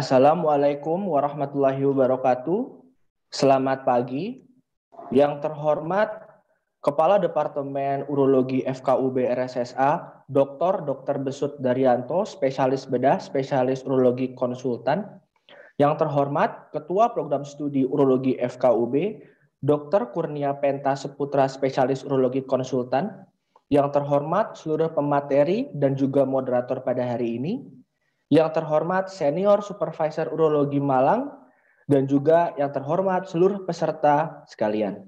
Assalamualaikum warahmatullahi wabarakatuh. Selamat pagi. Yang terhormat Kepala Departemen Urologi FKUB RSSA, Dr. Dr. Besut Daryanto, spesialis bedah, spesialis urologi konsultan. Yang terhormat Ketua Program Studi Urologi FKUB, Dr. Kurnia Penta Seputra, spesialis urologi konsultan. Yang terhormat seluruh pemateri dan juga moderator pada hari ini yang terhormat senior supervisor urologi Malang, dan juga yang terhormat seluruh peserta sekalian.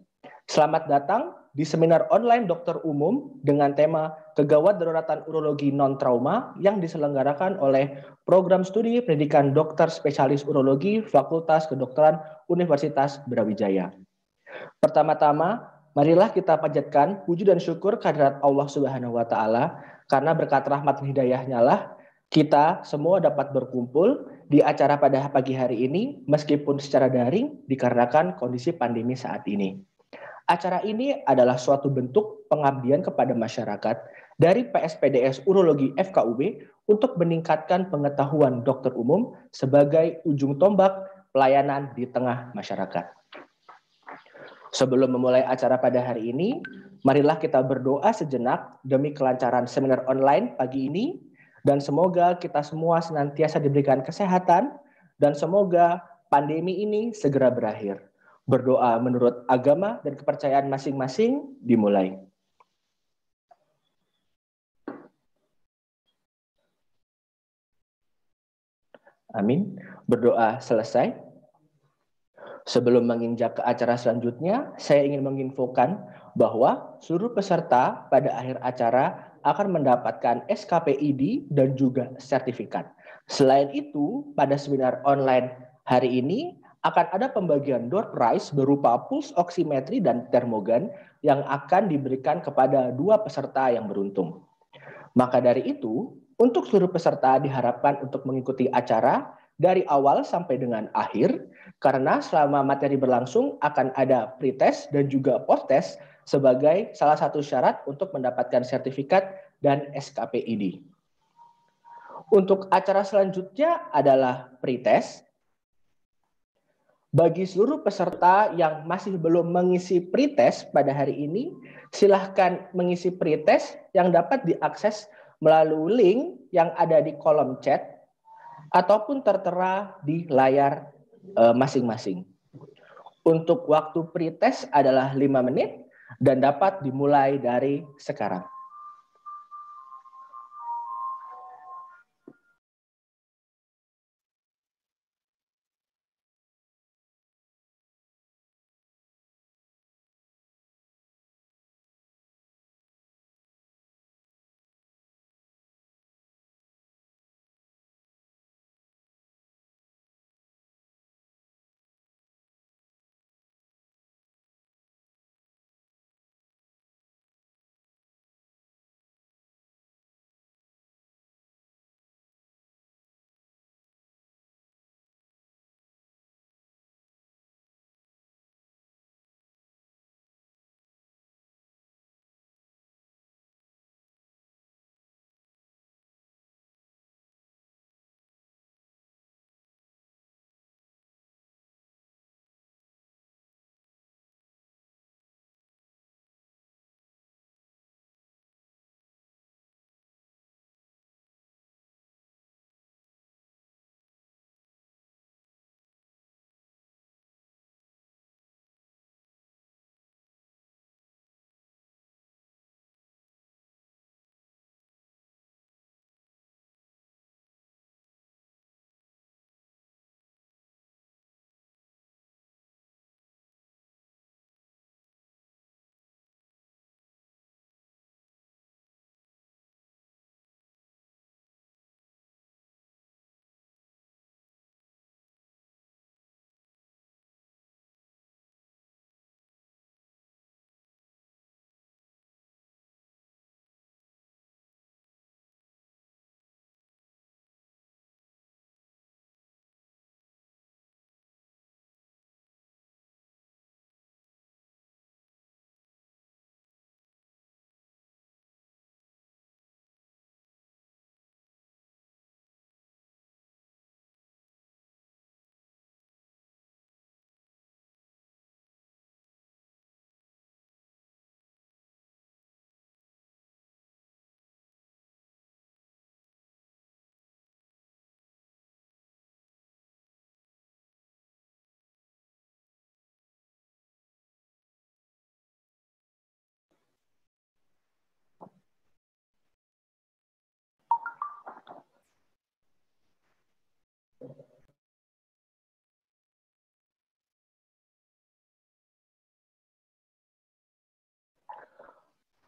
Selamat datang di seminar online dokter umum dengan tema Kegawat Daruratan Urologi Non-Trauma yang diselenggarakan oleh Program Studi Pendidikan Dokter Spesialis Urologi Fakultas Kedokteran Universitas Brawijaya. Pertama-tama, marilah kita panjatkan puji dan syukur kehadirat Allah Subhanahu wa taala karena berkat rahmat dan hidayahnya lah kita semua dapat berkumpul di acara pada pagi hari ini meskipun secara daring dikarenakan kondisi pandemi saat ini. Acara ini adalah suatu bentuk pengabdian kepada masyarakat dari PSPDS Urologi FKUB untuk meningkatkan pengetahuan dokter umum sebagai ujung tombak pelayanan di tengah masyarakat. Sebelum memulai acara pada hari ini, marilah kita berdoa sejenak demi kelancaran seminar online pagi ini dan semoga kita semua senantiasa diberikan kesehatan dan semoga pandemi ini segera berakhir. Berdoa menurut agama dan kepercayaan masing-masing dimulai. Amin. Berdoa selesai. Sebelum menginjak ke acara selanjutnya, saya ingin menginfokan bahwa seluruh peserta pada akhir acara akan mendapatkan SKPID dan juga sertifikat. Selain itu, pada seminar online hari ini akan ada pembagian door prize berupa pulse oximetri dan termogan yang akan diberikan kepada dua peserta yang beruntung. Maka dari itu, untuk seluruh peserta diharapkan untuk mengikuti acara dari awal sampai dengan akhir, karena selama materi berlangsung akan ada pretest dan juga post sebagai salah satu syarat untuk mendapatkan sertifikat dan SKPID. Untuk acara selanjutnya adalah pretest. Bagi seluruh peserta yang masih belum mengisi pretest pada hari ini, silahkan mengisi pretest yang dapat diakses melalui link yang ada di kolom chat ataupun tertera di layar eh, masing-masing. Untuk waktu pretest adalah 5 menit dan dapat dimulai dari sekarang.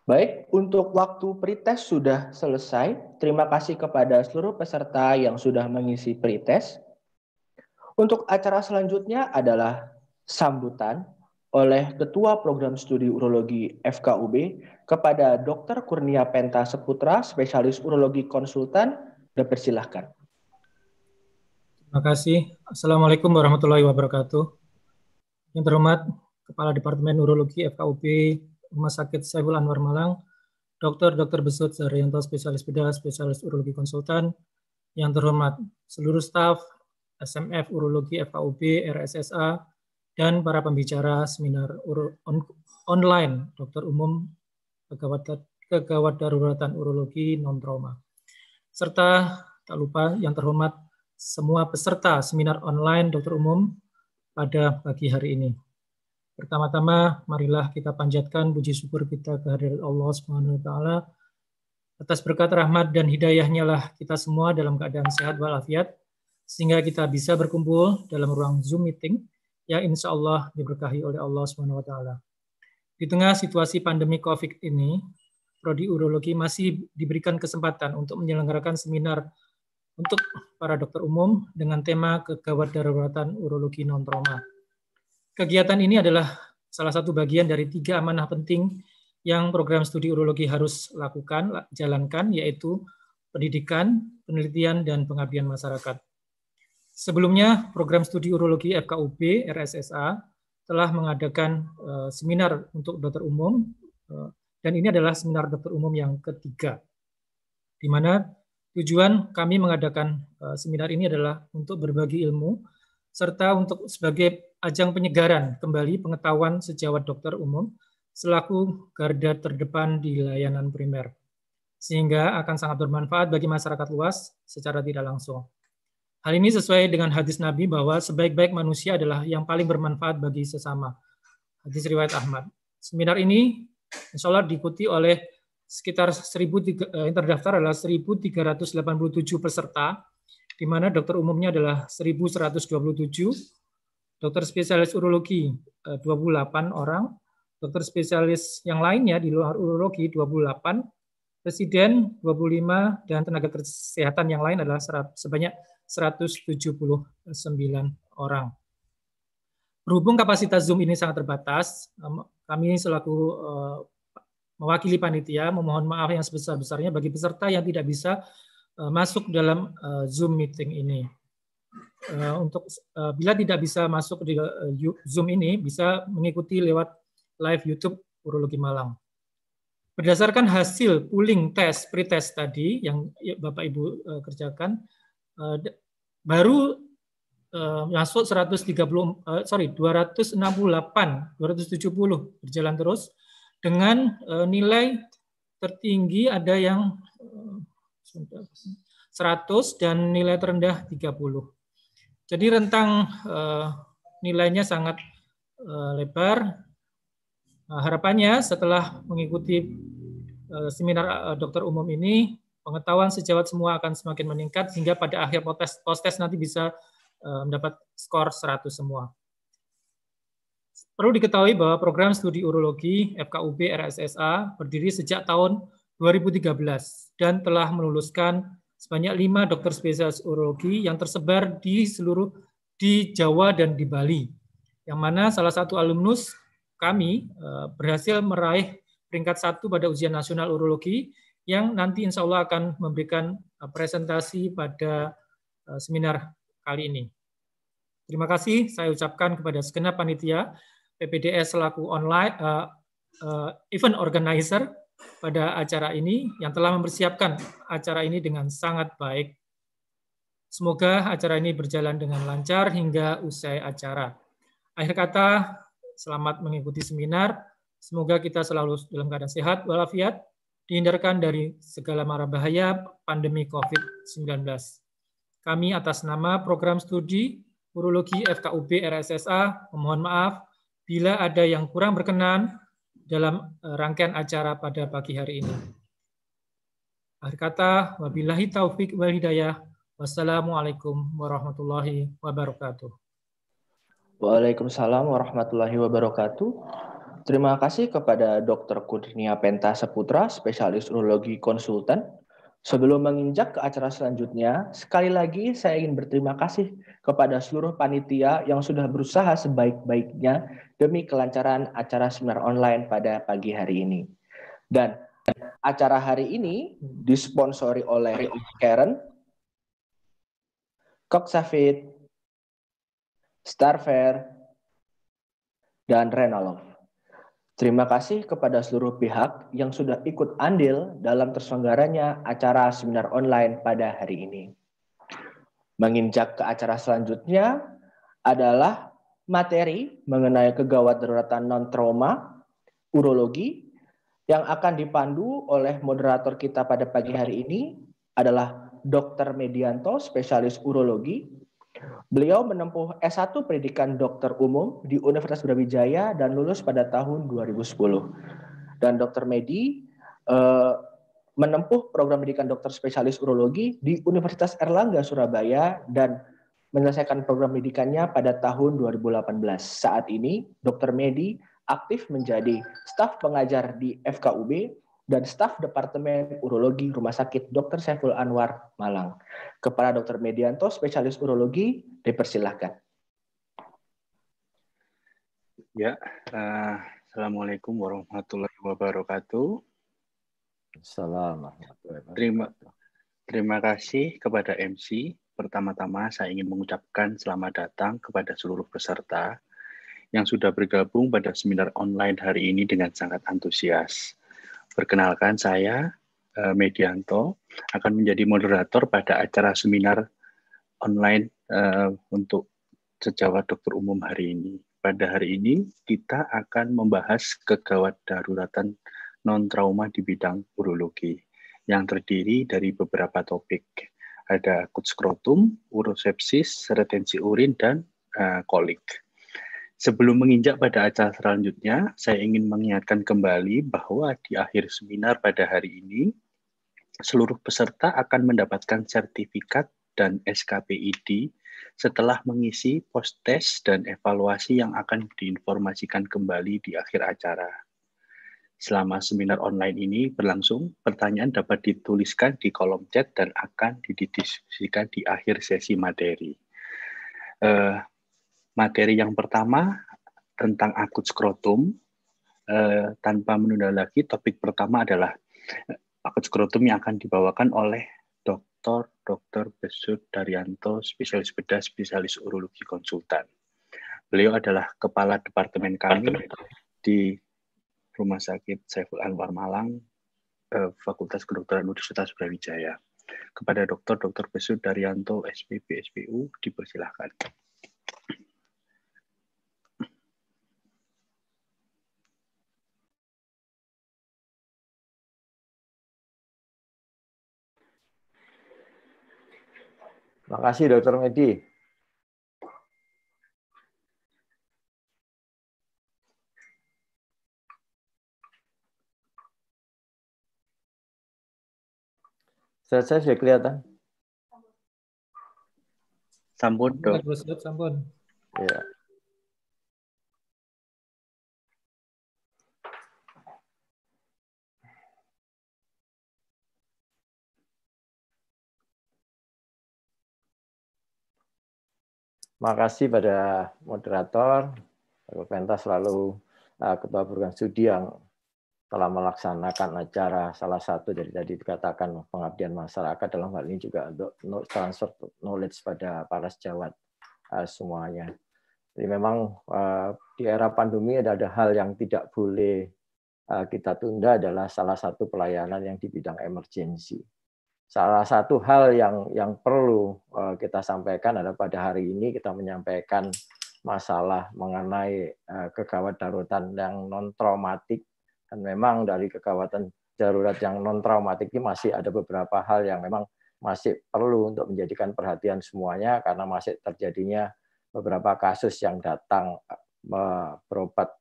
Baik, untuk waktu pretest sudah selesai. Terima kasih kepada seluruh peserta yang sudah mengisi pretest. Untuk acara selanjutnya adalah sambutan oleh Ketua Program Studi Urologi FKUB kepada Dr. Kurnia Penta Seputra, spesialis urologi konsultan, dipersilahkan. Terima kasih. Assalamualaikum warahmatullahi wabarakatuh. Yang terhormat Kepala Departemen Urologi FKUP Rumah Sakit Saiful Anwar Malang, Dr. Dr. Besut Saryanto, spesialis bedah, spesialis urologi konsultan. Yang terhormat seluruh staf SMF Urologi FKUP RSSA, dan para pembicara seminar on online Dokter Umum Kegawat Daruratan Urologi Non Trauma. Serta tak lupa yang terhormat semua peserta seminar online dokter umum pada pagi hari ini. Pertama-tama, marilah kita panjatkan puji syukur kita kehadirat Allah Subhanahu wa taala atas berkat rahmat dan hidayahnya lah kita semua dalam keadaan sehat walafiat sehingga kita bisa berkumpul dalam ruang Zoom meeting yang insya Allah diberkahi oleh Allah Subhanahu wa taala. Di tengah situasi pandemi Covid ini, Prodi Urologi masih diberikan kesempatan untuk menyelenggarakan seminar untuk para dokter umum dengan tema kegawat daruratan urologi non-trauma. Kegiatan ini adalah salah satu bagian dari tiga amanah penting yang program studi urologi harus lakukan, jalankan, yaitu pendidikan, penelitian, dan pengabdian masyarakat. Sebelumnya, program studi urologi FKUB RSSA telah mengadakan uh, seminar untuk dokter umum, uh, dan ini adalah seminar dokter umum yang ketiga, di mana Tujuan kami mengadakan eh, seminar ini adalah untuk berbagi ilmu serta untuk sebagai ajang penyegaran kembali pengetahuan sejawat dokter umum selaku garda terdepan di layanan primer sehingga akan sangat bermanfaat bagi masyarakat luas secara tidak langsung. Hal ini sesuai dengan hadis Nabi bahwa sebaik-baik manusia adalah yang paling bermanfaat bagi sesama. Hadis riwayat Ahmad. Seminar ini insya Allah diikuti oleh sekitar 1000 eh, yang terdaftar adalah 1387 peserta di mana dokter umumnya adalah 1127, dokter spesialis urologi 28 eh, orang, dokter spesialis yang lainnya di luar urologi 28, presiden 25 dan tenaga kesehatan yang lain adalah sebanyak 179 orang. Berhubung kapasitas Zoom ini sangat terbatas, kami selaku eh, mewakili panitia memohon maaf yang sebesar-besarnya bagi peserta yang tidak bisa eh, masuk dalam eh, Zoom meeting ini. Eh, untuk bila tidak bisa masuk di Zoom ini bisa mengikuti lewat live YouTube Urologi Malang. Berdasarkan hasil pooling tes pretest tadi yang Bapak Ibu kerjakan baru uh, masuk 130 sorry 268 270 berjalan terus dengan uh, nilai tertinggi ada yang uh, eh, 100 dan nilai terendah 30. Jadi rentang uh, nilainya sangat uh, lebar. Nah, harapannya setelah mengikuti uh, seminar dokter umum ini, pengetahuan sejawat semua akan semakin meningkat sehingga pada akhir post test nanti bisa mendapat skor 100 semua. Perlu diketahui bahwa program studi urologi FKUB RSSA berdiri sejak tahun 2013 dan telah meluluskan sebanyak lima dokter spesialis urologi yang tersebar di seluruh di Jawa dan di Bali. Yang mana salah satu alumnus kami eh, berhasil meraih peringkat satu pada ujian nasional urologi yang nanti insya Allah akan memberikan eh, presentasi pada eh, seminar kali ini. Terima kasih saya ucapkan kepada segenap panitia PPDS selaku online uh, uh, event organizer pada acara ini yang telah mempersiapkan acara ini dengan sangat baik. Semoga acara ini berjalan dengan lancar hingga usai acara. Akhir kata, selamat mengikuti seminar. Semoga kita selalu dalam keadaan sehat walafiat, dihindarkan dari segala mara bahaya pandemi COVID-19. Kami atas nama program studi Urologi FKUB RSSA, mohon maaf bila ada yang kurang berkenan dalam eh, rangkaian acara pada pagi hari ini. Akhir kata, wabillahi taufik wal hidayah. Wassalamualaikum warahmatullahi wabarakatuh. Waalaikumsalam warahmatullahi wabarakatuh. Terima kasih kepada Dr. Kurnia Penta Seputra, spesialis urologi konsultan, Sebelum menginjak ke acara selanjutnya, sekali lagi saya ingin berterima kasih kepada seluruh panitia yang sudah berusaha sebaik-baiknya demi kelancaran acara seminar online pada pagi hari ini. Dan acara hari ini disponsori oleh Karen, Coxafit, Starfair, dan Renalove. Terima kasih kepada seluruh pihak yang sudah ikut andil dalam terselenggaranya acara seminar online pada hari ini. Menginjak ke acara selanjutnya adalah materi mengenai kegawat daruratan non-trauma, urologi, yang akan dipandu oleh moderator kita pada pagi hari ini adalah Dr. Medianto, spesialis urologi, Beliau menempuh S1 pendidikan dokter umum di Universitas Brawijaya dan lulus pada tahun 2010. Dan Dr. Medi eh, menempuh program pendidikan dokter spesialis urologi di Universitas Erlangga Surabaya dan menyelesaikan program pendidikannya pada tahun 2018. Saat ini, Dr. Medi aktif menjadi staf pengajar di FKUB dan staf Departemen Urologi Rumah Sakit Dr. Saiful Anwar Malang. Kepala Dr. Medianto, spesialis urologi, dipersilahkan. Ya, uh, Assalamualaikum warahmatullahi wabarakatuh. Assalamualaikum. Terima, terima kasih kepada MC. Pertama-tama saya ingin mengucapkan selamat datang kepada seluruh peserta yang sudah bergabung pada seminar online hari ini dengan sangat antusias Perkenalkan saya eh, Medianto akan menjadi moderator pada acara seminar online uh, untuk sejawat dokter umum hari ini. Pada hari ini kita akan membahas kegawat daruratan non trauma di bidang urologi yang terdiri dari beberapa topik. Ada akut skrotum, urosepsis, retensi urin dan uh, kolik. Sebelum menginjak pada acara selanjutnya, saya ingin mengingatkan kembali bahwa di akhir seminar pada hari ini, seluruh peserta akan mendapatkan sertifikat dan SKPID setelah mengisi post-test dan evaluasi yang akan diinformasikan kembali di akhir acara. Selama seminar online ini berlangsung, pertanyaan dapat dituliskan di kolom chat dan akan didiskusikan di akhir sesi materi. Uh, materi yang pertama tentang akut skrotum. Uh, tanpa menunda lagi, topik pertama adalah eh, akut skrotum yang akan dibawakan oleh Dr. Dr. Besut Daryanto, spesialis bedah, spesialis urologi konsultan. Beliau adalah kepala departemen kami di Rumah Sakit Saiful Anwar Malang, eh, Fakultas Kedokteran Universitas Brawijaya. Kepada Dr. Dr. Besut Daryanto, SPB, SPU, dipersilahkan. Terima kasih, Dokter Medi. Selesai saya sudah kelihatan. Sampun dok. Sampun. Ya. Terima kasih pada moderator, Pak Penta selalu uh, Ketua Program Studi yang telah melaksanakan acara salah satu dari tadi dikatakan pengabdian masyarakat dalam hal ini juga untuk transfer knowledge pada para sejawat eh, semuanya. Jadi memang eh, di era pandemi ada, ada hal yang tidak boleh kita tunda adalah salah satu pelayanan yang di bidang emergensi salah satu hal yang yang perlu eh, kita sampaikan adalah pada hari ini kita menyampaikan masalah mengenai eh, kegawat daruratan yang non traumatik dan memang dari kegawatan darurat yang non traumatik ini masih ada beberapa hal yang memang masih perlu untuk menjadikan perhatian semuanya karena masih terjadinya beberapa kasus yang datang eh, berobat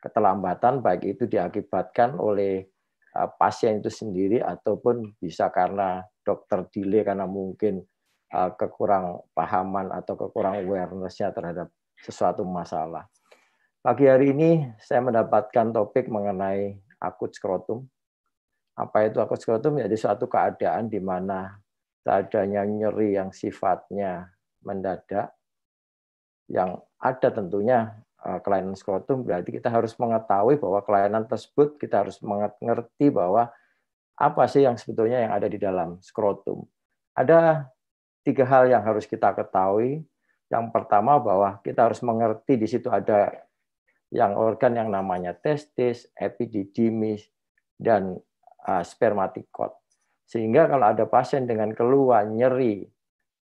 keterlambatan baik itu diakibatkan oleh Eh, pasien itu sendiri ataupun bisa karena dokter delay karena mungkin eh, kekurang pahaman atau kekurang awarenessnya terhadap sesuatu masalah. Pagi hari ini saya mendapatkan topik mengenai akut skrotum. Apa itu akut skrotum? Jadi suatu keadaan di mana adanya nyeri yang sifatnya mendadak, yang ada tentunya Eh, kelainan skrotum berarti kita harus mengetahui bahwa kelainan tersebut kita harus mengerti bahwa apa sih yang sebetulnya yang ada di dalam skrotum. Ada tiga hal yang harus kita ketahui. Yang pertama bahwa kita harus mengerti di situ ada yang organ yang namanya testis, epididymis, dan eh, spermatikot. Sehingga kalau ada pasien dengan keluhan nyeri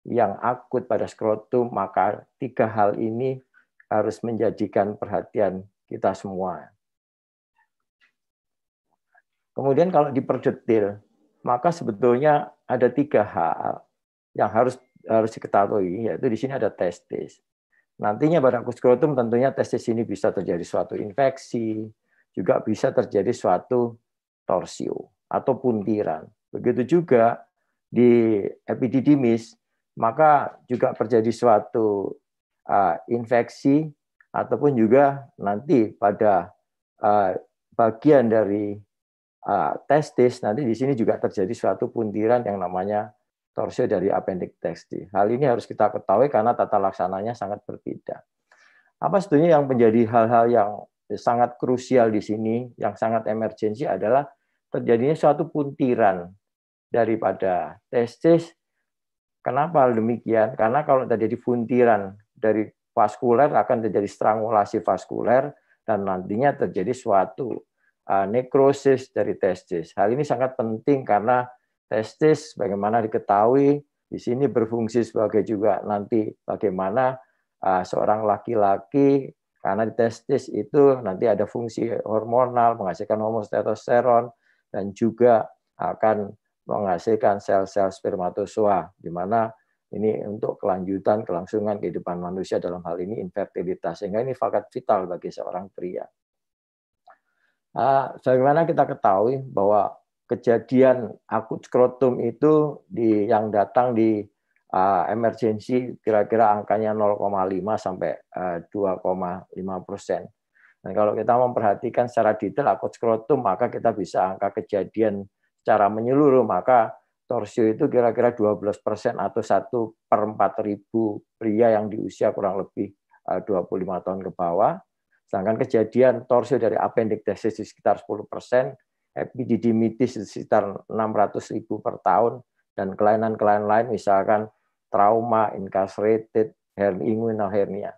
yang akut pada skrotum, maka tiga hal ini harus menjadikan perhatian kita semua. Kemudian kalau diperdetil, maka sebetulnya ada tiga hal yang harus harus diketahui, yaitu di sini ada testis. Nantinya pada kuskrotum tentunya testis ini bisa terjadi suatu infeksi, juga bisa terjadi suatu torsio atau puntiran. Begitu juga di epididimis, maka juga terjadi suatu Eh, infeksi ataupun juga nanti pada eh, bagian dari eh, testis nanti di sini juga terjadi suatu puntiran yang namanya torsio dari appendix testis Hal ini harus kita ketahui karena tata laksananya sangat berbeda. Apa sebetulnya yang menjadi hal-hal yang sangat krusial di sini, yang sangat emergensi adalah terjadinya suatu puntiran daripada testis. Kenapa demikian? Karena kalau terjadi puntiran dari vaskuler akan terjadi strangulasi vaskuler dan nantinya terjadi suatu uh, nekrosis dari testis. Hal ini sangat penting karena testis bagaimana diketahui di sini berfungsi sebagai juga nanti bagaimana uh, seorang laki-laki karena di testis itu nanti ada fungsi hormonal menghasilkan hormon testosteron dan juga akan menghasilkan sel-sel spermatozoa di mana ini untuk kelanjutan kelangsungan kehidupan manusia dalam hal ini infertilitas sehingga ini fakat vital bagi seorang pria. Ah, bagaimana kita ketahui bahwa kejadian akut skrotum itu di yang datang di uh, emergensi kira-kira angkanya 0,5 sampai uh, ah, 2,5 persen. Dan kalau kita memperhatikan secara detail akut skrotum maka kita bisa angka kejadian secara menyeluruh maka torsio itu kira-kira 12 persen atau satu per ribu pria yang di usia kurang lebih 25 eh, tahun ke bawah. Sedangkan kejadian torsio dari appendektesis di sekitar 10 persen, epididimitis di sekitar 600 ribu per tahun, dan kelainan-kelainan lain misalkan trauma, incarcerated, inguinal hernia.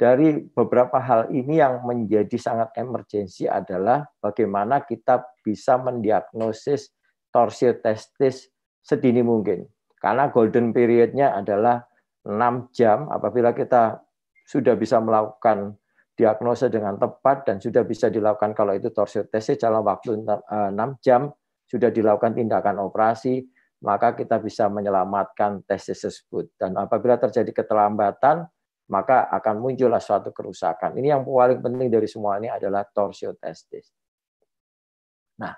Dari beberapa hal ini yang menjadi sangat emergensi adalah bagaimana kita bisa mendiagnosis torsio testis sedini mungkin. Karena golden periodnya adalah 6 jam apabila kita sudah bisa melakukan diagnosa dengan tepat dan sudah bisa dilakukan kalau itu torsio testis dalam waktu 6 eh, jam sudah dilakukan tindakan operasi maka kita bisa menyelamatkan testis tersebut dan apabila terjadi keterlambatan maka akan muncullah suatu kerusakan. Ini yang paling penting dari semua ini adalah torsio testis. Nah,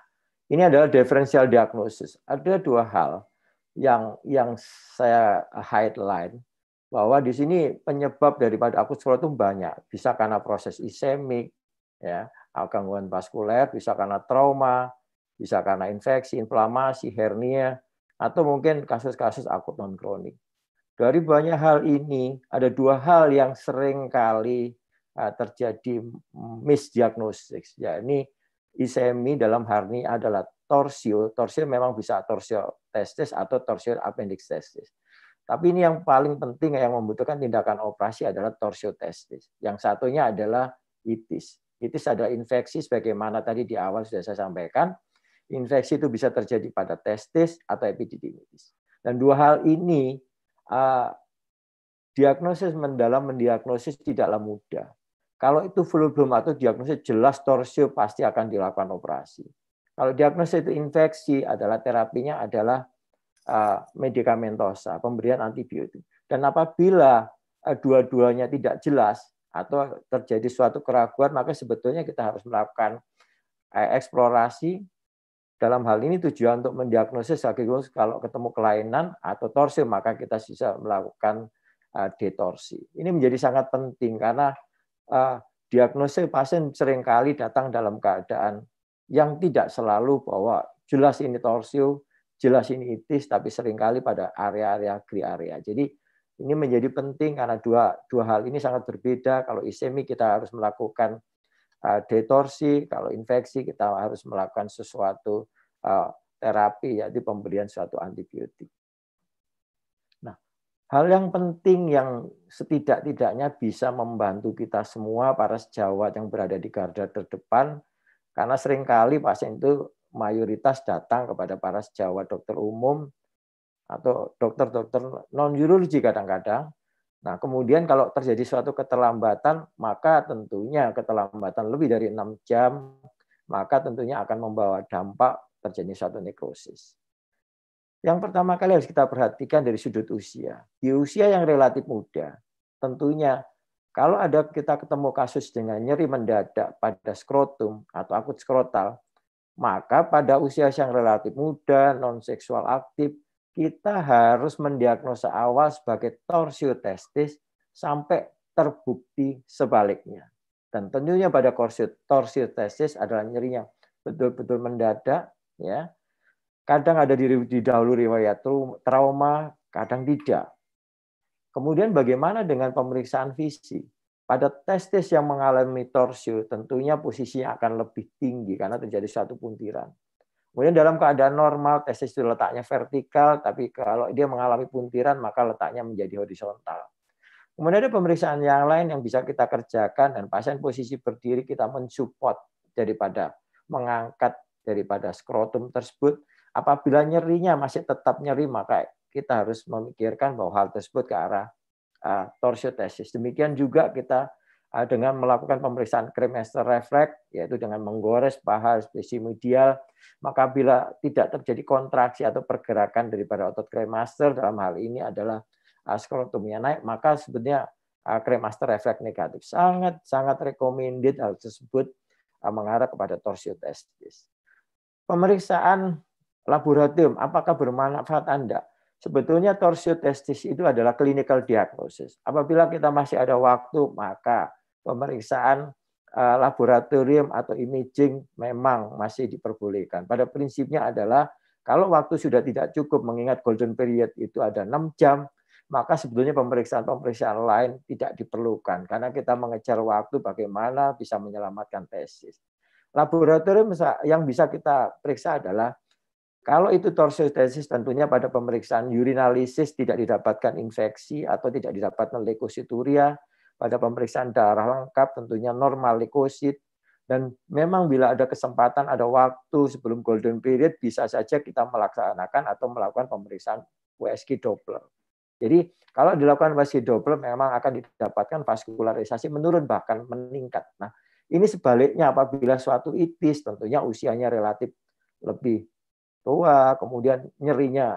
ini adalah differential diagnosis. Ada dua hal yang yang saya highlight bahwa di sini penyebab daripada akut stroke itu banyak. Bisa karena proses isemik, ya, gangguan vaskuler, bisa karena trauma, bisa karena infeksi, inflamasi, hernia, atau mungkin kasus-kasus akut non kronik. Dari banyak hal ini, ada dua hal yang sering kali eh, terjadi misdiagnosis, yakni isemi e dalam hernia adalah torsio. Torsio memang bisa torsio testis atau torsio appendix testis. Tapi ini yang paling penting yang membutuhkan tindakan operasi adalah torsio testis. Yang satunya adalah itis. Itis adalah infeksi sebagaimana tadi di awal sudah saya sampaikan. Infeksi itu bisa terjadi pada testis atau epididimitis. Dan dua hal ini ah, diagnosis mendalam mendiagnosis tidaklah mudah. Kalau itu belum atau diagnosis jelas torsio pasti akan dilakukan operasi. Kalau diagnosis itu infeksi adalah terapinya adalah eh, medikamentosa, pemberian antibiotik. Dan apabila eh, dua-duanya tidak jelas atau terjadi suatu keraguan, maka sebetulnya kita harus melakukan eh, eksplorasi dalam hal ini tujuan untuk mendiagnosis sakit kalau ketemu kelainan atau torsi maka kita bisa melakukan detorsi. Ini menjadi sangat penting karena Eh, diagnosis pasien seringkali datang dalam keadaan yang tidak selalu bahwa jelas ini torsio, jelas ini itis, tapi seringkali pada area-area gri area. Jadi ini menjadi penting karena dua dua hal ini sangat berbeda. Kalau isemi kita harus melakukan eh, detorsi, kalau infeksi kita harus melakukan sesuatu eh, terapi yaitu pemberian suatu antibiotik. Hal yang penting yang setidak-tidaknya bisa membantu kita semua para sejawat yang berada di garda terdepan karena seringkali pasien itu mayoritas datang kepada para sejawat dokter umum atau dokter-dokter non urologi kadang-kadang. Nah, kemudian kalau terjadi suatu keterlambatan, maka tentunya keterlambatan lebih dari enam jam, maka tentunya akan membawa dampak terjadi suatu nekrosis. Yang pertama kali harus kita perhatikan dari sudut usia. Di usia yang relatif muda, tentunya kalau ada kita ketemu kasus dengan nyeri mendadak pada skrotum atau akut skrotal, maka pada usia yang relatif muda, non seksual aktif, kita harus mendiagnosa awal sebagai torsio testis sampai terbukti sebaliknya. Dan tentunya pada torsio testis adalah nyeri yang betul-betul mendadak, ya, Kadang ada di dahulu riwayat trauma, kadang tidak. Kemudian bagaimana dengan pemeriksaan visi? Pada testis yang mengalami torsio, tentunya posisinya akan lebih tinggi karena terjadi satu puntiran. Kemudian dalam keadaan normal, testis itu letaknya vertikal, tapi kalau dia mengalami puntiran, maka letaknya menjadi horizontal. Kemudian ada pemeriksaan yang lain yang bisa kita kerjakan, dan pasien posisi berdiri kita mensupport daripada mengangkat daripada skrotum tersebut Apabila nyerinya masih tetap nyeri, maka kita harus memikirkan bahwa hal tersebut ke arah uh, torsiotesis. Demikian juga kita uh, dengan melakukan pemeriksaan kremester refleks, yaitu dengan menggores paha spesi medial, maka bila tidak terjadi kontraksi atau pergerakan daripada otot kremaster dalam hal ini adalah uh, skrotumnya naik, maka sebenarnya uh, kremaster refleks negatif. Sangat sangat recommended hal tersebut uh, mengarah kepada torsiotesis. Pemeriksaan laboratorium, apakah bermanfaat Anda? Sebetulnya torsio testis itu adalah clinical diagnosis. Apabila kita masih ada waktu, maka pemeriksaan eh, laboratorium atau imaging memang masih diperbolehkan. Pada prinsipnya adalah kalau waktu sudah tidak cukup mengingat golden period itu ada 6 jam, maka sebetulnya pemeriksaan-pemeriksaan lain tidak diperlukan karena kita mengejar waktu bagaimana bisa menyelamatkan tesis. Laboratorium yang bisa kita periksa adalah kalau itu torsiotesis tentunya pada pemeriksaan urinalisis tidak didapatkan infeksi atau tidak didapatkan leukosituria, pada pemeriksaan darah lengkap tentunya normal leukosit dan memang bila ada kesempatan ada waktu sebelum golden period bisa saja kita melaksanakan atau melakukan pemeriksaan USG Doppler. Jadi kalau dilakukan USG Doppler memang akan didapatkan vaskularisasi menurun bahkan meningkat. Nah, ini sebaliknya apabila suatu itis tentunya usianya relatif lebih tua, kemudian nyerinya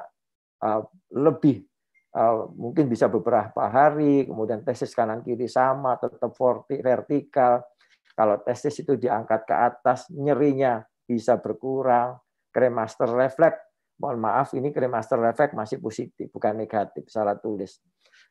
uh, lebih uh, mungkin bisa beberapa hari, kemudian tesis kanan kiri sama, tetap vertikal. Kalau tesis itu diangkat ke atas, nyerinya bisa berkurang. Kremaster refleks, mohon maaf, ini kremaster refleks masih positif, bukan negatif, salah tulis.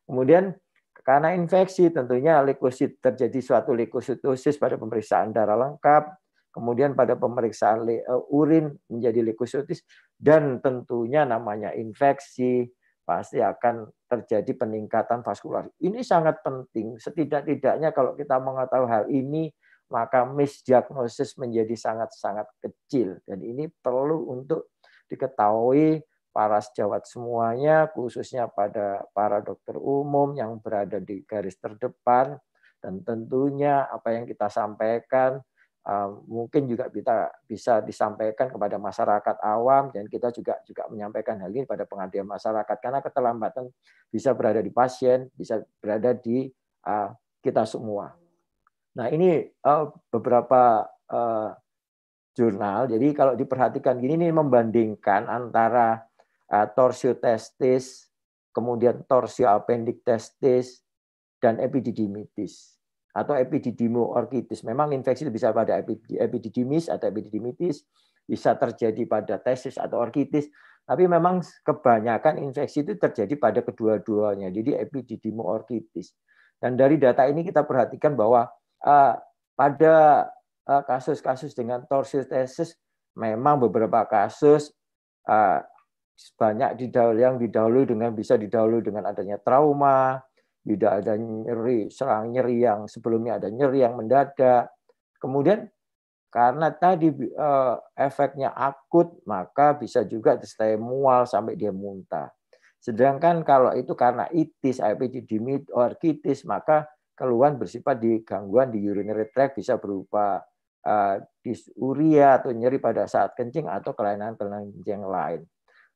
Kemudian karena infeksi tentunya leukosit terjadi suatu leukositosis pada pemeriksaan darah lengkap, kemudian pada pemeriksaan eh, urin menjadi leukositis dan tentunya namanya infeksi pasti akan terjadi peningkatan vaskular. Ini sangat penting setidak-tidaknya kalau kita mengetahui hal ini maka misdiagnosis menjadi sangat-sangat kecil dan ini perlu untuk diketahui para sejawat semuanya khususnya pada para dokter umum yang berada di garis terdepan dan tentunya apa yang kita sampaikan Ehm, mungkin juga kita bisa disampaikan kepada masyarakat awam dan kita juga juga menyampaikan hal ini pada pengadilan masyarakat karena keterlambatan bisa berada di pasien bisa berada di uh, kita semua nah ini uh, beberapa uh, jurnal jadi kalau diperhatikan gini ini membandingkan antara uh, torsio testis kemudian torsio testis dan epididymitis atau epididymoorchitis. Memang infeksi bisa pada epididimis atau epididimitis, bisa terjadi pada tesis atau orkitis, tapi memang kebanyakan infeksi itu terjadi pada kedua-duanya, jadi epididymoorchitis. Dan dari data ini kita perhatikan bahwa uh, pada kasus-kasus uh, dengan tesis memang beberapa kasus uh, banyak didahului yang didahului dengan bisa didahului dengan adanya trauma, tidak ada nyeri, serang nyeri yang sebelumnya ada nyeri yang mendadak. Kemudian karena tadi eh, efeknya akut, maka bisa juga disertai mual sampai dia muntah. Sedangkan kalau itu karena itis, dimit orkitis, maka keluhan bersifat di gangguan di urinary tract bisa berupa eh, disuria atau nyeri pada saat kencing atau kelainan-kelainan yang lain.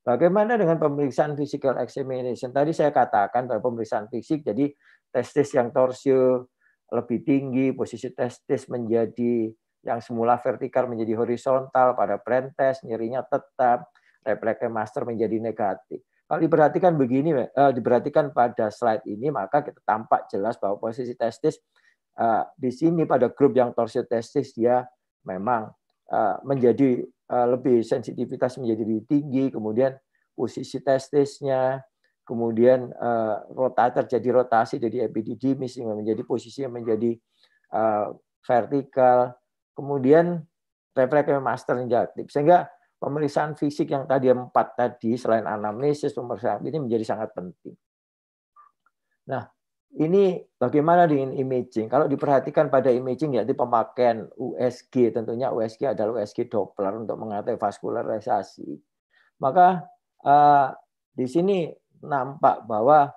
Bagaimana dengan pemeriksaan physical examination? Tadi saya katakan bahwa pemeriksaan fisik jadi testis yang torsio lebih tinggi, posisi testis menjadi yang semula vertikal menjadi horizontal pada brand test, nyerinya tetap, refleksnya master menjadi negatif. Kalau diperhatikan begini, eh, diperhatikan pada slide ini, maka kita tampak jelas bahwa posisi testis eh, di sini pada grup yang torsio testis dia memang eh, menjadi Eh, lebih sensitivitas menjadi lebih tinggi, kemudian posisi testisnya, kemudian eh, rotasi terjadi rotasi, jadi epididymis menjadi posisi yang menjadi eh, vertikal, kemudian refleks master negatif. Sehingga pemeriksaan fisik yang tadi empat tadi selain anamnesis pemeriksaan ini menjadi sangat penting. Nah, ini bagaimana dengan imaging? Kalau diperhatikan pada imaging yaitu pemakaian USG, tentunya USG adalah USG Doppler untuk mengatasi vaskularisasi. Maka uh, di sini nampak bahwa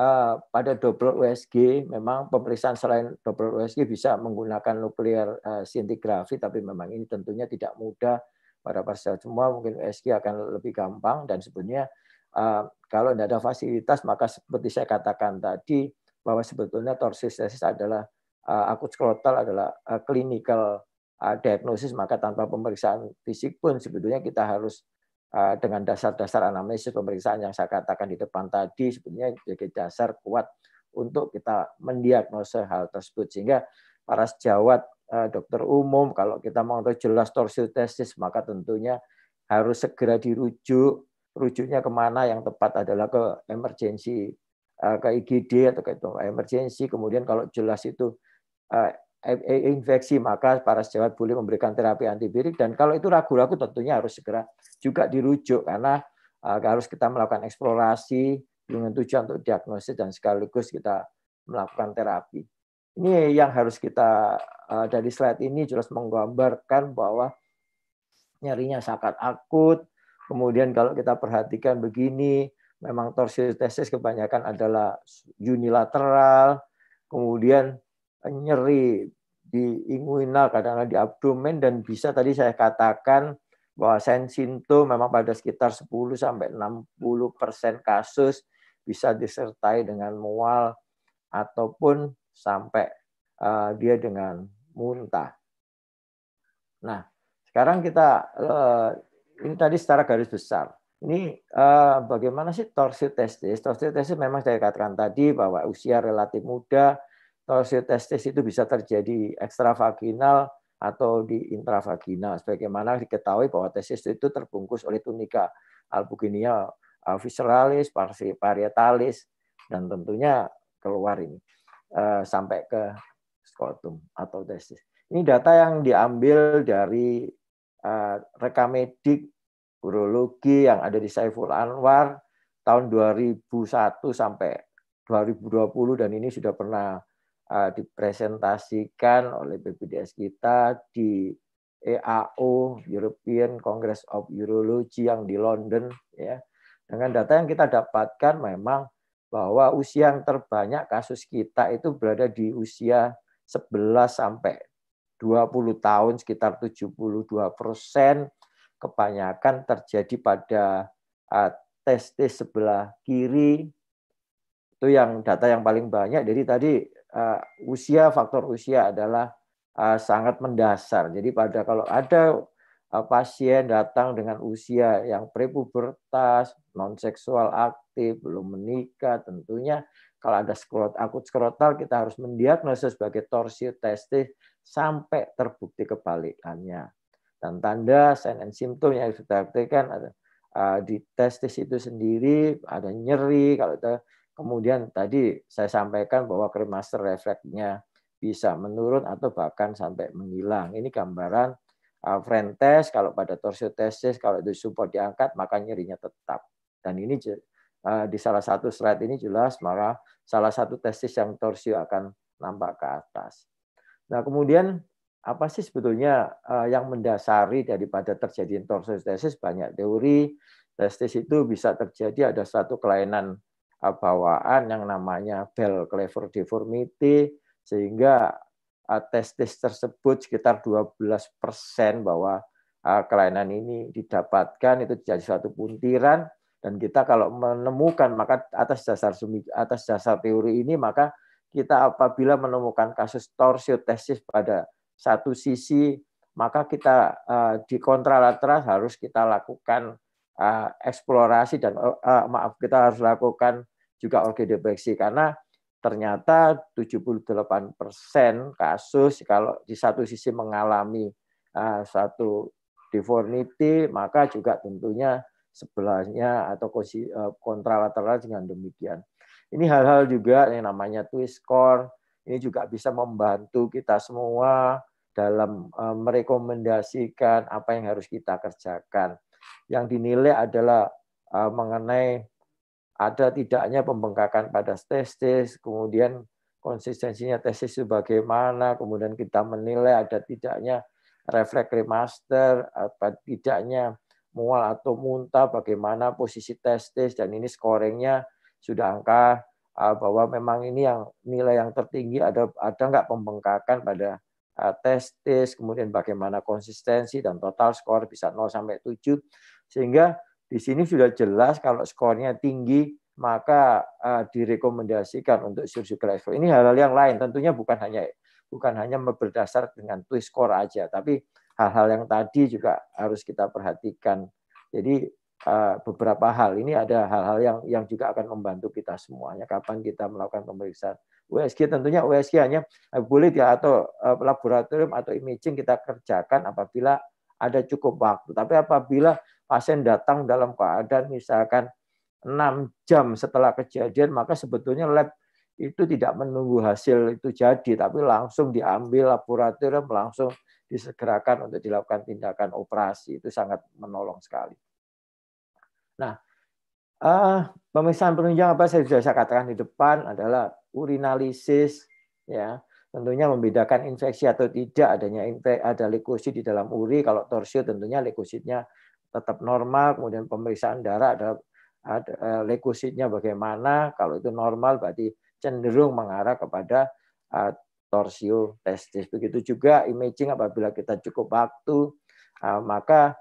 uh, pada Doppler USG memang pemeriksaan selain Doppler USG bisa menggunakan nuklear uh, eh, sintigrafi, tapi memang ini tentunya tidak mudah pada pasien semua mungkin USG akan lebih gampang dan sebenarnya uh, kalau tidak ada fasilitas maka seperti saya katakan tadi bahwa sebetulnya torsistesis adalah eh, akut skrotal adalah klinikal eh, eh, diagnosis maka tanpa pemeriksaan fisik pun sebetulnya kita harus dengan dasar-dasar anamnesis pemeriksaan yang saya katakan di depan tadi sebetulnya sebagai dasar kuat untuk kita mendiagnosa hal tersebut sehingga para sejawat dokter umum kalau kita mau jelas torsistesis maka tentunya harus segera dirujuk rujuknya kemana yang tepat adalah ke emergency Eh, ke IGD atau ke emergency. emergensi. Kemudian kalau jelas itu eh, eh, infeksi maka para sejawat boleh memberikan terapi antibiotik dan kalau itu ragu-ragu tentunya harus segera juga dirujuk karena harus kita melakukan eksplorasi dengan tujuan untuk diagnosis dan sekaligus kita melakukan terapi. Ini yang harus kita dari slide ini jelas menggambarkan bahwa nyerinya sangat akut. Kemudian kalau kita perhatikan begini, memang torsiotesis kebanyakan adalah unilateral, kemudian nyeri di inguinal, kadang-kadang di abdomen, dan bisa tadi saya katakan bahwa sensinto memang pada sekitar 10 60 persen kasus bisa disertai dengan mual ataupun sampai uh, dia dengan muntah. Nah, sekarang kita uh, ini tadi secara garis besar. Ini uh, bagaimana sih testis? Torsi testis memang saya katakan tadi bahwa usia relatif muda, testis itu bisa terjadi ekstravaginal atau di intravaginal. Sebagaimana diketahui bahwa testis itu terbungkus oleh tunika albuginea visceralis, parietalis, dan tentunya keluar ini uh, sampai ke scrotum atau testis. Ini data yang diambil dari uh, eh, rekamedik urologi yang ada di Saiful Anwar tahun 2001 sampai 2020 dan ini sudah pernah uh, dipresentasikan oleh BPDS kita di EAO European Congress of Urology yang di London ya. Dengan data yang kita dapatkan memang bahwa usia yang terbanyak kasus kita itu berada di usia 11 sampai 20 tahun sekitar 72 persen kebanyakan terjadi pada ah, testis sebelah kiri. Itu yang data yang paling banyak. Jadi tadi ah, usia faktor usia adalah ah, sangat mendasar. Jadi pada kalau ada pasien datang dengan usia yang prepubertas, non seksual aktif, belum menikah, tentunya kalau ada skrot, akut skrotal kita harus mendiagnosis sebagai torsi testis sampai terbukti kebalikannya dan tanda sign and symptom yang kita artikan ada uh, di testis itu sendiri ada nyeri kalau kita kemudian tadi saya sampaikan bahwa kremaster refleksnya bisa menurun atau bahkan sampai menghilang ini gambaran uh, friend test kalau pada torsio testis kalau itu support diangkat maka nyerinya tetap dan ini uh, di salah satu slide ini jelas maka salah satu testis yang torsio akan nampak ke atas. Nah, kemudian apa sih sebetulnya eh, yang mendasari daripada terjadi tesis banyak teori testis itu bisa terjadi ada satu kelainan eh, bawaan yang namanya bell clever deformity sehingga eh, testis tersebut sekitar 12% bahwa kelainan ini didapatkan itu jadi suatu puntiran dan kita kalau menemukan maka atas dasar atas dasar teori ini maka kita apabila menemukan kasus torsiotesis pada satu sisi maka kita eh, di kontralateral harus kita lakukan eh, eksplorasi dan eh, maaf kita harus lakukan juga orkidepeksi karena ternyata 78% kasus kalau di satu sisi mengalami satu deformity maka juga tentunya sebelahnya atau kontralateral dengan demikian. Ini hal-hal juga yang namanya twist score ini juga bisa membantu kita semua dalam eh, merekomendasikan apa yang harus kita kerjakan. Yang dinilai adalah eh, mengenai ada tidaknya pembengkakan pada testis, kemudian konsistensinya tesis bagaimana, kemudian kita menilai ada tidaknya refleks remaster, apa tidaknya mual atau muntah, bagaimana posisi testis, dan ini scoringnya sudah angka Ah, bahwa memang ini yang nilai yang tertinggi ada ada nggak pembengkakan pada ah, tes tes kemudian bagaimana konsistensi dan total skor bisa 0 sampai 7 sehingga di sini sudah jelas kalau skornya tinggi maka uh, direkomendasikan untuk surgical expo. Ini hal-hal yang lain tentunya bukan hanya bukan hanya berdasar dengan twist score aja tapi hal-hal yang tadi juga harus kita perhatikan. Jadi Eh, beberapa hal. Ini ada hal-hal yang yang juga akan membantu kita semuanya. Kapan kita melakukan pemeriksaan USG tentunya USG hanya boleh ya atau eh, laboratorium atau imaging kita kerjakan apabila ada cukup waktu. Tapi apabila pasien datang dalam keadaan misalkan 6 jam setelah kejadian, maka sebetulnya lab itu tidak menunggu hasil itu jadi, tapi langsung diambil laboratorium, langsung disegerakan untuk dilakukan tindakan operasi. Itu sangat menolong sekali. Nah, uh, eh, pemeriksaan penunjang apa saya sudah saya katakan di depan adalah urinalisis ya tentunya membedakan infeksi atau tidak adanya infek, ada leukosit di dalam uri kalau torsio tentunya leukositnya tetap normal kemudian pemeriksaan darah ada, ada eh, leukositnya bagaimana kalau itu normal berarti cenderung mengarah kepada uh, torsio testis begitu juga imaging apabila kita cukup waktu uh, maka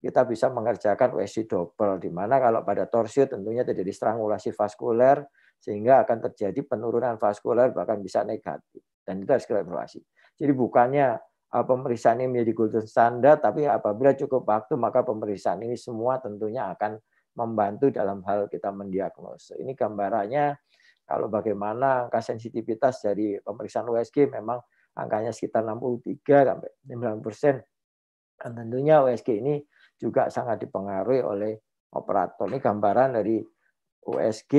kita bisa mengerjakan USG double, di mana kalau pada torsio tentunya terjadi strangulasi vaskuler, sehingga akan terjadi penurunan vaskuler bahkan bisa negatif. Dan itu harus kita evaluasi. Jadi bukannya ah, pemeriksaan ini menjadi golden standard, tapi apabila cukup waktu maka pemeriksaan ini semua tentunya akan membantu dalam hal kita mendiagnosis Ini gambarannya kalau bagaimana angka sensitivitas dari pemeriksaan USG memang angkanya sekitar 63 sampai 90 persen. Dan tentunya USG ini juga sangat dipengaruhi oleh operator. Ini gambaran dari USG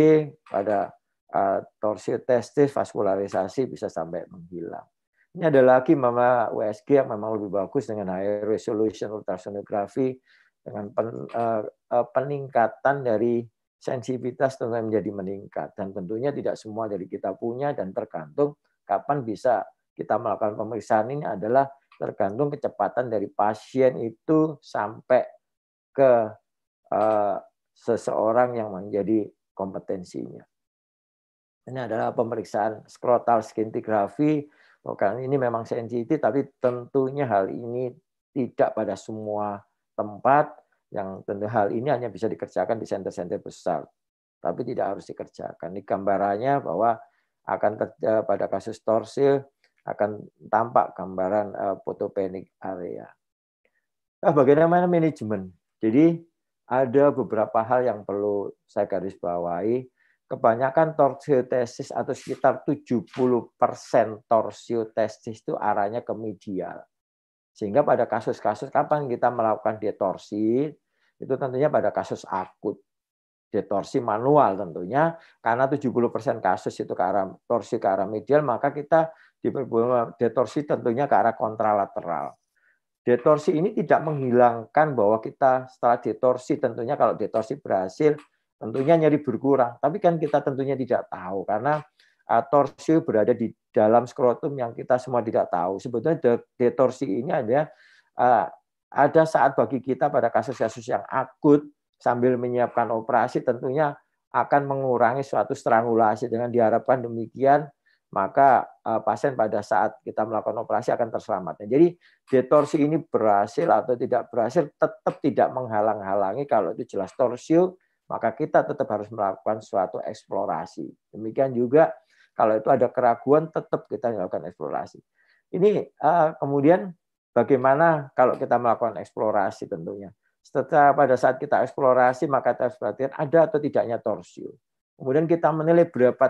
pada uh, torsi testis vaskularisasi bisa sampai menghilang. Ini ada lagi mama USG yang memang lebih bagus dengan high resolution ultrasonografi dengan pen, uh, uh, peningkatan dari sensitivitas tentunya menjadi meningkat dan tentunya tidak semua dari kita punya dan tergantung kapan bisa kita melakukan pemeriksaan ini adalah tergantung kecepatan dari pasien itu sampai ke uh, seseorang yang menjadi kompetensinya. Ini adalah pemeriksaan skrotal scintigraphy. Bukan oh, ini memang sensitif, tapi tentunya hal ini tidak pada semua tempat. Yang tentu hal ini hanya bisa dikerjakan di center-center besar, tapi tidak harus dikerjakan. Ini gambarannya bahwa akan terjadi pada kasus torsil akan tampak gambaran photopenic eh, area. Nah, bagaimana manajemen? Jadi ada beberapa hal yang perlu saya garis bawahi. Kebanyakan torsiotesis atau sekitar 70% torsiotesis itu arahnya ke medial. Sehingga pada kasus-kasus kapan kita melakukan detorsi, itu tentunya pada kasus akut. Detorsi manual tentunya, karena 70% kasus itu ke arah torsi ke arah medial, maka kita diperbuat detorsi tentunya ke arah kontralateral. Detorsi ini tidak menghilangkan bahwa kita setelah detorsi tentunya kalau detorsi berhasil tentunya nyeri berkurang, tapi kan kita tentunya tidak tahu karena eh, torsi berada di dalam skrotum yang kita semua tidak tahu. Sebetulnya detorsi ini ada eh, ada saat bagi kita pada kasus-kasus yang akut sambil menyiapkan operasi tentunya akan mengurangi suatu strangulasi dengan diharapkan demikian maka eh, pasien pada saat kita melakukan operasi akan terselamat. Nah, jadi detorsi ini berhasil atau tidak berhasil tetap tidak menghalang-halangi kalau itu jelas torsio, maka kita tetap harus melakukan suatu eksplorasi. Demikian juga kalau itu ada keraguan tetap kita melakukan eksplorasi. Ini eh, kemudian bagaimana kalau kita melakukan eksplorasi tentunya. Setelah pada saat kita eksplorasi maka kita perhatian ada atau tidaknya torsio. Kemudian kita menilai berapa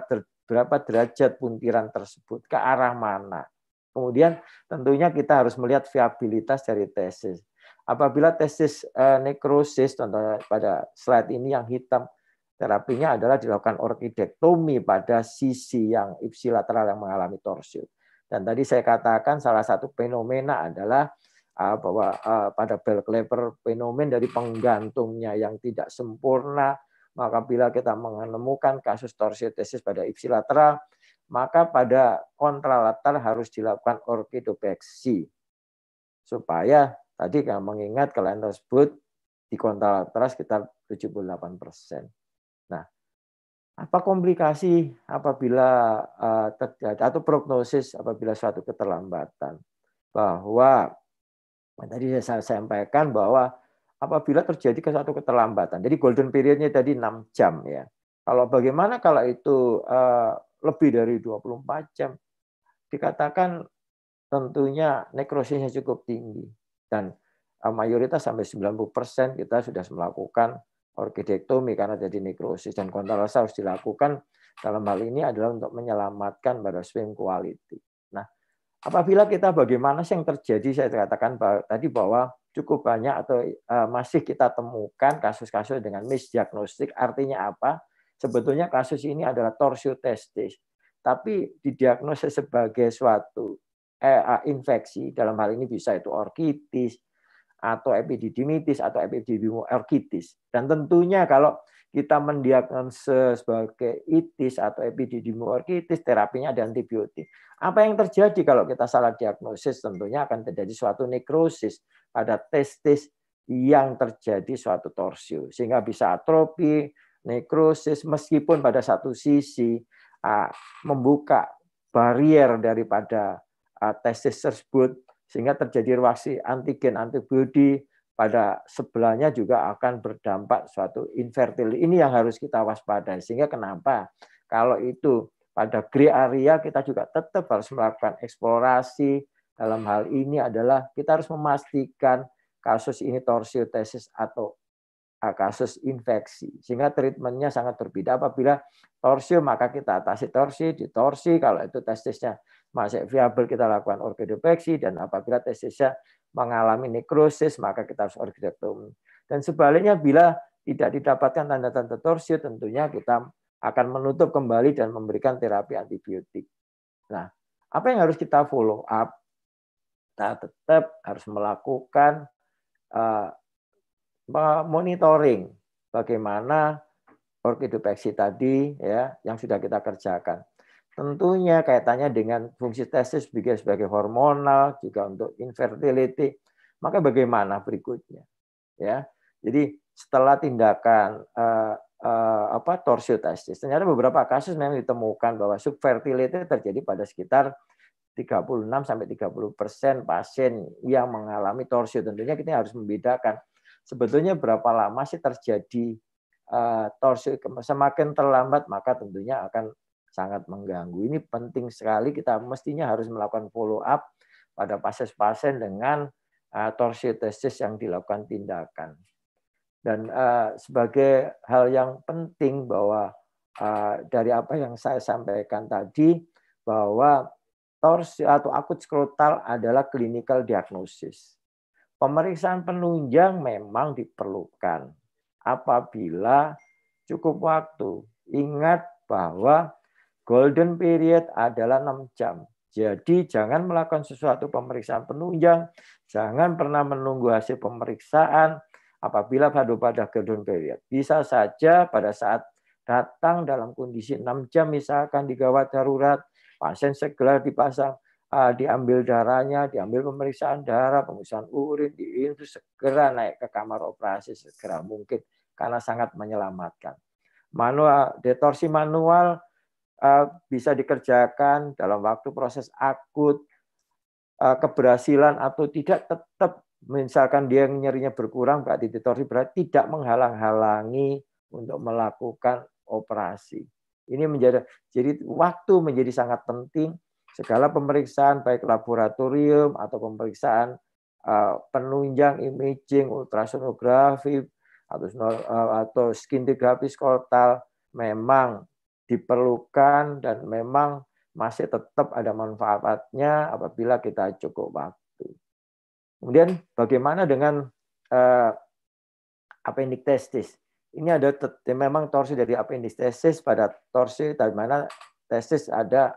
berapa derajat puntiran tersebut, ke arah mana. Kemudian tentunya kita harus melihat viabilitas dari tesis. Apabila tesis eh, nekrosis, contohnya pada slide ini yang hitam, terapinya adalah dilakukan orkidektomi pada sisi yang ipsilateral yang mengalami torsion. Dan tadi saya katakan salah satu fenomena adalah eh, bahwa eh, pada Bell clever fenomen dari penggantungnya yang tidak sempurna, maka bila kita menemukan kasus torsiotesis pada ipsilateral, maka pada kontralateral harus dilakukan orkidopeksi. Supaya tadi kan mengingat kalian tersebut di kontralateral sekitar 78 persen. Nah, apa komplikasi apabila eh, terjadi atau prognosis apabila suatu keterlambatan bahwa tadi saya sampaikan bahwa apabila terjadi satu keterlambatan. Jadi golden periodnya tadi 6 jam ya. Kalau bagaimana kalau itu uh, lebih dari 24 jam, dikatakan tentunya nekrosisnya cukup tinggi. Dan eh, mayoritas sampai 90% kita sudah melakukan orkidektomi karena jadi nekrosis. Dan kontrol harus dilakukan dalam hal ini adalah untuk menyelamatkan pada swim quality. Apabila kita bagaimana sih yang terjadi, saya katakan bahwa, tadi bahwa cukup banyak atau eh, masih kita temukan kasus-kasus dengan misdiagnostik, artinya apa? Sebetulnya kasus ini adalah torsio testis, tapi didiagnosis sebagai suatu eh, infeksi, dalam hal ini bisa itu orkitis, atau epididimitis, atau epididimo orkitis. Dan tentunya kalau kita mendiagnosis sebagai itis atau epidemiologitis, terapinya ada antibiotik. Apa yang terjadi kalau kita salah diagnosis? Tentunya akan terjadi suatu nekrosis pada testis yang terjadi suatu torsio. Sehingga bisa atrofi, nekrosis, meskipun pada satu sisi membuka barrier daripada testis tersebut, sehingga terjadi reaksi antigen antibodi pada sebelahnya juga akan berdampak suatu infertil. Ini yang harus kita waspadai. Sehingga kenapa kalau itu pada gray area kita juga tetap harus melakukan eksplorasi dalam hal ini adalah kita harus memastikan kasus ini torsiotesis atau ah, kasus infeksi. Sehingga treatmentnya sangat berbeda. Apabila torsio, maka kita atasi torsi, ditorsi. Kalau itu testisnya masih viable, kita lakukan organopeksi. Dan apabila testisnya mengalami nekrosis, maka kita harus orgidektomi. Dan sebaliknya, bila tidak didapatkan tanda-tanda torsio, tentunya kita akan menutup kembali dan memberikan terapi antibiotik. Nah, apa yang harus kita follow up? Kita tetap harus melakukan uh, monitoring bagaimana orkidopeksi tadi ya yang sudah kita kerjakan. Tentunya kaitannya dengan fungsi testis juga sebagai hormonal, juga untuk infertility. Maka bagaimana berikutnya? Ya, jadi setelah tindakan uh, uh, apa testis ternyata beberapa kasus memang ditemukan bahwa subfertility terjadi pada sekitar 36 sampai 30 persen pasien yang mengalami torsio. Tentunya kita harus membedakan sebetulnya berapa lama sih terjadi uh, torsio. Semakin terlambat maka tentunya akan sangat mengganggu. Ini penting sekali kita mestinya harus melakukan follow up pada pasien-pasien dengan uh, torsiotesis yang dilakukan tindakan. Dan uh, sebagai hal yang penting bahwa uh, dari apa yang saya sampaikan tadi bahwa torsi atau akut skrotal adalah clinical diagnosis. Pemeriksaan penunjang memang diperlukan apabila cukup waktu. Ingat bahwa Golden period adalah 6 jam. Jadi jangan melakukan sesuatu pemeriksaan penunjang, jangan pernah menunggu hasil pemeriksaan apabila pada pada golden period. Bisa saja pada saat datang dalam kondisi 6 jam misalkan di gawat darurat, pasien segera dipasang ah, diambil darahnya, diambil pemeriksaan darah, pemeriksaan urin, itu segera naik ke kamar operasi segera mungkin karena sangat menyelamatkan. Manual detorsi manual Eh, bisa dikerjakan dalam waktu proses akut eh, keberhasilan atau tidak tetap misalkan dia nyerinya berkurang berarti titori berarti tidak menghalang-halangi untuk melakukan operasi. Ini menjadi jadi waktu menjadi sangat penting segala pemeriksaan baik laboratorium atau pemeriksaan eh, penunjang imaging ultrasonografi atau atau skin therapy memang diperlukan dan memang masih tetap ada manfaatnya apabila kita cukup waktu. Kemudian bagaimana dengan eh, testis? Ini ada ya memang torsi dari testis pada torsi dari mana testis ada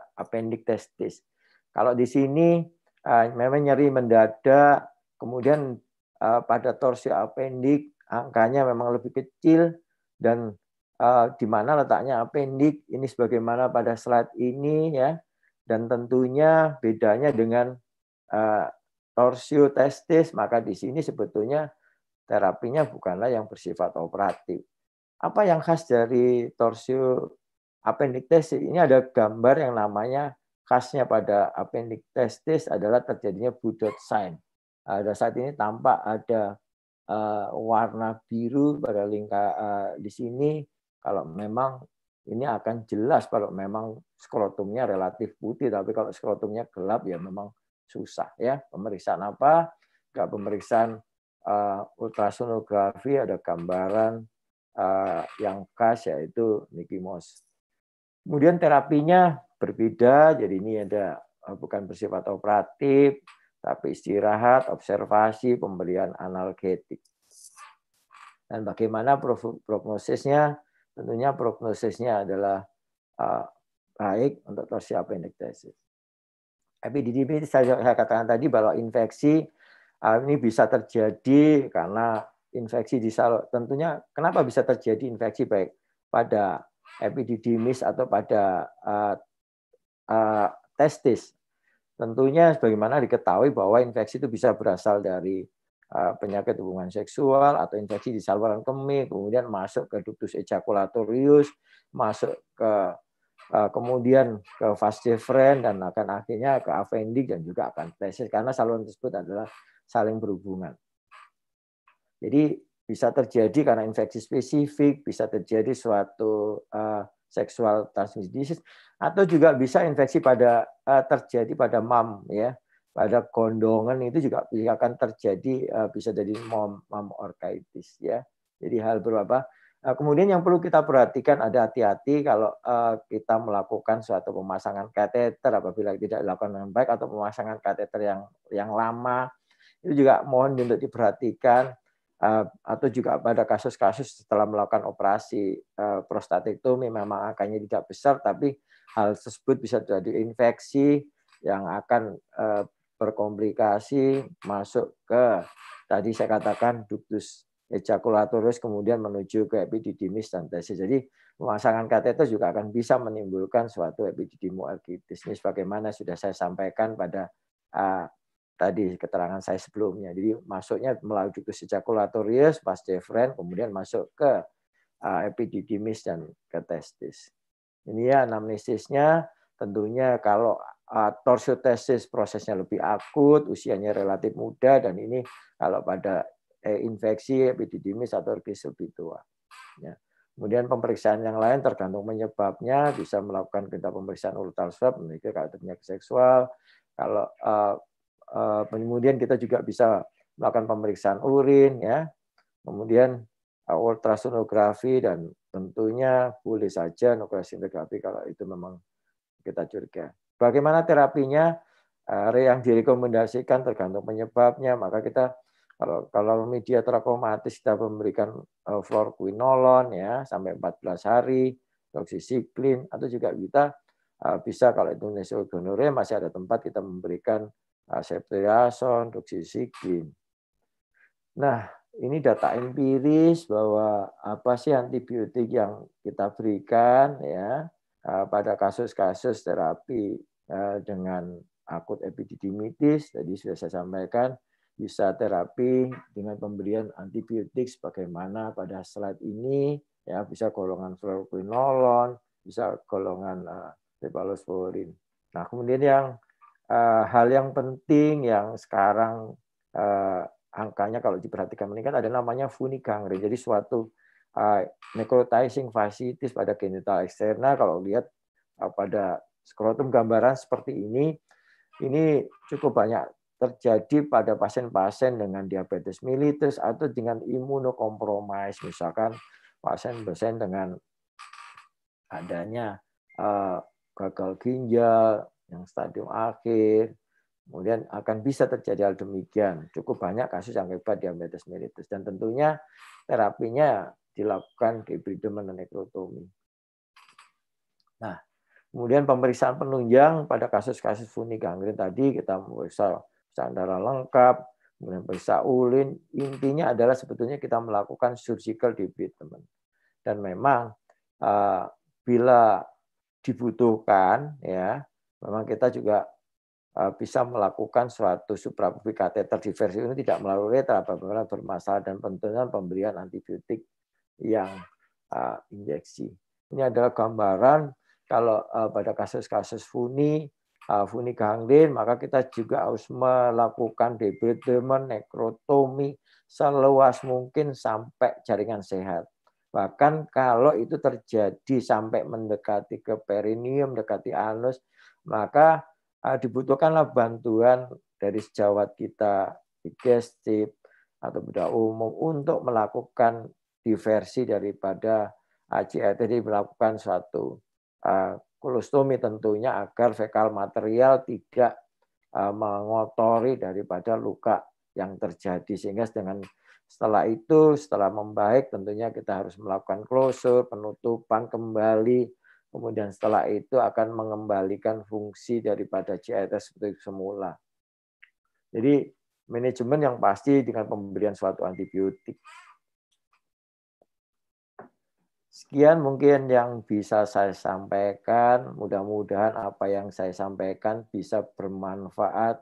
testis. Kalau di sini eh, memang nyeri mendadak, kemudian eh, pada torsi appendix angkanya memang lebih kecil dan uh, di mana letaknya appendix ini sebagaimana pada slide ini ya dan tentunya bedanya dengan eh, torsio testis maka di sini sebetulnya terapinya bukanlah yang bersifat operatif. Apa yang khas dari torsio appendix testis ini ada gambar yang namanya khasnya pada appendix testis adalah terjadinya budot sign. Eh, ada saat ini tampak ada warna biru pada lingkaran uh, di sini kalau memang ini akan jelas kalau memang skrotumnya relatif putih, tapi kalau skrotumnya gelap ya memang susah ya. Pemeriksaan apa? Gak pemeriksaan uh, ultrasonografi ada gambaran uh, yang khas yaitu nikimos Kemudian terapinya berbeda, jadi ini ada eh, bukan bersifat operatif, tapi istirahat, observasi, pemberian analgetik. Dan bagaimana prognosisnya? tentunya prognosisnya adalah uh, baik untuk torsia appendicitis. Epididimitis saya, saya katakan tadi bahwa infeksi uh, ini bisa terjadi karena infeksi di saluran. Tentunya kenapa bisa terjadi infeksi baik pada epididimis atau pada uh, uh, testis. Tentunya sebagaimana diketahui bahwa infeksi itu bisa berasal dari Eh, penyakit hubungan seksual atau infeksi di saluran kemih, kemudian masuk ke ductus ejaculatorius, masuk ke eh, kemudian ke vas deferens dan akan akhirnya ke avendik dan juga akan tesis karena saluran tersebut adalah saling berhubungan. Jadi bisa terjadi karena infeksi spesifik, bisa terjadi suatu uh, seksual transmisi disease atau juga bisa infeksi pada uh, terjadi pada mam ya pada kondongan itu juga akan terjadi eh, bisa jadi mom, mom orchitis ya. Jadi hal berapa? Eh, kemudian yang perlu kita perhatikan ada hati-hati kalau eh, kita melakukan suatu pemasangan kateter apabila tidak dilakukan dengan baik atau pemasangan kateter yang yang lama itu juga mohon untuk diperhatikan atau juga pada kasus-kasus setelah melakukan operasi prostatik itu memang angkanya tidak besar tapi hal tersebut bisa jadi infeksi yang akan berkomplikasi masuk ke tadi saya katakan ductus ejaculatoris kemudian menuju ke epididymis dan tesi. Jadi pemasangan kateter juga akan bisa menimbulkan suatu Ini bagaimana sudah saya sampaikan pada uh, tadi keterangan saya sebelumnya. Jadi masuknya melalui ductus ejaculatorius, pas deferens, kemudian masuk ke uh, epididymis dan ke testis. Ini ya anamnesisnya tentunya kalau Eh, torsiotesis prosesnya lebih akut, usianya relatif muda, dan ini kalau pada eh, infeksi epididimis atau orgis lebih tua. Ya. Kemudian pemeriksaan yang lain tergantung penyebabnya, bisa melakukan kita pemeriksaan ultra swab, memiliki kalau seksual, kalau uh, uh, kemudian kita juga bisa melakukan pemeriksaan urin, ya, kemudian uh, ultrasonografi dan tentunya boleh saja nukleosintegrafi kalau itu memang kita curiga. Bagaimana terapinya? yang direkomendasikan tergantung penyebabnya. Maka kita kalau kalau media traumatis kita memberikan eh, fluoroquinolon ya sampai 14 hari, doxycycline atau juga kita eh, bisa kalau itu nesogonore masih ada tempat kita memberikan eh, septriason, doxycycline. Nah, ini data empiris bahwa apa sih antibiotik yang kita berikan ya Eh, pada kasus-kasus terapi eh, dengan akut epididimitis tadi sudah saya sampaikan bisa terapi dengan pemberian antibiotik sebagaimana pada slide ini ya bisa golongan fluoroquinolon bisa golongan cephalosporin. Eh, nah kemudian yang hal yang penting yang sekarang angkanya kalau diperhatikan meningkat ada namanya funigangre jadi suatu necrotizing fasciitis pada genital eksterna kalau lihat uh, pada skrotum gambaran seperti ini ini cukup banyak terjadi pada pasien-pasien dengan diabetes mellitus atau dengan imunokompromis misalkan pasien-pasien dengan adanya uh, gagal ginjal yang stadium akhir kemudian akan bisa terjadi hal demikian. Cukup banyak kasus yang hebat diabetes mellitus dan tentunya terapinya dilakukan debridement dan nekrotomi. Nah, kemudian pemeriksaan penunjang pada kasus-kasus funi gangren tadi kita memeriksa sandara lengkap, kemudian periksa ulin. Intinya adalah sebetulnya kita melakukan surgical debridement. Dan memang eh, bila dibutuhkan ya, memang kita juga eh, bisa melakukan suatu suprapubik kateter diversi ini tidak melalui retal bermasalah dan pentingnya pemberian antibiotik yang uh, injeksi. Ini adalah gambaran kalau uh, pada kasus-kasus funi, uh, funi ganglin, maka kita juga harus melakukan debridement, nekrotomi seluas mungkin sampai jaringan sehat. Bahkan kalau itu terjadi sampai mendekati ke perineum, mendekati anus, maka uh, dibutuhkanlah bantuan dari sejawat kita digestif atau beda umum untuk melakukan diversi daripada ACT jadi melakukan suatu kolostomi tentunya agar fekal material tidak mengotori daripada luka yang terjadi sehingga dengan setelah itu setelah membaik tentunya kita harus melakukan closure penutupan kembali kemudian setelah itu akan mengembalikan fungsi daripada CIT seperti semula jadi manajemen yang pasti dengan pemberian suatu antibiotik Sekian mungkin yang bisa saya sampaikan. Mudah-mudahan apa yang saya sampaikan bisa bermanfaat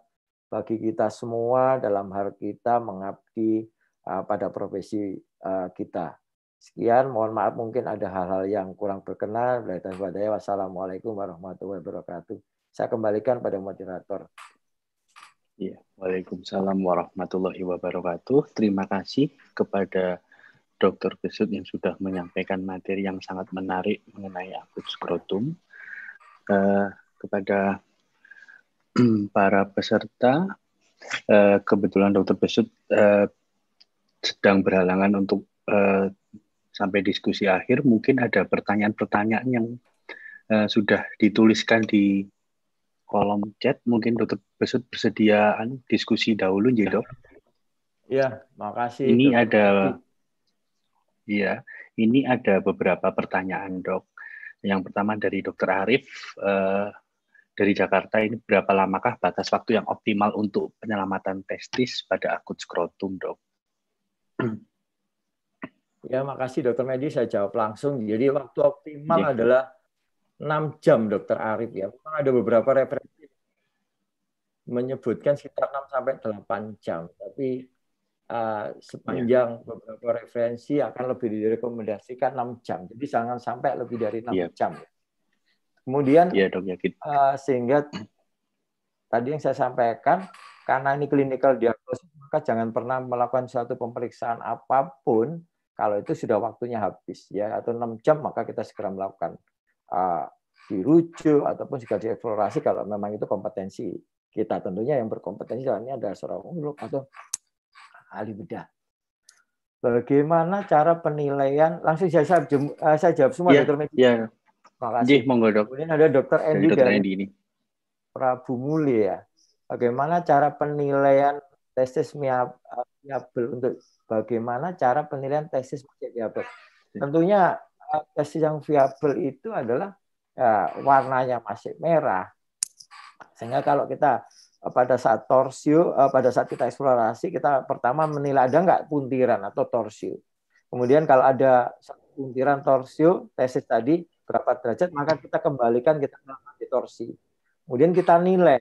bagi kita semua dalam hal kita mengabdi uh, pada profesi uh, kita. Sekian, mohon maaf mungkin ada hal-hal yang kurang berkenan. Wassalamualaikum warahmatullahi wabarakatuh. Saya kembalikan pada moderator. Ya, Waalaikumsalam warahmatullahi wabarakatuh. Terima kasih kepada Dr. Besut yang sudah menyampaikan materi yang sangat menarik mengenai akut skrotum. Uh, kepada para peserta, uh, kebetulan Dr. Besut uh, sedang berhalangan untuk uh, sampai diskusi akhir. Mungkin ada pertanyaan-pertanyaan yang uh, sudah dituliskan di kolom chat. Mungkin Dr. Besut bersedia anu, diskusi dahulu, Jadi, Dok. Ya, makasih. Ini Dr. ada Iya, ini ada beberapa pertanyaan dok. Yang pertama dari Dokter Arif eh, dari Jakarta ini berapa lamakah batas waktu yang optimal untuk penyelamatan testis pada akut skrotum dok? Ya makasih Dokter Medi saya jawab langsung. Jadi waktu optimal ya. adalah 6 jam Dokter Arif ya. Memang ada beberapa referensi menyebutkan sekitar 6 sampai 8 jam. Tapi Eh, sepanjang yeah. beberapa referensi akan lebih direkomendasikan 6 jam. Jadi jangan sampai lebih dari 6 yeah. jam. Kemudian yeah, dok, iya, gitu. Uh, sehingga tadi yang saya sampaikan karena ini clinical diagnosis maka jangan pernah melakukan suatu pemeriksaan apapun kalau itu sudah waktunya habis ya atau 6 jam maka kita segera melakukan uh, dirujuk ataupun segera dievaluasi kalau memang itu kompetensi kita tentunya yang berkompetensi dalamnya ada seorang urolog atau ahli bedah. Bagaimana cara penilaian? Langsung saya, jawab, eh, saya jawab semua, ya, Dokter Medi. Ya. Makasih. Jih, monggo, dok. Kemudian ada Dokter Endi dari, dari Endi ini. Prabu Mulia. Ya. Bagaimana cara penilaian tesis eh, miabel untuk bagaimana cara penilaian tesis miabel? Iya. Tentunya eh, tesis yang viabel itu adalah ya, warnanya masih merah. Sehingga kalau kita Eh, pada saat torsio, eh, pada saat kita eksplorasi, kita pertama menilai ada nggak puntiran atau torsio. Kemudian kalau ada puntiran torsio, tesis tadi berapa derajat, maka kita kembalikan, kita melakukan torsi. Kemudian kita nilai.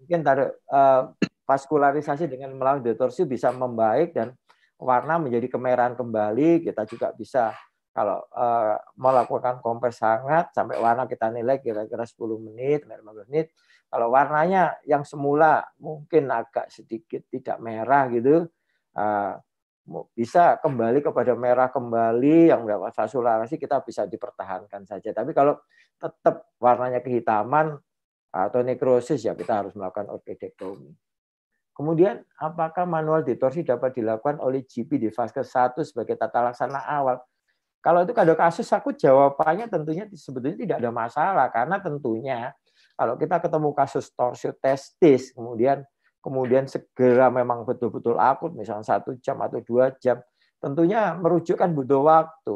Mungkin taruh eh, uh, vaskularisasi dengan melakukan detorsi bisa membaik dan warna menjadi kemerahan kembali. Kita juga bisa kalau melakukan kompres hangat sampai warna kita nilai kira-kira 10 menit, 15 menit kalau warnanya yang semula mungkin agak sedikit tidak merah gitu, ah, bisa kembali kepada merah kembali yang berapa fasulasi kita bisa dipertahankan saja. Tapi kalau tetap warnanya kehitaman atau nekrosis ya kita harus melakukan orchidektomi. Kemudian apakah manual ditorsi dapat dilakukan oleh GP di fase 1 sebagai tata laksana awal? Kalau itu kalau kasus aku jawabannya tentunya sebetulnya tidak ada masalah karena tentunya kalau kita ketemu kasus torsio testis, kemudian kemudian segera memang betul-betul akut, misalnya satu jam atau dua jam, tentunya merujukkan butuh waktu.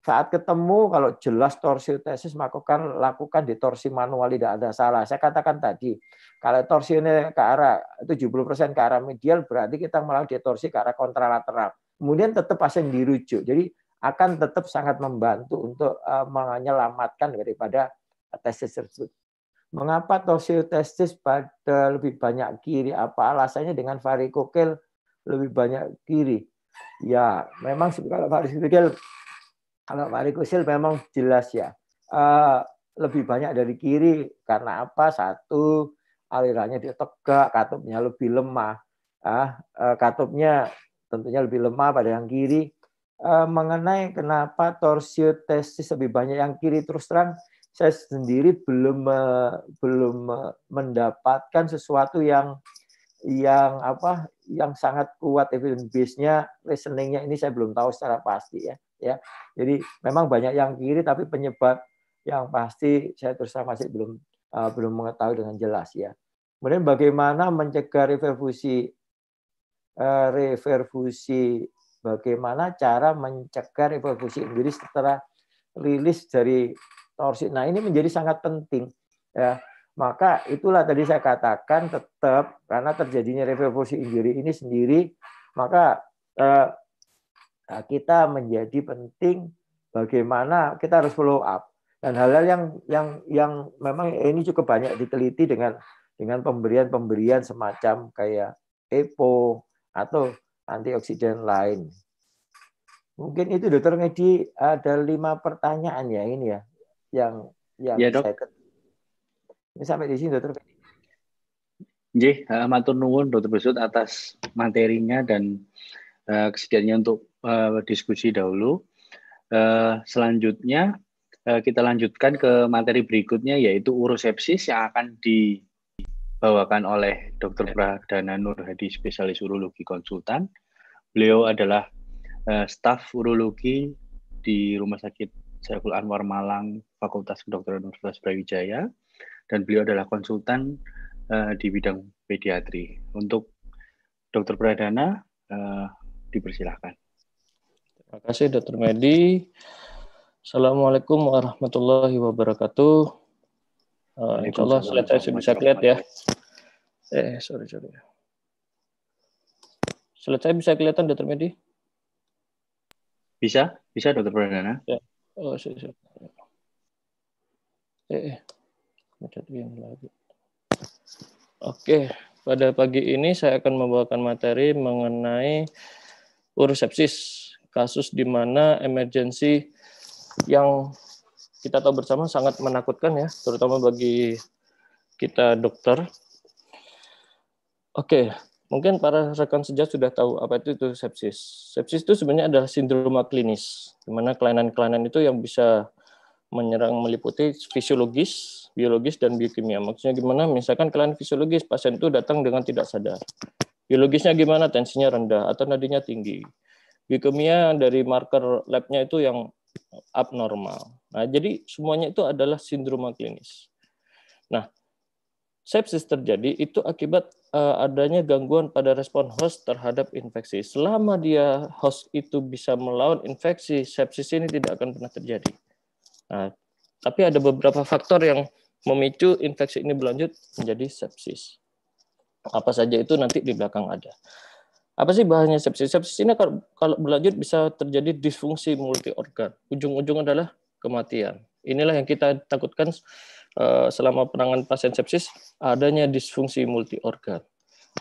Saat ketemu kalau jelas testis, maka kan lakukan di torsi manual tidak ada salah. Saya katakan tadi kalau torsinya ke arah 70% ke arah medial berarti kita melakukan detorsi ke arah kontralateral. Kemudian tetap pasien dirujuk. Jadi akan tetap sangat membantu untuk eh, menyelamatkan daripada tesis tersebut. Mengapa tosil testis pada lebih banyak kiri? Apa alasannya dengan varikokel lebih banyak kiri? Ya, memang kalau varikokel kalau varikosil memang jelas ya. Eh, lebih banyak dari kiri karena apa? Satu, alirannya dia tegak, katupnya lebih lemah. Ah, eh, katupnya tentunya lebih lemah pada yang kiri. Eh, mengenai kenapa torsio testis lebih banyak yang kiri terus terang saya sendiri belum eh, belum eh, mendapatkan sesuatu yang yang apa yang sangat kuat evidence base-nya reasoning-nya ini saya belum tahu secara pasti ya ya jadi memang banyak yang kiri tapi penyebab yang pasti saya terus terang masih belum uh, belum mengetahui dengan jelas ya kemudian bagaimana mencegah reverfusi uh, reverfusi bagaimana cara mencegah reverfusi sendiri setelah rilis dari torsi. Nah, ini menjadi sangat penting ya. Maka itulah tadi saya katakan tetap karena terjadinya revolusi injury ini sendiri maka eh, nah, kita menjadi penting bagaimana kita harus follow up dan hal-hal yang yang yang memang ini cukup banyak diteliti dengan dengan pemberian-pemberian semacam kayak EPO atau antioksidan lain. Mungkin itu Dokter Medi ada lima pertanyaan ya ini ya yang yang ya, saya ini sampai di sini dokter J, uh, eh, matur nuwun dokter Besut atas materinya dan uh, kesediaannya untuk uh, diskusi dahulu. Uh, selanjutnya uh, kita lanjutkan ke materi berikutnya yaitu urosepsis yang akan dibawakan oleh Dr. Pradana Nur Hadi spesialis urologi konsultan. Beliau adalah uh, staf urologi di Rumah Sakit Syaiful Anwar Malang, Fakultas Kedokteran Universitas Brawijaya, dan beliau adalah konsultan uh, di bidang pediatri. Untuk Dokter Pradana, uh, dipersilahkan. Terima kasih Dokter Medi. Assalamualaikum warahmatullahi wabarakatuh. Uh, insya Allah selesai saya bisa kelihatan ya. Eh, sorry, sorry. Selesai bisa kelihatan, Dokter Medi? Bisa, bisa Dokter Pradana. Ya. Oh, Eh, eh. yang lagi. Oke, pada pagi ini saya akan membawakan materi mengenai ursepsis kasus di mana emergensi yang kita tahu bersama sangat menakutkan ya, terutama bagi kita dokter. Oke, mungkin para rekan sejak sudah tahu apa itu, itu sepsis. Sepsis itu sebenarnya adalah sindroma klinis, di mana kelainan-kelainan itu yang bisa menyerang meliputi fisiologis, biologis, dan biokimia. Maksudnya gimana? Misalkan kelainan fisiologis, pasien itu datang dengan tidak sadar. Biologisnya gimana? Tensinya rendah atau nadinya tinggi. Biokimia dari marker labnya itu yang abnormal. Nah, jadi semuanya itu adalah sindroma klinis. Nah, sepsis terjadi itu akibat Eh, adanya gangguan pada respon host terhadap infeksi. Selama dia host itu bisa melawan infeksi, sepsis ini tidak akan pernah terjadi. Nah, tapi ada beberapa faktor yang memicu infeksi ini berlanjut menjadi sepsis. Apa saja itu nanti di belakang ada. Apa sih bahannya sepsis? Sepsis ini kalau, kalau berlanjut bisa terjadi disfungsi multi organ. Ujung-ujung adalah kematian. Inilah yang kita takutkan eh, selama penanganan pasien sepsis adanya disfungsi multi organ.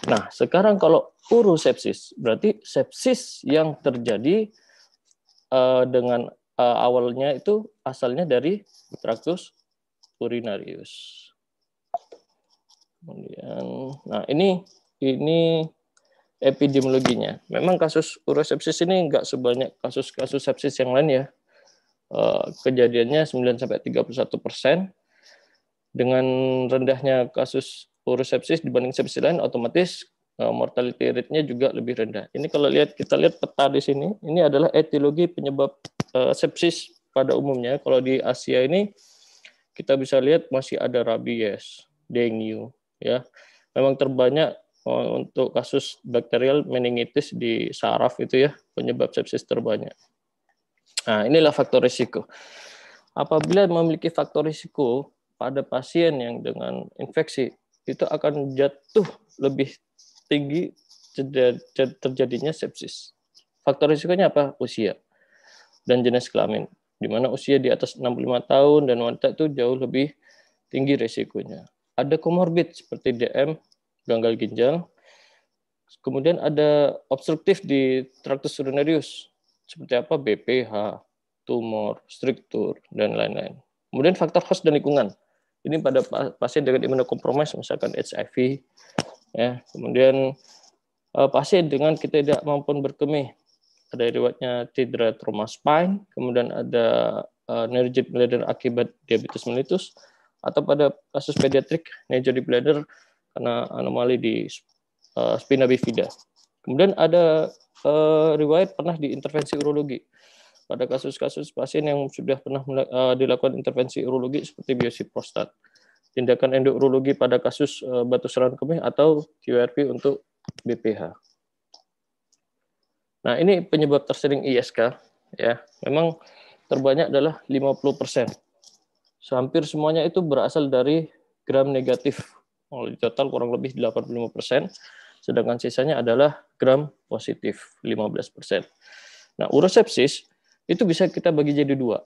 Nah, sekarang kalau urosepsis berarti sepsis yang terjadi eh, dengan eh, awalnya itu asalnya dari traktus urinarius. Kemudian, nah ini ini epidemiologinya. Memang kasus urosepsis ini nggak sebanyak kasus-kasus sepsis yang lain ya. Eh, kejadiannya 9 sampai 31 persen. Dengan rendahnya kasus urus dibanding sepsis lain, otomatis eh, mortality rate-nya juga lebih rendah. Ini kalau lihat kita lihat peta di sini, ini adalah etiologi penyebab eh, sepsis pada umumnya. Kalau di Asia ini kita bisa lihat masih ada rabies, dengue, ya. Memang terbanyak untuk kasus bakterial meningitis di saraf itu ya penyebab sepsis terbanyak. Nah, inilah faktor risiko. Apabila memiliki faktor risiko pada pasien yang dengan infeksi, itu akan jatuh lebih tinggi terjadinya sepsis. Faktor risikonya apa? Usia dan jenis kelamin. Di mana usia di atas 65 tahun dan wanita itu jauh lebih tinggi risikonya. Ada komorbid seperti DM, gagal ginjal. Kemudian ada obstruktif di tractus urinarius seperti apa BPH, tumor, struktur, dan lain-lain. Kemudian faktor host dan lingkungan. Ini pada pasien dengan imunokompromis, misalkan HIV, ya. Kemudian eh, pasien dengan kita tidak mampu berkemih, ada riwayatnya tidra trauma spine, kemudian ada uh, neurogenic bladder akibat diabetes mellitus, atau pada kasus pediatrik neurogenic bladder karena anomali di uh, spina bifida. Kemudian ada uh, riwayat pernah diintervensi urologi. Pada kasus-kasus pasien yang sudah pernah uh, dilakukan intervensi urologi seperti biopsi prostat, tindakan endourologi pada kasus uh, batu serangan kemih atau QRP untuk BPH. Nah, ini penyebab tersering ISK ya. Memang terbanyak adalah 50%. Hampir semuanya itu berasal dari gram negatif. Kalau total kurang lebih 85% sedangkan sisanya adalah gram positif 15%. Nah, urosepsis itu bisa kita bagi jadi dua.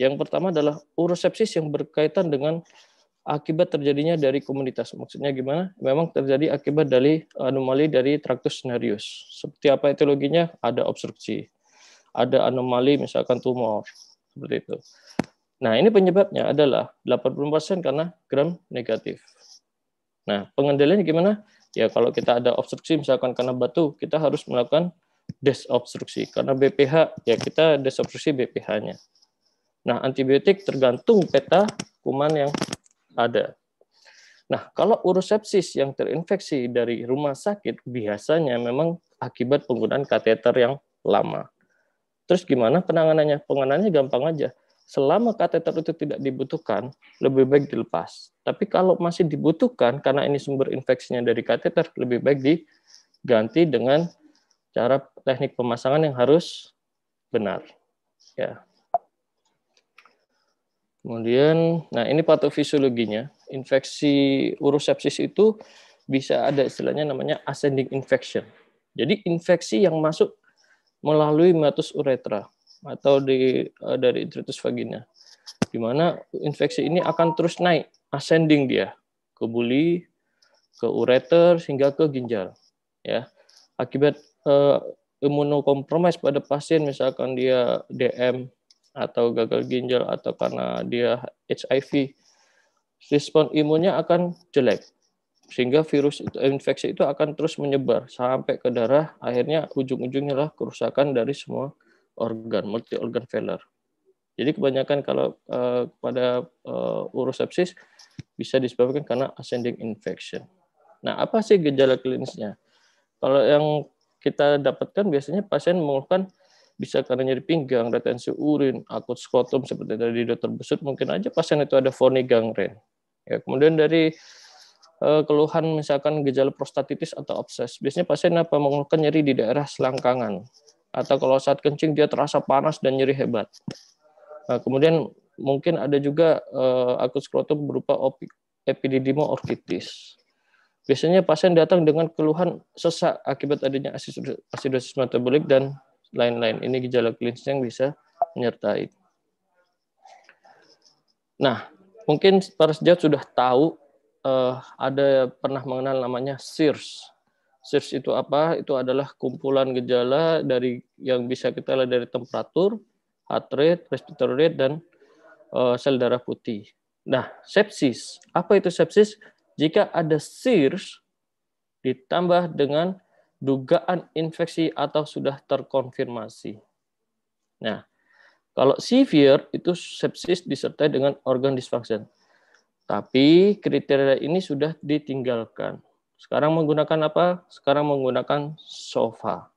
Yang pertama adalah urosepsis yang berkaitan dengan akibat terjadinya dari komunitas. Maksudnya gimana? Memang terjadi akibat dari anomali dari traktus senarius. Seperti apa etiologinya? Ada obstruksi, ada anomali misalkan tumor, seperti itu. Nah, ini penyebabnya adalah 80% karena gram negatif. Nah, pengendaliannya gimana? Ya kalau kita ada obstruksi misalkan karena batu, kita harus melakukan desobstruksi. Karena BPH, ya kita desobstruksi BPH-nya. Nah, antibiotik tergantung peta kuman yang ada. Nah, kalau urosepsis yang terinfeksi dari rumah sakit biasanya memang akibat penggunaan kateter yang lama. Terus gimana penanganannya? Penanganannya gampang aja selama kateter itu tidak dibutuhkan, lebih baik dilepas. Tapi kalau masih dibutuhkan karena ini sumber infeksinya dari kateter, lebih baik diganti dengan cara teknik pemasangan yang harus benar. Ya. Kemudian, nah ini patofisiologinya. Infeksi urosepsis itu bisa ada istilahnya namanya ascending infection. Jadi infeksi yang masuk melalui meatus uretra atau di uh, dari intritus vagina. Di mana infeksi ini akan terus naik, ascending dia ke buli, ke ureter hingga ke ginjal. Ya. Akibat uh, imunokompromis pada pasien misalkan dia DM atau gagal ginjal atau karena dia HIV respon imunnya akan jelek sehingga virus itu, infeksi itu akan terus menyebar sampai ke darah akhirnya ujung-ujungnya lah kerusakan dari semua organ, multi organ failure. Jadi kebanyakan kalau uh, pada uh, eh, urosepsis bisa disebabkan karena ascending infection. Nah, apa sih gejala klinisnya? Kalau yang kita dapatkan biasanya pasien mengeluhkan bisa karena nyeri pinggang, retensi urin, akut skotum seperti dari dokter besut mungkin aja pasien itu ada forni gangren. Ya, kemudian dari uh, keluhan misalkan gejala prostatitis atau abses. Biasanya pasien apa mengeluhkan nyeri di daerah selangkangan atau kalau saat kencing dia terasa panas dan nyeri hebat. Nah, kemudian mungkin ada juga uh, akut skrotum berupa epididimo orkitis. Biasanya pasien datang dengan keluhan sesak akibat adanya asidosis metabolik dan lain-lain. Ini gejala klinis yang bisa menyertai. Nah, mungkin para sejawat sudah tahu uh, ada pernah mengenal namanya SIRS SIRS itu apa? Itu adalah kumpulan gejala dari yang bisa kita lihat dari temperatur, heart rate, respiratory rate, dan uh, sel darah putih. Nah, sepsis. Apa itu sepsis? Jika ada SIRS ditambah dengan dugaan infeksi atau sudah terkonfirmasi. Nah, kalau severe itu sepsis disertai dengan organ dysfunction. Tapi kriteria ini sudah ditinggalkan. Sekarang menggunakan apa? Sekarang menggunakan sofa.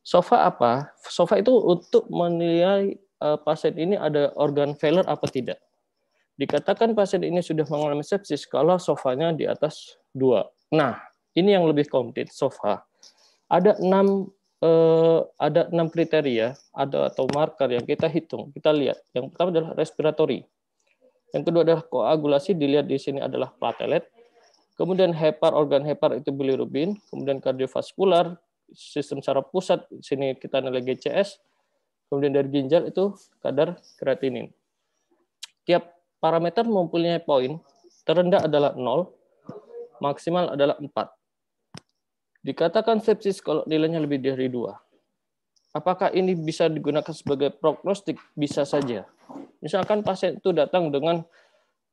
Sofa apa? Sofa itu untuk menilai eh, pasien ini ada organ failure apa tidak. Dikatakan pasien ini sudah mengalami sepsis kalau sofanya di atas dua. Nah, ini yang lebih komplit sofa. Ada enam eh, ada enam kriteria ada atau marker yang kita hitung, kita lihat. Yang pertama adalah respiratory. Yang kedua adalah koagulasi dilihat di sini adalah platelet. Kemudian hepar, organ hepar itu bilirubin. Kemudian kardiovaskular, sistem saraf pusat, sini kita nilai GCS. Kemudian dari ginjal itu kadar kreatinin. Tiap parameter mempunyai poin. Terendah adalah 0, maksimal adalah 4. Dikatakan sepsis kalau nilainya lebih dari 2 apakah ini bisa digunakan sebagai prognostik? Bisa saja. Misalkan pasien itu datang dengan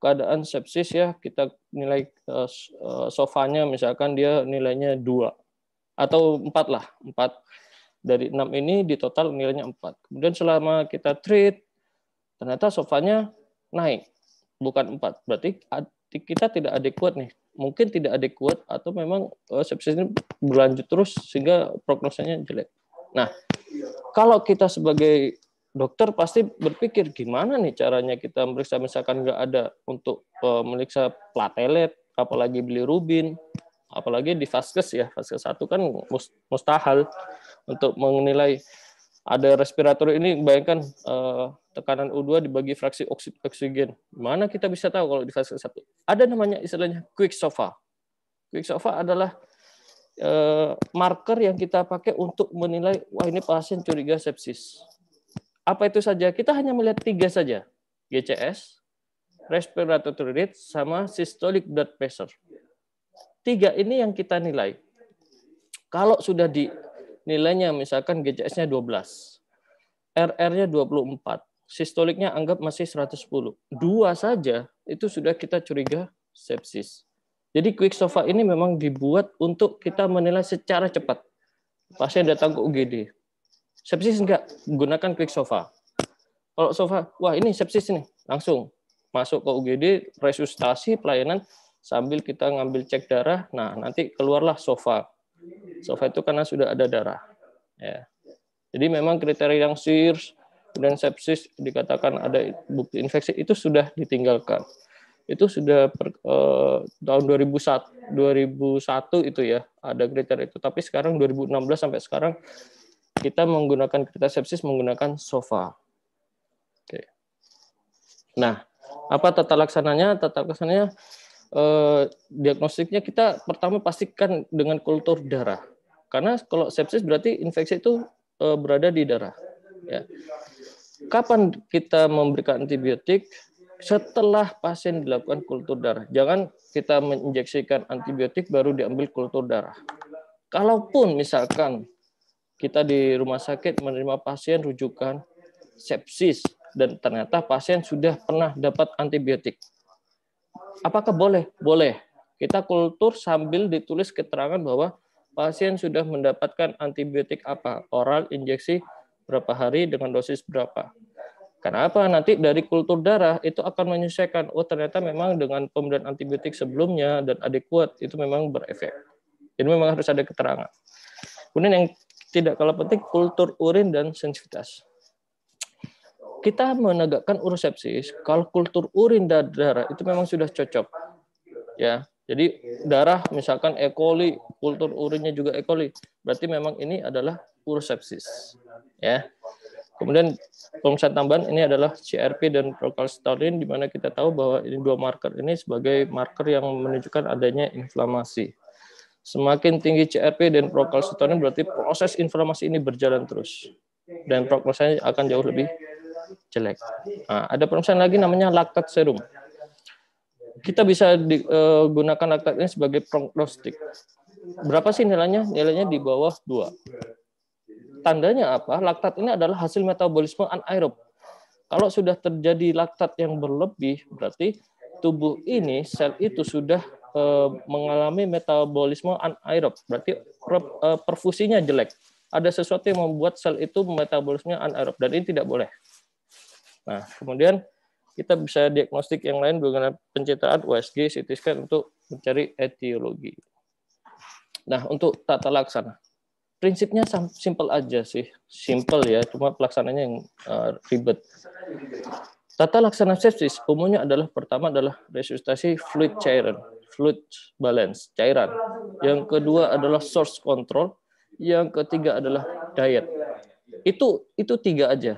keadaan sepsis ya kita nilai eh, eh, sofanya misalkan dia nilainya dua atau empat lah empat dari enam ini di total nilainya empat kemudian selama kita treat ternyata sofanya naik bukan empat berarti kita tidak adekuat nih mungkin tidak adekuat atau memang eh, sepsis ini berlanjut terus sehingga prognosisnya jelek nah kalau kita sebagai dokter pasti berpikir gimana nih caranya kita memeriksa misalkan nggak ada untuk uh, platelet, apalagi beli rubin, apalagi di vaskes ya vaskes satu kan mustahil untuk menilai ada respirator ini bayangkan eh, tekanan U2 dibagi fraksi oksigen mana kita bisa tahu kalau di vaskes satu ada namanya istilahnya quick sofa quick sofa adalah eh, marker yang kita pakai untuk menilai wah ini pasien curiga sepsis apa itu saja? Kita hanya melihat tiga saja. GCS, respiratory rate, sama systolic blood pressure. Tiga ini yang kita nilai. Kalau sudah di nilainya misalkan GCS-nya 12, RR-nya 24, sistoliknya anggap masih 110. Dua saja itu sudah kita curiga sepsis. Jadi quick sofa ini memang dibuat untuk kita menilai secara cepat. Pasien datang ke UGD sepsis enggak gunakan klik sofa kalau sofa wah ini sepsis nih langsung masuk ke UGD resusitasi pelayanan sambil kita ngambil cek darah nah nanti keluarlah sofa sofa itu karena sudah ada darah ya jadi memang kriteria yang SIRS dan sepsis dikatakan ada bukti infeksi itu sudah ditinggalkan itu sudah per, eh, tahun 2001 2001 itu ya ada kriteria itu tapi sekarang 2016 sampai sekarang kita menggunakan sepsis menggunakan SOFA. Oke. Nah, apa tata laksananya? Tata laksananya eh, diagnostiknya kita pertama pastikan dengan kultur darah. Karena kalau sepsis berarti infeksi itu eh, berada di darah. Ya. Kapan kita memberikan antibiotik? Setelah pasien dilakukan kultur darah. Jangan kita menginjeksikan antibiotik baru diambil kultur darah. Kalaupun misalkan kita di rumah sakit menerima pasien rujukan sepsis dan ternyata pasien sudah pernah dapat antibiotik. Apakah boleh? Boleh. Kita kultur sambil ditulis keterangan bahwa pasien sudah mendapatkan antibiotik apa, oral, injeksi, berapa hari dengan dosis berapa. Karena apa? Nanti dari kultur darah itu akan menyesuaikan, oh ternyata memang dengan pemberian antibiotik sebelumnya dan adekuat itu memang berefek. Jadi memang harus ada keterangan. Kemudian yang tidak kalah penting kultur urin dan sensitivitas. Kita menegakkan urosepsis kalau kultur urin dan darah itu memang sudah cocok. Ya, jadi darah misalkan E. coli, kultur urinnya juga E. coli, berarti memang ini adalah urosepsis. Ya. Kemudian pemeriksaan tambahan ini adalah CRP dan procalcitonin di mana kita tahu bahwa ini dua marker ini sebagai marker yang menunjukkan adanya inflamasi. Semakin tinggi CRP dan prokalsitonin berarti proses inflamasi ini berjalan terus dan prognosanya akan jauh lebih jelek. Nah, ada permasalahan lagi namanya laktat serum. Kita bisa digunakan eh, laktat ini sebagai prognostik. Berapa sih nilainya? Nilainya di bawah dua. Tandanya apa? Laktat ini adalah hasil metabolisme anaerob. Kalau sudah terjadi laktat yang berlebih, berarti tubuh ini, sel itu sudah Eh, mengalami metabolisme anaerob, berarti eh, perfusinya jelek. Ada sesuatu yang membuat sel itu metabolismenya anaerob dan ini tidak boleh. Nah, kemudian kita bisa diagnostik yang lain dengan pencitraan USG CT scan untuk mencari etiologi. Nah, untuk tata laksana. Prinsipnya simple aja sih, simple ya, cuma pelaksanaannya yang eh, ribet. Tata laksana sepsis umumnya adalah pertama adalah resusitasi fluid cairan, fluid balance, cairan. Yang kedua adalah source control, yang ketiga adalah diet. Itu itu tiga aja.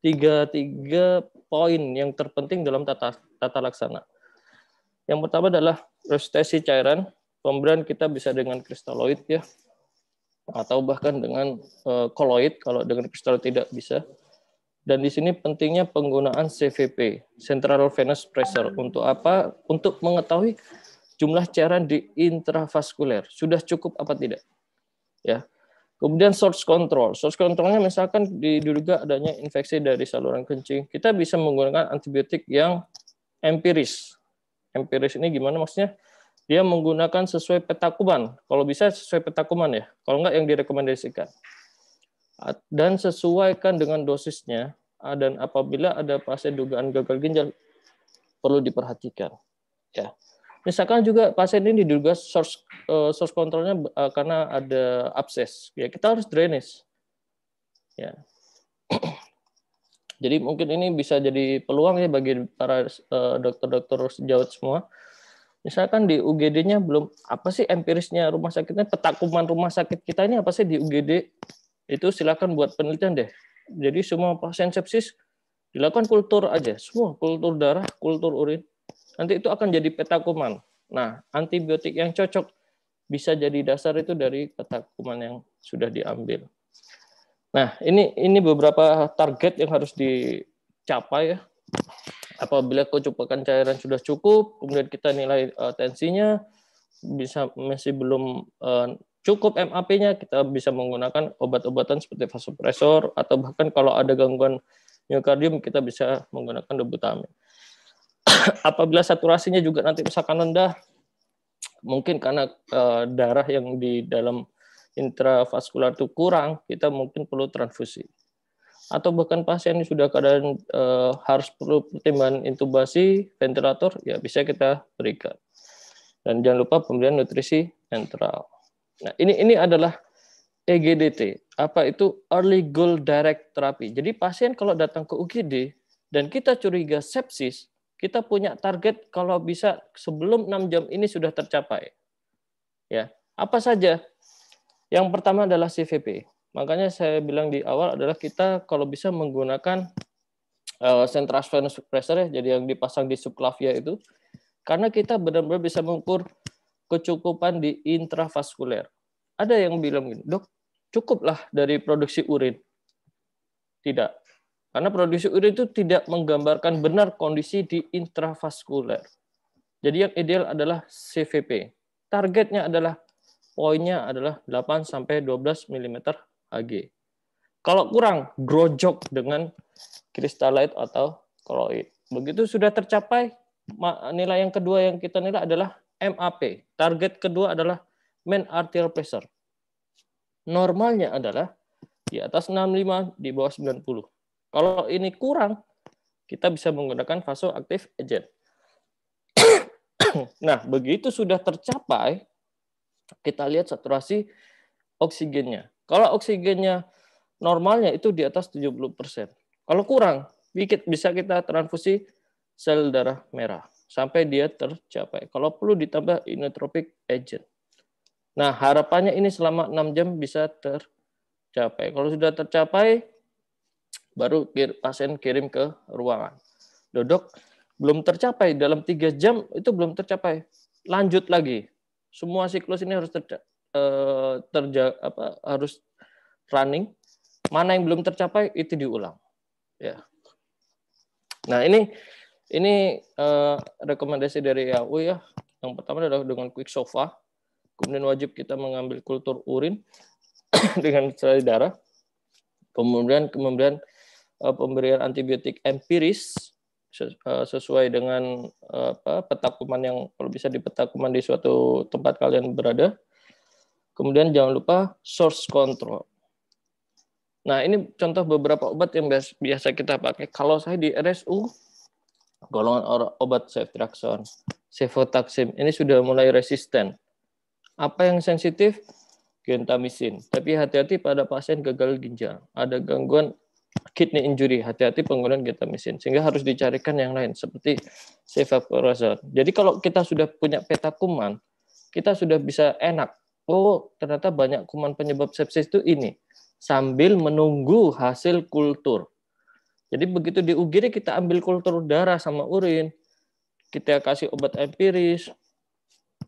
Tiga tiga poin yang terpenting dalam tata tata laksana. Yang pertama adalah resusitasi cairan, pemberian kita bisa dengan kristaloid ya atau bahkan dengan eh, koloid kalau dengan kristal tidak bisa dan di sini pentingnya penggunaan CVP, Central Venous Pressure. Untuk apa? Untuk mengetahui jumlah cairan di intravaskuler. Sudah cukup apa tidak? Ya. Kemudian source control. Source controlnya misalkan diduga adanya infeksi dari saluran kencing. Kita bisa menggunakan antibiotik yang empiris. Empiris ini gimana maksudnya? Dia menggunakan sesuai peta Kalau bisa sesuai peta ya. Kalau enggak yang direkomendasikan dan sesuaikan dengan dosisnya dan apabila ada pasien dugaan gagal ginjal perlu diperhatikan ya misalkan juga pasien ini diduga source uh, source kontrolnya eh, karena ada abses ya kita harus drainis ya jadi mungkin ini bisa jadi peluang ya bagi para eh, dokter-dokter sejawat semua misalkan di UGD-nya belum apa sih empirisnya rumah sakitnya petakuman rumah sakit kita ini apa sih di UGD itu silakan buat penelitian deh. Jadi semua pasien sepsis dilakukan kultur aja, semua kultur darah, kultur urin. Nanti itu akan jadi peta kuman. Nah, antibiotik yang cocok bisa jadi dasar itu dari peta kuman yang sudah diambil. Nah, ini ini beberapa target yang harus dicapai ya. Apabila kecukupan cairan sudah cukup, kemudian kita nilai uh, tensinya bisa masih belum uh, cukup MAP-nya kita bisa menggunakan obat-obatan seperti vasopresor atau bahkan kalau ada gangguan miokardium kita bisa menggunakan dobutamin. Apabila saturasinya juga nanti misalkan rendah, mungkin karena e, darah yang di dalam intravaskular itu kurang, kita mungkin perlu transfusi. Atau bahkan pasien yang sudah keadaan e, harus perlu pertimbangan intubasi, ventilator, ya bisa kita berikan. Dan jangan lupa pemberian nutrisi enteral. Nah, ini ini adalah EGDT. Apa itu early goal direct therapy. Jadi pasien kalau datang ke UGD dan kita curiga sepsis, kita punya target kalau bisa sebelum 6 jam ini sudah tercapai. Ya. Apa saja? Yang pertama adalah CVP. Makanya saya bilang di awal adalah kita kalau bisa menggunakan uh, eh, central venous pressure ya, jadi yang dipasang di subclavia itu, karena kita benar-benar bisa mengukur kecukupan di intravaskuler. Ada yang bilang gini, dok cukuplah dari produksi urin. Tidak. Karena produksi urin itu tidak menggambarkan benar kondisi di intravaskuler. Jadi yang ideal adalah CVP. Targetnya adalah poinnya adalah 8 12 mm Hg. Kalau kurang, grojok dengan kristalite atau koloid. Begitu sudah tercapai, nilai yang kedua yang kita nilai adalah MAP. Target kedua adalah main arterial pressure. Normalnya adalah di atas 65, di bawah 90. Kalau ini kurang, kita bisa menggunakan vasoaktif agent. nah, begitu sudah tercapai, kita lihat saturasi oksigennya. Kalau oksigennya normalnya itu di atas 70%. Kalau kurang, bisa kita transfusi sel darah merah sampai dia tercapai. Kalau perlu ditambah inotropic agent. Nah, harapannya ini selama 6 jam bisa tercapai. Kalau sudah tercapai, baru pasien kirim ke ruangan. Dodok, belum tercapai dalam 3 jam itu belum tercapai. Lanjut lagi. Semua siklus ini harus terja, eh, terja apa harus running. Mana yang belum tercapai itu diulang. Ya. Nah, ini ini uh, rekomendasi dari IAU ya. Yang pertama adalah dengan quick sofa. Kemudian wajib kita mengambil kultur urin dengan selai darah. Kemudian kemudian uh, pemberian antibiotik empiris eh, sesuai dengan apa, peta kuman yang kalau bisa peta kuman di suatu tempat kalian berada. Kemudian jangan lupa source control. Nah, ini contoh beberapa obat yang biasa kita pakai. Kalau saya di RSU, golongan obat ceftriaxone, cefotaxim ini sudah mulai resisten. Apa yang sensitif? Gentamisin. Tapi hati-hati pada pasien gagal ginjal, ada gangguan kidney injury, hati-hati penggunaan gentamisin. Sehingga harus dicarikan yang lain seperti cefaparazole. Jadi kalau kita sudah punya peta kuman, kita sudah bisa enak. Oh, ternyata banyak kuman penyebab sepsis itu ini. Sambil menunggu hasil kultur jadi begitu di UGD kita ambil kultur darah sama urin, kita kasih obat empiris,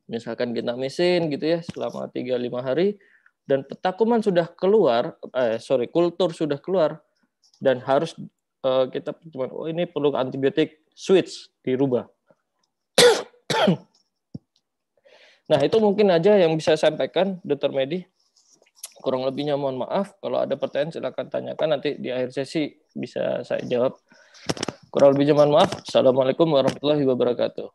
misalkan gentamisin gitu ya selama 3-5 hari, dan petakuman sudah keluar, eh, sorry kultur sudah keluar, dan harus eh, kita cuma oh ini perlu antibiotik switch dirubah. nah itu mungkin aja yang bisa saya sampaikan, Dokter Medi. Kurang lebihnya mohon maaf. Kalau ada pertanyaan silakan tanyakan nanti di akhir sesi bisa saya jawab. Kurang lebihnya mohon maaf. Assalamualaikum warahmatullahi wabarakatuh.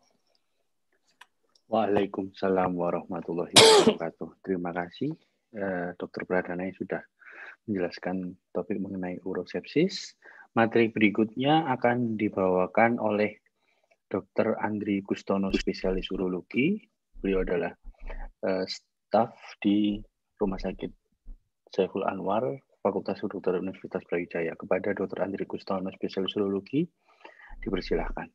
Waalaikumsalam warahmatullahi wabarakatuh. Terima kasih eh, Dr. Pradana yang sudah menjelaskan topik mengenai urosepsis. Materi berikutnya akan dibawakan oleh Dr. Andri Kustono, spesialis urologi. Beliau adalah uh, staf di Rumah Sakit Saiful Anwar, Fakultas Hukum Dokter Universitas Brawijaya. Kepada Dr. Andri Kustono, spesialis urologi, dipersilahkan.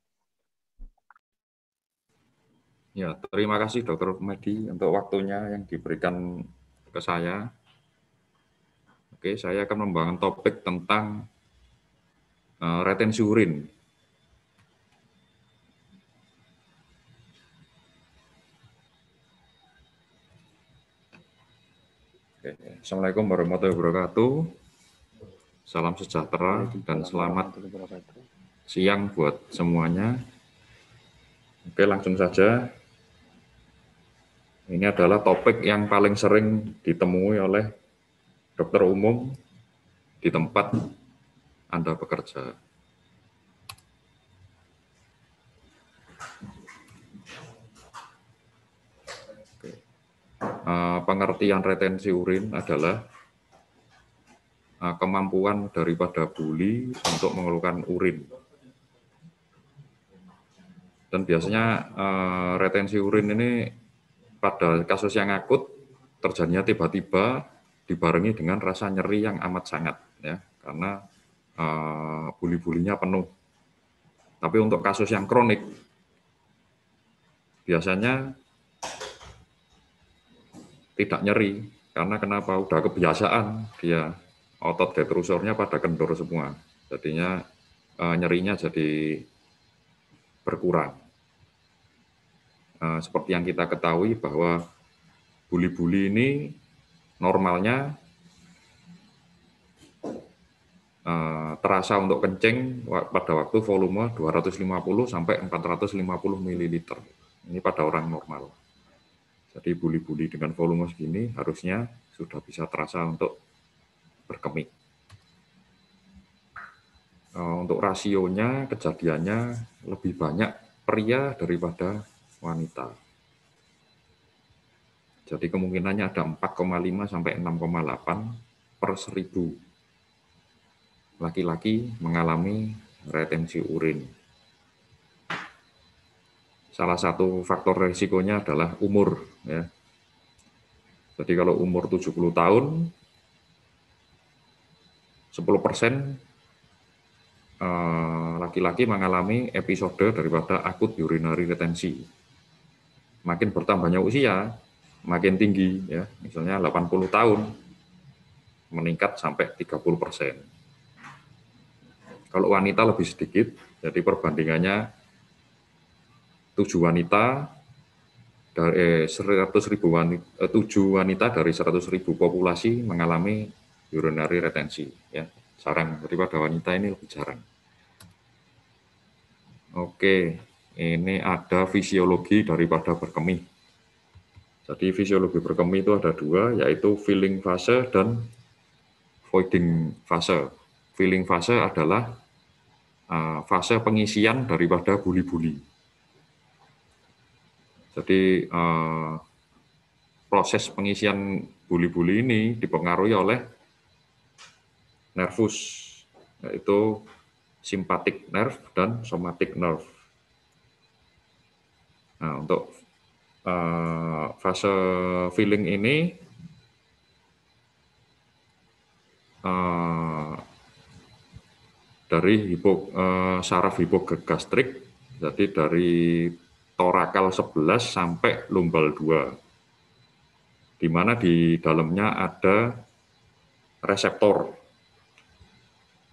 Ya, terima kasih Dr. Medi untuk waktunya yang diberikan ke saya. Oke, saya akan membangun topik tentang uh, retensi urin Assalamualaikum warahmatullahi wabarakatuh. Salam sejahtera dan selamat siang buat semuanya. Oke, langsung saja. Ini adalah topik yang paling sering ditemui oleh dokter umum di tempat Anda bekerja. Eh, pengertian retensi urin adalah eh, kemampuan daripada buli untuk mengeluarkan urin. Dan biasanya eh, retensi urin ini pada kasus yang akut terjadinya tiba-tiba dibarengi dengan rasa nyeri yang amat sangat ya karena buli-bulinya penuh. Tapi untuk kasus yang kronik biasanya tidak nyeri karena kenapa udah kebiasaan dia otot detrusornya pada kendor semua jadinya uh, nyerinya jadi berkurang uh, seperti yang kita ketahui bahwa buli-buli ini normalnya uh, terasa untuk kencing pada waktu volume 250 sampai 450 ml ini pada orang normal jadi buli-buli dengan volume segini harusnya sudah bisa terasa untuk berkemik. Eh, untuk rasionya, kejadiannya lebih banyak pria daripada wanita. Jadi kemungkinannya ada 4,5 sampai 6,8 per seribu laki-laki mengalami retensi urin salah satu faktor resikonya adalah umur. Ya. Jadi kalau umur 70 tahun, 10 persen eh, laki-laki mengalami episode daripada akut urinary retensi. Makin bertambahnya usia, makin tinggi, ya misalnya 80 tahun, meningkat sampai 30 persen. Kalau wanita lebih sedikit, jadi perbandingannya 7 wanita dari eh, ribu wanita, eh, wanita dari 100 ribu populasi mengalami urinary retensi ya jarang daripada wanita ini lebih jarang oke ini ada fisiologi daripada berkemih jadi fisiologi berkemih itu ada dua yaitu filling fase dan voiding fase filling fase adalah eh, fase pengisian daripada buli-buli jadi uh, proses pengisian buli-buli ini dipengaruhi oleh nervus, yaitu simpatik nerve dan somatik nerve. Nah, untuk uh, fase feeling ini uh, dari hipo, uh, saraf hipogastrik, jadi dari torakal 11 sampai lumbal 2. Di mana di dalamnya ada reseptor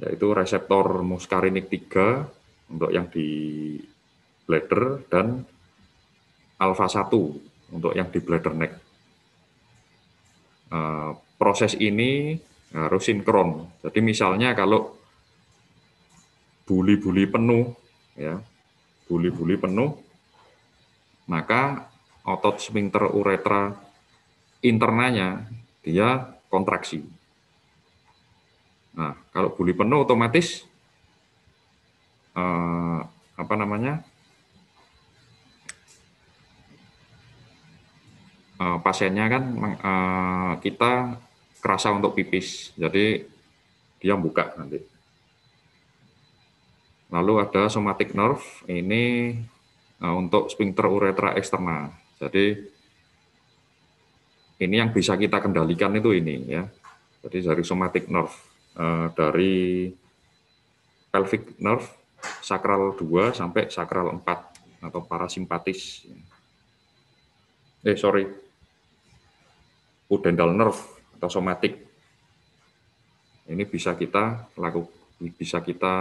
yaitu reseptor muskarinik 3 untuk yang di bladder dan alfa 1 untuk yang di bladder neck. Eh, proses ini harus sinkron. Jadi misalnya kalau buli-buli penuh, ya, buli-buli penuh, maka otot sphincter uretra internanya dia kontraksi. Nah, kalau buli penuh otomatis eh, apa namanya? Eh, pasiennya kan eh, kita kerasa untuk pipis. Jadi dia buka nanti. Lalu ada somatic nerve, ini nah, untuk sphincter uretra eksternal. Jadi ini yang bisa kita kendalikan itu ini ya. Jadi dari somatic nerve eh, dari pelvic nerve sakral 2 sampai sakral 4 atau parasimpatis. Eh sorry, pudendal nerve atau somatic Ini bisa kita lakukan, bisa kita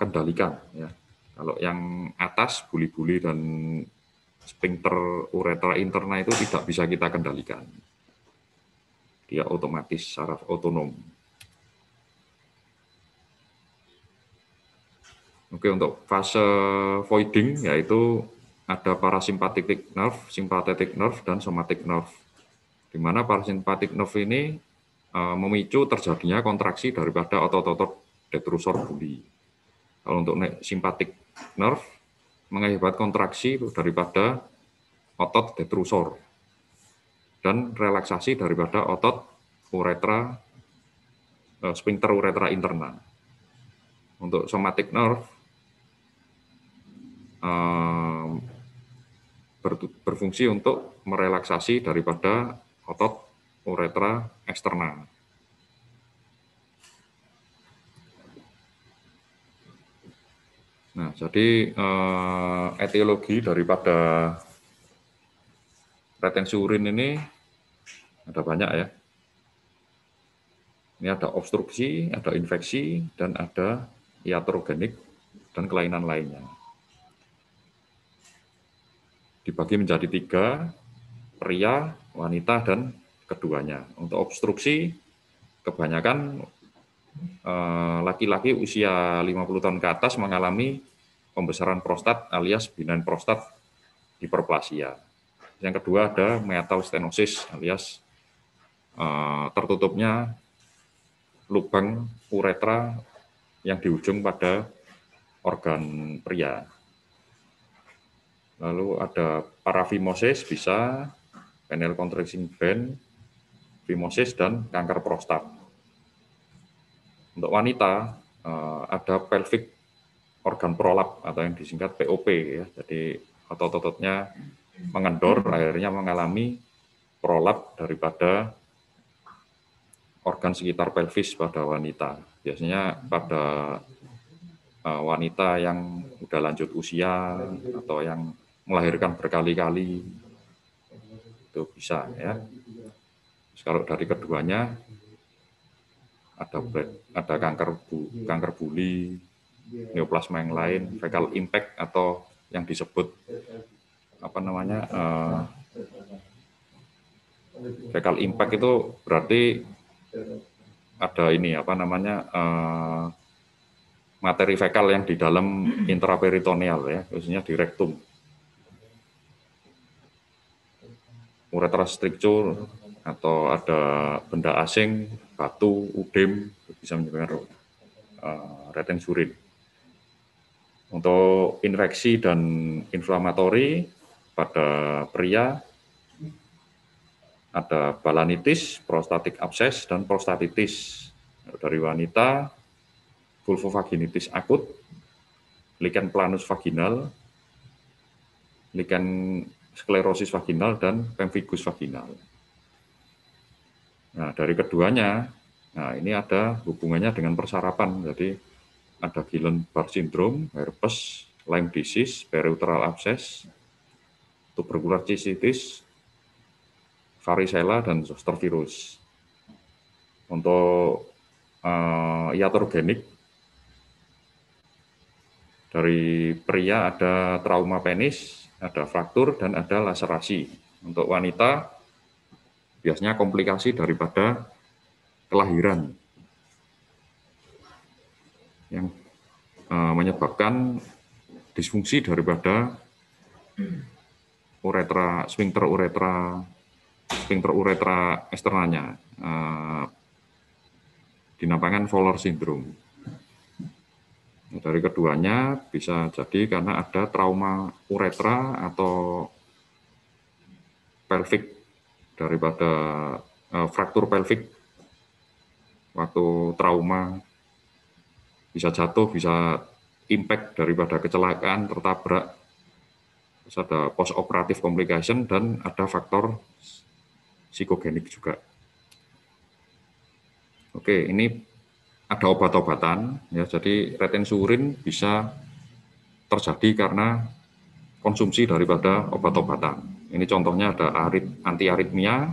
kendalikan ya. Kalau yang atas buli-buli dan sphincter uretra interna itu tidak bisa kita kendalikan. Dia otomatis saraf otonom. Oke, untuk fase voiding yaitu ada parasimpatik nerve, simpatetik nerve, dan somatik nerve. Di mana parasimpatik nerve ini eh, memicu terjadinya kontraksi daripada otot-otot detrusor buli. Kalau untuk simpatik nerve mengakibat kontraksi daripada otot detrusor dan relaksasi daripada otot uretra eh, sphincter uretra interna. Untuk somatic nerve eh, berfungsi untuk merelaksasi daripada otot uretra eksternal. Nah, jadi eh, etiologi daripada retensi urin ini ada banyak ya. Ini ada obstruksi, ada infeksi, dan ada iatrogenik dan kelainan lainnya. Dibagi menjadi tiga, pria, wanita, dan keduanya. Untuk obstruksi, kebanyakan Eh, laki-laki usia 50 tahun ke atas mengalami pembesaran prostat alias binaan prostat hiperplasia. Yang kedua ada metal stenosis alias uh, tertutupnya lubang uretra yang di ujung pada organ pria. Lalu ada parafimosis bisa, penel contracting band, fimosis, dan kanker prostat. Untuk wanita eh, ada pelvic organ prolap atau yang disingkat POP ya. Jadi otot-ototnya mengendor akhirnya mengalami prolap daripada organ sekitar pelvis pada wanita. Biasanya pada eh, wanita yang sudah lanjut usia atau yang melahirkan berkali-kali itu bisa ya. kalau dari keduanya ada ada kanker bu, kanker buli, neoplasma yang lain, fecal impact atau yang disebut apa namanya uh, fecal impact itu berarti ada ini apa namanya uh, materi fekal yang di dalam intraperitoneal ya khususnya di rektum uretra stricture atau ada benda asing Batu, Udem, bisa menyebabkan uh, eh, rating surin. Untuk infeksi dan inflamatori pada pria ada balanitis, prostatik abses, dan prostatitis. Dari wanita, vulvovaginitis akut, lichen planus vaginal, lichen sklerosis vaginal, dan pemphigus vaginal. Nah, dari keduanya, nah ini ada hubungannya dengan persarapan. Jadi ada Guillain-Barré syndrome, herpes, Lyme disease, periuteral abscess, tubercular cystitis, varicella dan zoster virus. Untuk uh, iatrogenik dari pria ada trauma penis, ada fraktur dan ada laserasi. Untuk wanita biasanya komplikasi daripada kelahiran yang eh, menyebabkan disfungsi daripada uretra sphincter uretra sphincter uretra eksternalnya eh, dinamakan Fowler syndrome. Nah, dari keduanya bisa jadi karena ada trauma uretra atau pelvic daripada uh, fraktur pelvik waktu trauma bisa jatuh, bisa impact daripada kecelakaan, tertabrak, terus ada post operatif complication dan ada faktor psikogenik juga. Oke, ini ada obat-obatan ya. Jadi retensurin bisa terjadi karena konsumsi daripada obat-obatan. Ini contohnya ada arit, antiaritmia,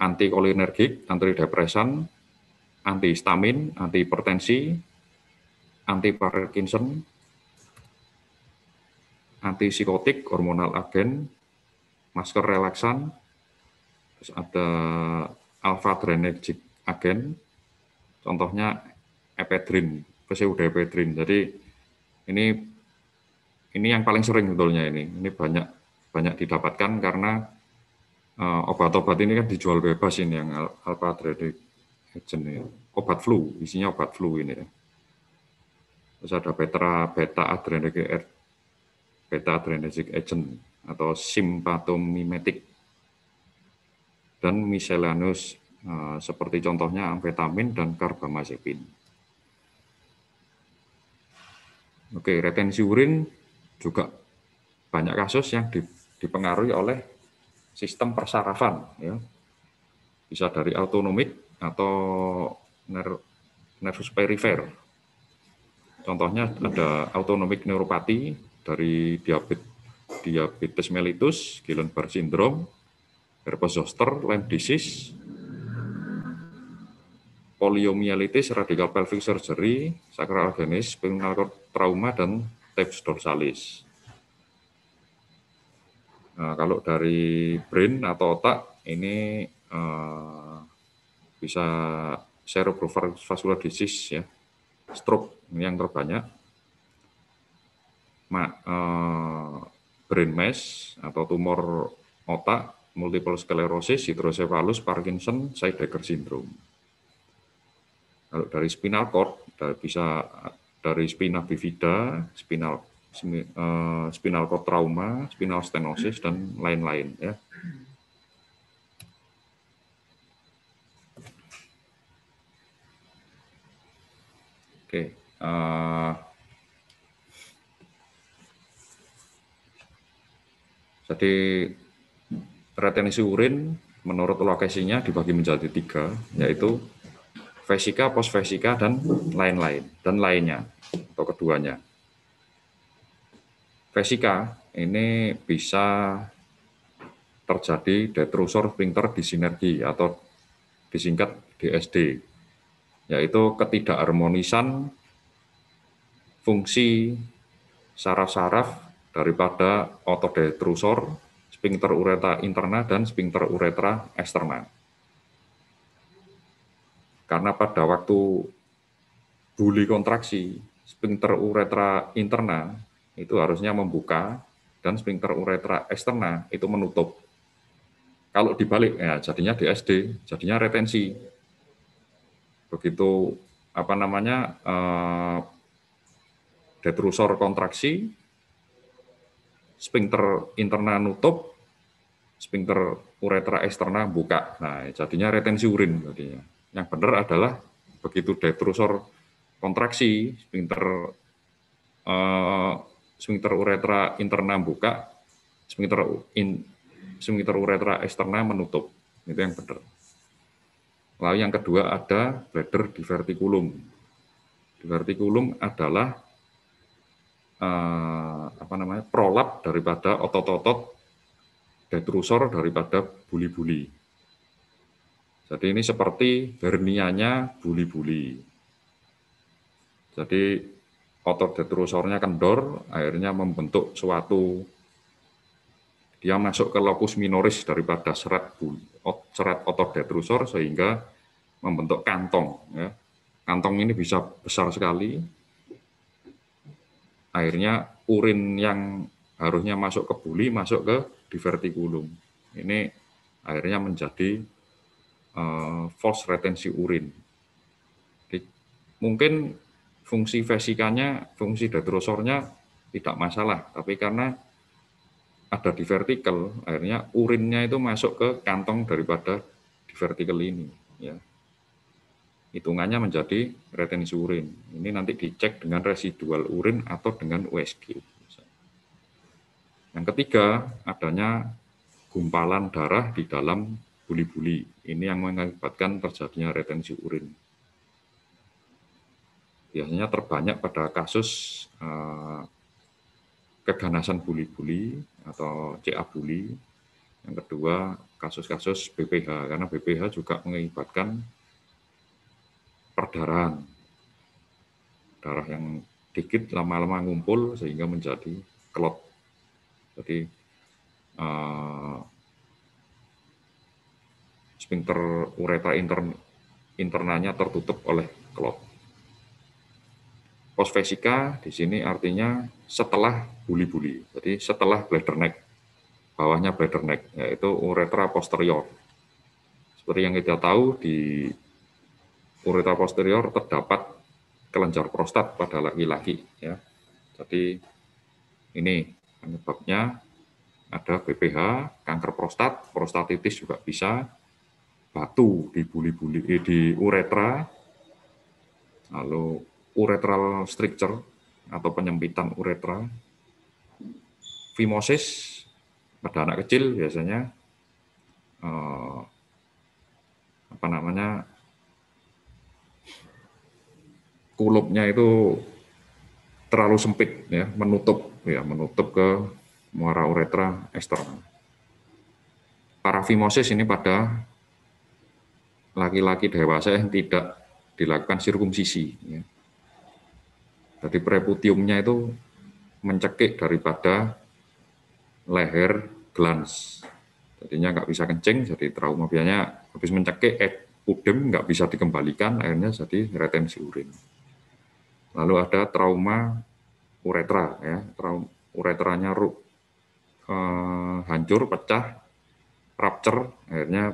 antikolinergik, antidepresan, antihistamin, antihipertensi, antiparkinson, antipsikotik, hormonal agen, masker relaksan, terus ada alfa adrenergic agen, contohnya epedrin, pseudoepedrin. Jadi ini ini yang paling sering sebetulnya ini. Ini banyak banyak didapatkan karena uh, obat-obat ini kan dijual bebas ini yang alpha adrenergic agent ya. Obat flu, isinya obat flu ini ya. Terus ada beta beta adrenergic beta adrenergic agent atau simpatomimetik dan miscellaneous uh, seperti contohnya amfetamin dan karbamazepin. Oke, retensi urin juga banyak kasus yang di dipengaruhi oleh sistem persarafan ya. Bisa dari autonomik atau ner nervus perifer. Contohnya ada autonomik neuropati dari diabetes diabetes mellitus, Guillain-Barré syndrome, herpes zoster, Lyme disease, poliomyelitis, radikal pelvic surgery, sakral agenis, spinal trauma, dan tips dorsalis. Nah, kalau dari brain atau otak ini uh, bisa cerebrovascular disease ya, stroke yang terbanyak, Ma, uh, brain mass atau tumor otak, multiple sclerosis, hidrosefalus, Parkinson, Seidegger syndrome. Kalau dari spinal cord, dari bisa dari spina bifida, spinal Eh, spinal cord trauma, spinal stenosis dan lain-lain ya. Oke, uh, jadi retensi urin menurut lokasinya dibagi menjadi tiga, yaitu vesika, posvesika dan lain-lain dan lainnya atau keduanya. Vesika ini bisa terjadi detrusor sphincter disinergi atau disingkat DSD, yaitu ketidakharmonisan fungsi saraf-saraf daripada otot detrusor, sphincter uretra interna, dan sphincter uretra eksterna. Karena pada waktu buli kontraksi, sphincter uretra interna itu harusnya membuka dan sphincter uretra eksternal itu menutup. Kalau dibalik ya jadinya DSD, jadinya retensi. Begitu apa namanya eh, detrusor kontraksi, sphincter internal nutup, sphincter uretra eksternal buka. Nah, jadinya retensi urin jadinya. Yang benar adalah begitu detrusor kontraksi, sphincter eh, sphincter uretra interna buka, sphincter in, sphincter uretra eksterna menutup. Itu yang benar. Lalu yang kedua ada bladder divertikulum. Divertikulum adalah eh, apa namanya? prolap daripada otot-otot detrusor daripada buli-buli. Jadi ini seperti hernianya buli-buli. Jadi otot detrusornya kendor, akhirnya membentuk suatu dia masuk ke lokus minoris daripada serat serat otot detrusor sehingga membentuk kantong. Ya. Kantong ini bisa besar sekali. Akhirnya urin yang harusnya masuk ke buli masuk ke divertikulum. Ini akhirnya menjadi uh, eh, false retensi urin. Jadi, mungkin fungsi vesikanya, fungsi detrosornya tidak masalah, tapi karena ada di vertikal, akhirnya urinnya itu masuk ke kantong daripada di vertikal ini. Ya. Hitungannya menjadi retensi urin. Ini nanti dicek dengan residual urin atau dengan USG. Yang ketiga, adanya gumpalan darah di dalam buli-buli. Ini yang mengakibatkan terjadinya retensi urin biasanya terbanyak pada kasus eh, keganasan bully-bully atau CA bully. Yang kedua, kasus-kasus BPH, karena BPH juga mengibatkan perdarahan. Darah yang dikit lama-lama ngumpul sehingga menjadi klot. Jadi uh, sphincter uretra intern, internanya tertutup oleh klot. Posvesika di sini artinya setelah buli-buli, jadi setelah bladder neck, bawahnya bladder neck, yaitu uretra posterior. Seperti yang kita tahu di uretra posterior terdapat kelenjar prostat pada laki-laki. Ya. Jadi ini penyebabnya ada BPH, kanker prostat, prostatitis juga bisa, batu di buli-buli eh, di uretra, lalu uretral stricture atau penyempitan uretra, fimosis pada anak kecil biasanya eh, apa namanya kulupnya itu terlalu sempit ya menutup ya menutup ke muara uretra eksternal. Parafimosis ini pada laki-laki dewasa yang tidak dilakukan sirkumsisi. Ya. Jadi preputiumnya itu mencekik daripada leher glans. Jadinya nggak bisa kencing, jadi trauma biasanya habis mencekik eh, udem nggak bisa dikembalikan, akhirnya jadi retensi urin. Lalu ada trauma uretra, ya, trauma uretranya ruk, eh, hancur, pecah, rupture, akhirnya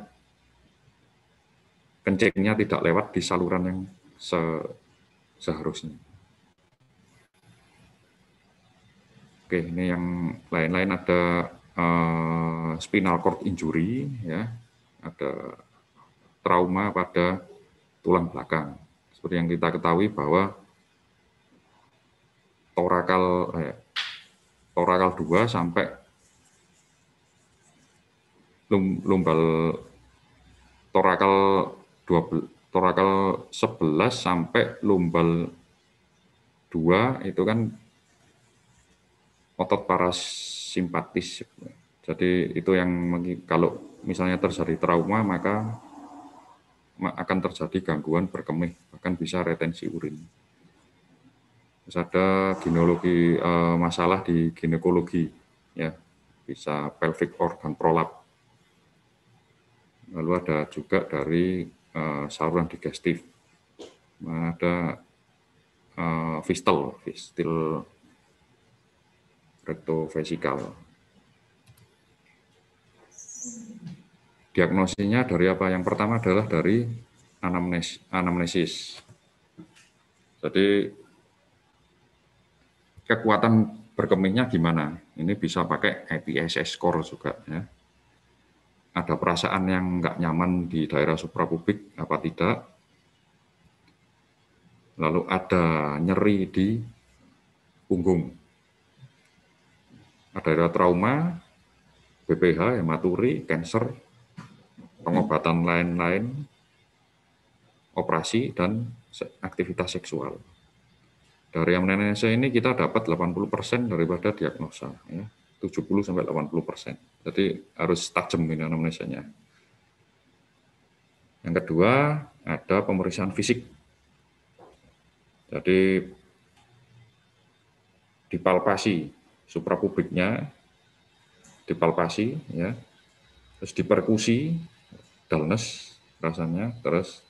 kencingnya tidak lewat di saluran yang se seharusnya. Oke, ini yang lain-lain ada uh, spinal cord injury, ya, ada trauma pada tulang belakang. Seperti yang kita ketahui bahwa torakal eh, torakal 2 sampai lum, lumbal torakal 12 torakal 11 sampai lumbal 2 itu kan otot parasimpatis. Jadi itu yang kalau misalnya terjadi trauma maka akan terjadi gangguan berkemih, bahkan bisa retensi urin. Terus ada ginekologi eh, masalah di ginekologi, ya bisa pelvic organ prolap. Lalu ada juga dari eh, saluran digestif, ada eh, fistel, fistel rektovesikal. Diagnosinya dari apa? Yang pertama adalah dari anamnes, anamnesis. Jadi kekuatan berkemihnya gimana? Ini bisa pakai IPSS score juga ya. Ada perasaan yang nggak nyaman di daerah suprapubik apa tidak? Lalu ada nyeri di punggung ada daerah trauma, BPH, hematuri, cancer, pengobatan lain-lain, operasi, dan aktivitas seksual. Dari yang amnesia ini kita dapat 80% daripada diagnosa, ya. 70-80%. Jadi harus tajam ini anamnesanya. Yang kedua, ada pemeriksaan fisik. Jadi dipalpasi, suprapubiknya dipalpasi ya terus diperkusi dullness rasanya terus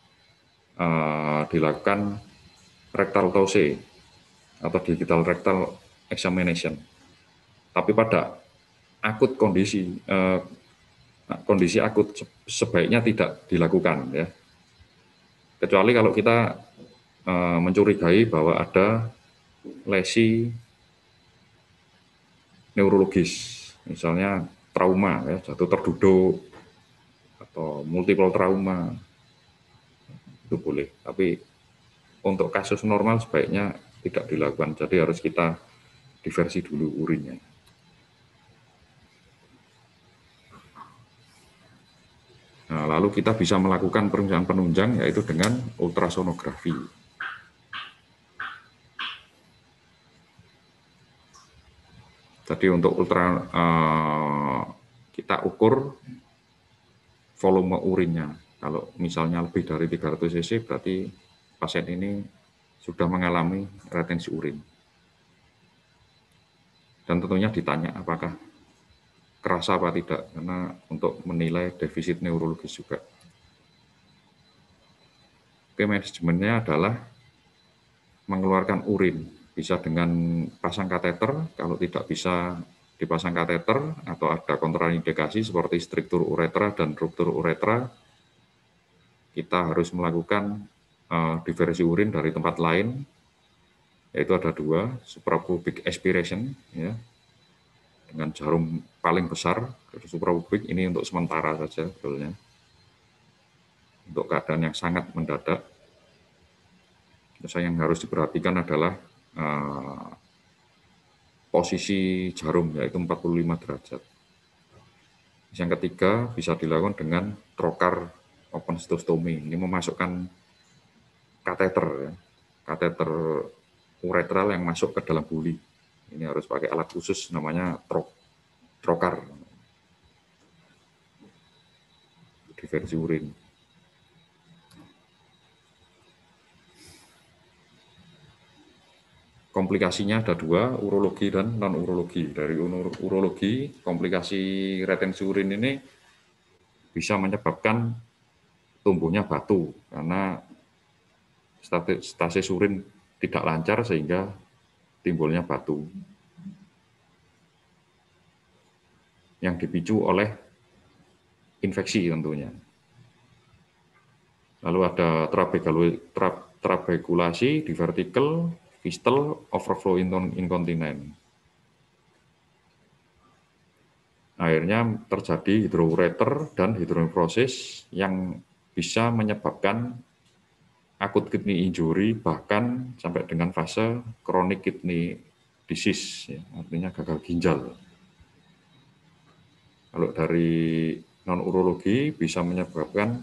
uh, dilakukan rektal tose atau digital rektal examination tapi pada akut kondisi uh, kondisi akut sebaiknya tidak dilakukan ya kecuali kalau kita uh, mencurigai bahwa ada lesi neurologis, misalnya trauma ya, jatuh terduduk atau multiple trauma itu boleh. Tapi untuk kasus normal sebaiknya tidak dilakukan. Jadi harus kita diversi dulu urinnya. Nah, lalu kita bisa melakukan penunjang penunjang yaitu dengan ultrasonografi. Tadi untuk ultra eh, kita ukur volume urinnya. Kalau misalnya lebih dari 300 cc berarti pasien ini sudah mengalami retensi urin. Dan tentunya ditanya apakah kerasa apa tidak karena untuk menilai defisit neurologis juga. Oke, manajemennya adalah mengeluarkan urin bisa dengan pasang kateter, kalau tidak bisa dipasang kateter atau ada kontraindikasi seperti struktur uretra dan ruptur uretra, kita harus melakukan uh, diversi urin dari tempat lain, yaitu ada dua, suprapubic aspiration, ya, dengan jarum paling besar, suprapubic ini untuk sementara saja sebetulnya, untuk keadaan yang sangat mendadak. saya yang harus diperhatikan adalah Eh, posisi jarum yaitu 45 derajat. Yang ketiga bisa dilakukan dengan trokar open cystostommy. Ini memasukkan kateter, ya. kateter uretral yang masuk ke dalam buli. Ini harus pakai alat khusus namanya trok, trokar. Diversi urin. komplikasinya ada dua, urologi dan non-urologi. Dari urologi, komplikasi retensi urin ini bisa menyebabkan tumbuhnya batu karena stasis urin tidak lancar sehingga timbulnya batu yang dipicu oleh infeksi tentunya. Lalu ada trabekulasi di vertikal, Fistel overflow inkontinent. Akhirnya terjadi hidroureter dan hidronefrosis yang bisa menyebabkan akut kidney injury bahkan sampai dengan fase kronik kidney disease, ya. artinya gagal ginjal. Kalau dari non-urologi bisa menyebabkan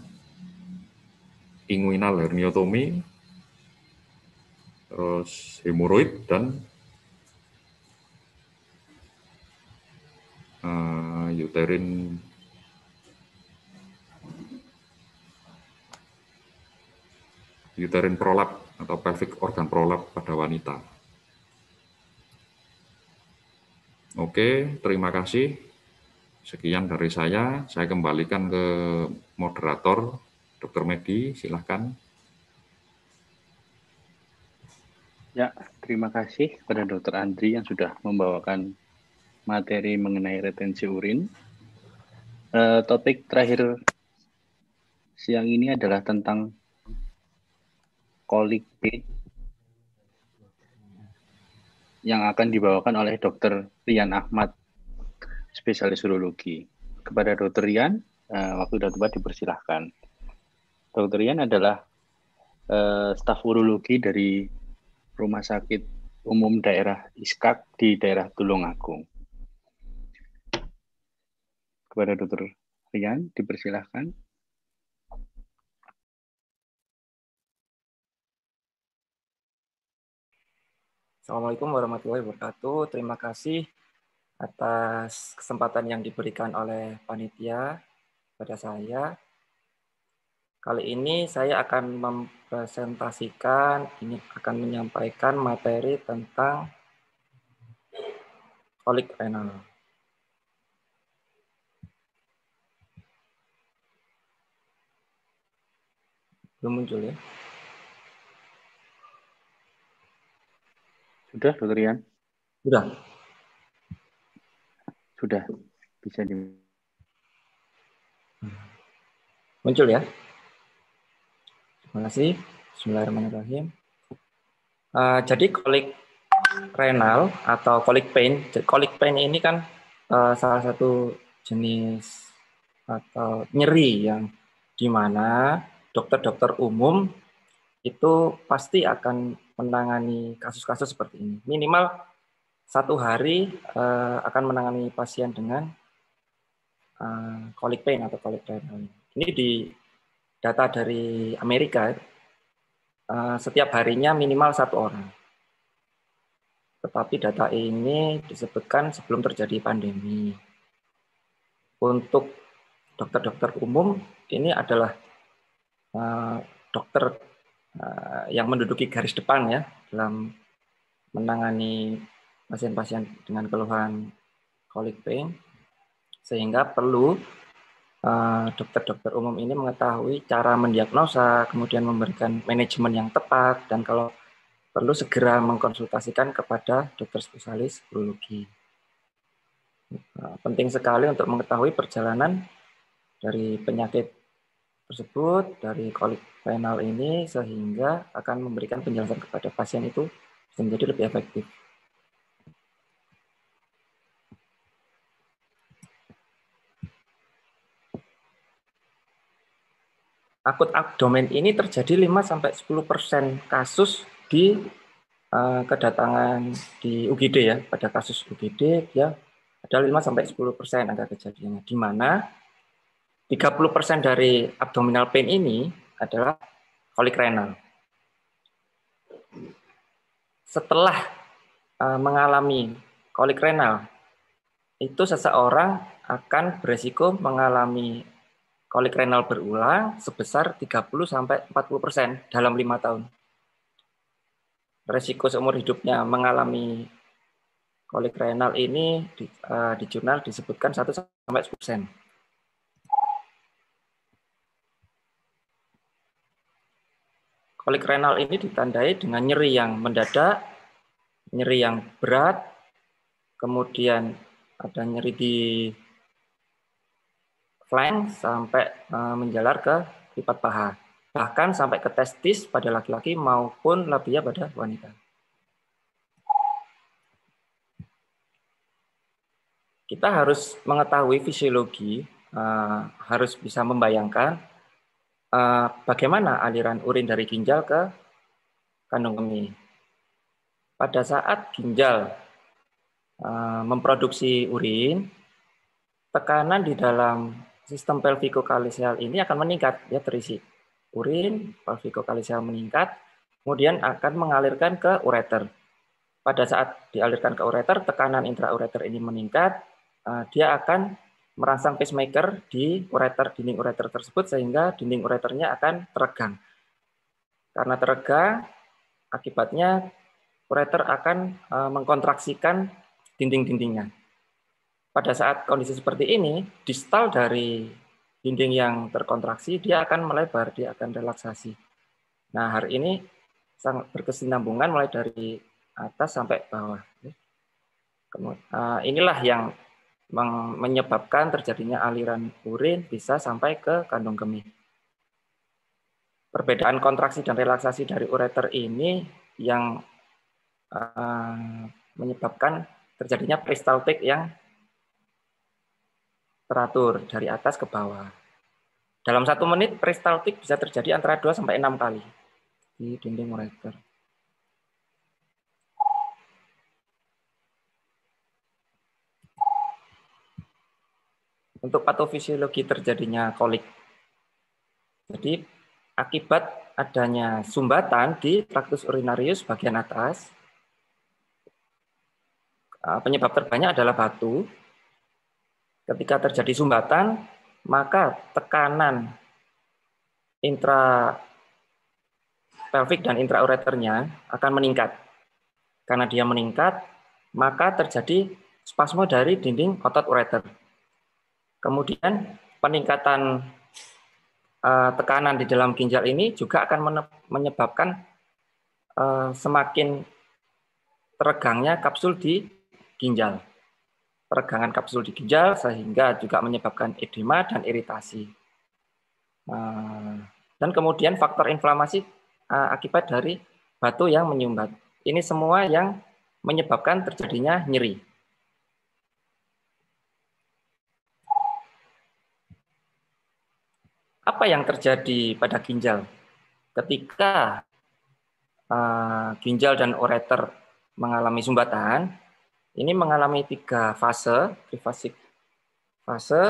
inguinal herniotomi terus hemoroid dan uh, uterin uterin prolap atau pelvic organ prolap pada wanita. Oke, terima kasih. Sekian dari saya. Saya kembalikan ke moderator, Dr. Medi, silahkan. Ya, terima kasih kepada Dr. Andri yang sudah membawakan materi mengenai retensi urin. E, topik terakhir siang ini adalah tentang kolik B yang akan dibawakan oleh Dr. Rian Ahmad, spesialis urologi. Kepada Dr. Rian, e, waktu dan tempat dipersilahkan. Dr. Rian adalah e, staf urologi dari Rumah Sakit Umum Daerah Iskak di daerah Tulungagung. Kepada Dr. Rian, dipersilahkan. Assalamualaikum warahmatullahi wabarakatuh. Terima kasih atas kesempatan yang diberikan oleh panitia pada saya Kali ini saya akan mempresentasikan, ini akan menyampaikan materi tentang kolik renal. Belum muncul ya? Sudah, Dokter Ian? Sudah. Sudah, bisa di... Muncul ya? Terima kasih. Bismillahirrahmanirrahim. Uh, jadi kolik renal atau kolik pain, kolik pain ini kan uh, salah satu jenis atau nyeri yang dimana dokter-dokter umum itu pasti akan menangani kasus-kasus seperti ini. Minimal satu hari uh, akan menangani pasien dengan uh, kolik pain atau kolik renal. Ini di data dari Amerika, eh, setiap harinya minimal satu orang. Tetapi data ini disebutkan sebelum terjadi pandemi. Untuk dokter-dokter umum, ini adalah eh, dokter eh, yang menduduki garis depan ya dalam menangani pasien-pasien dengan keluhan colic pain sehingga perlu Eh, dokter-dokter umum ini mengetahui cara mendiagnosa, kemudian memberikan manajemen yang tepat, dan kalau perlu segera mengkonsultasikan kepada dokter spesialis urologi. Uh, penting sekali untuk mengetahui perjalanan dari penyakit tersebut, dari kolik renal ini, sehingga akan memberikan penjelasan kepada pasien itu menjadi lebih efektif. akut abdomen ini terjadi 5-10% kasus di uh, kedatangan di UGD ya. Pada kasus UGD ya ada 5-10% angka kejadiannya. Di mana 30% dari abdominal pain ini adalah kolik renal. Setelah uh, mengalami kolik renal, itu seseorang akan beresiko mengalami kolik renal berulang sebesar 30 sampai 40% dalam lima tahun. Resiko seumur hidupnya mengalami kolik renal ini di, uh, di jurnal disebutkan 1 sampai 10%. Kolik renal ini ditandai dengan nyeri yang mendadak, nyeri yang berat, kemudian ada nyeri di flank sampai eh, menjalar ke lipat paha, bahkan sampai ke testis pada laki-laki maupun labia pada wanita. Kita harus mengetahui fisiologi, eh, harus bisa membayangkan eh, bagaimana aliran urin dari ginjal ke kandung kemih. Pada saat ginjal memproduksi urin, tekanan di dalam sistem pelvikokalisial ini akan meningkat ya terisi urin pelvikokalisial meningkat kemudian akan mengalirkan ke ureter pada saat dialirkan ke ureter tekanan intraureter ini meningkat eh, dia akan merangsang pacemaker di ureter dinding ureter tersebut sehingga dinding ureternya akan teregang karena teregang akibatnya ureter akan eh, mengkontraksikan dinding-dindingnya pada saat kondisi seperti ini, distal dari dinding yang terkontraksi, dia akan melebar, dia akan relaksasi. Nah, hari ini sangat berkesinambungan mulai dari atas sampai bawah. Ya. Eh, inilah yang menyebabkan terjadinya aliran urin bisa sampai ke kandung kemih. Perbedaan kontraksi dan relaksasi dari ureter ini yang eh, menyebabkan terjadinya peristaltik yang teratur dari atas ke bawah. Dalam satu menit, peristaltik bisa terjadi antara 2 sampai 6 kali di dinding ureter. Untuk patofisiologi terjadinya kolik. Jadi, akibat adanya sumbatan di traktus urinarius bagian atas, eh, penyebab terbanyak adalah batu, Ketika terjadi sumbatan, maka tekanan intra pelvik dan intraureternya akan meningkat. Karena dia meningkat, maka terjadi spasmo dari dinding otot ureter. Kemudian peningkatan e, tekanan di dalam ginjal ini juga akan menyebabkan e, semakin teregangnya kapsul di ginjal peregangan kapsul di ginjal sehingga juga menyebabkan edema dan iritasi. Nah, dan kemudian faktor inflamasi eh, akibat dari batu yang menyumbat. Ini semua yang menyebabkan terjadinya nyeri. Apa yang terjadi pada ginjal? Ketika eh, ginjal dan ureter mengalami sumbatan, ini mengalami tiga fase, privasi fase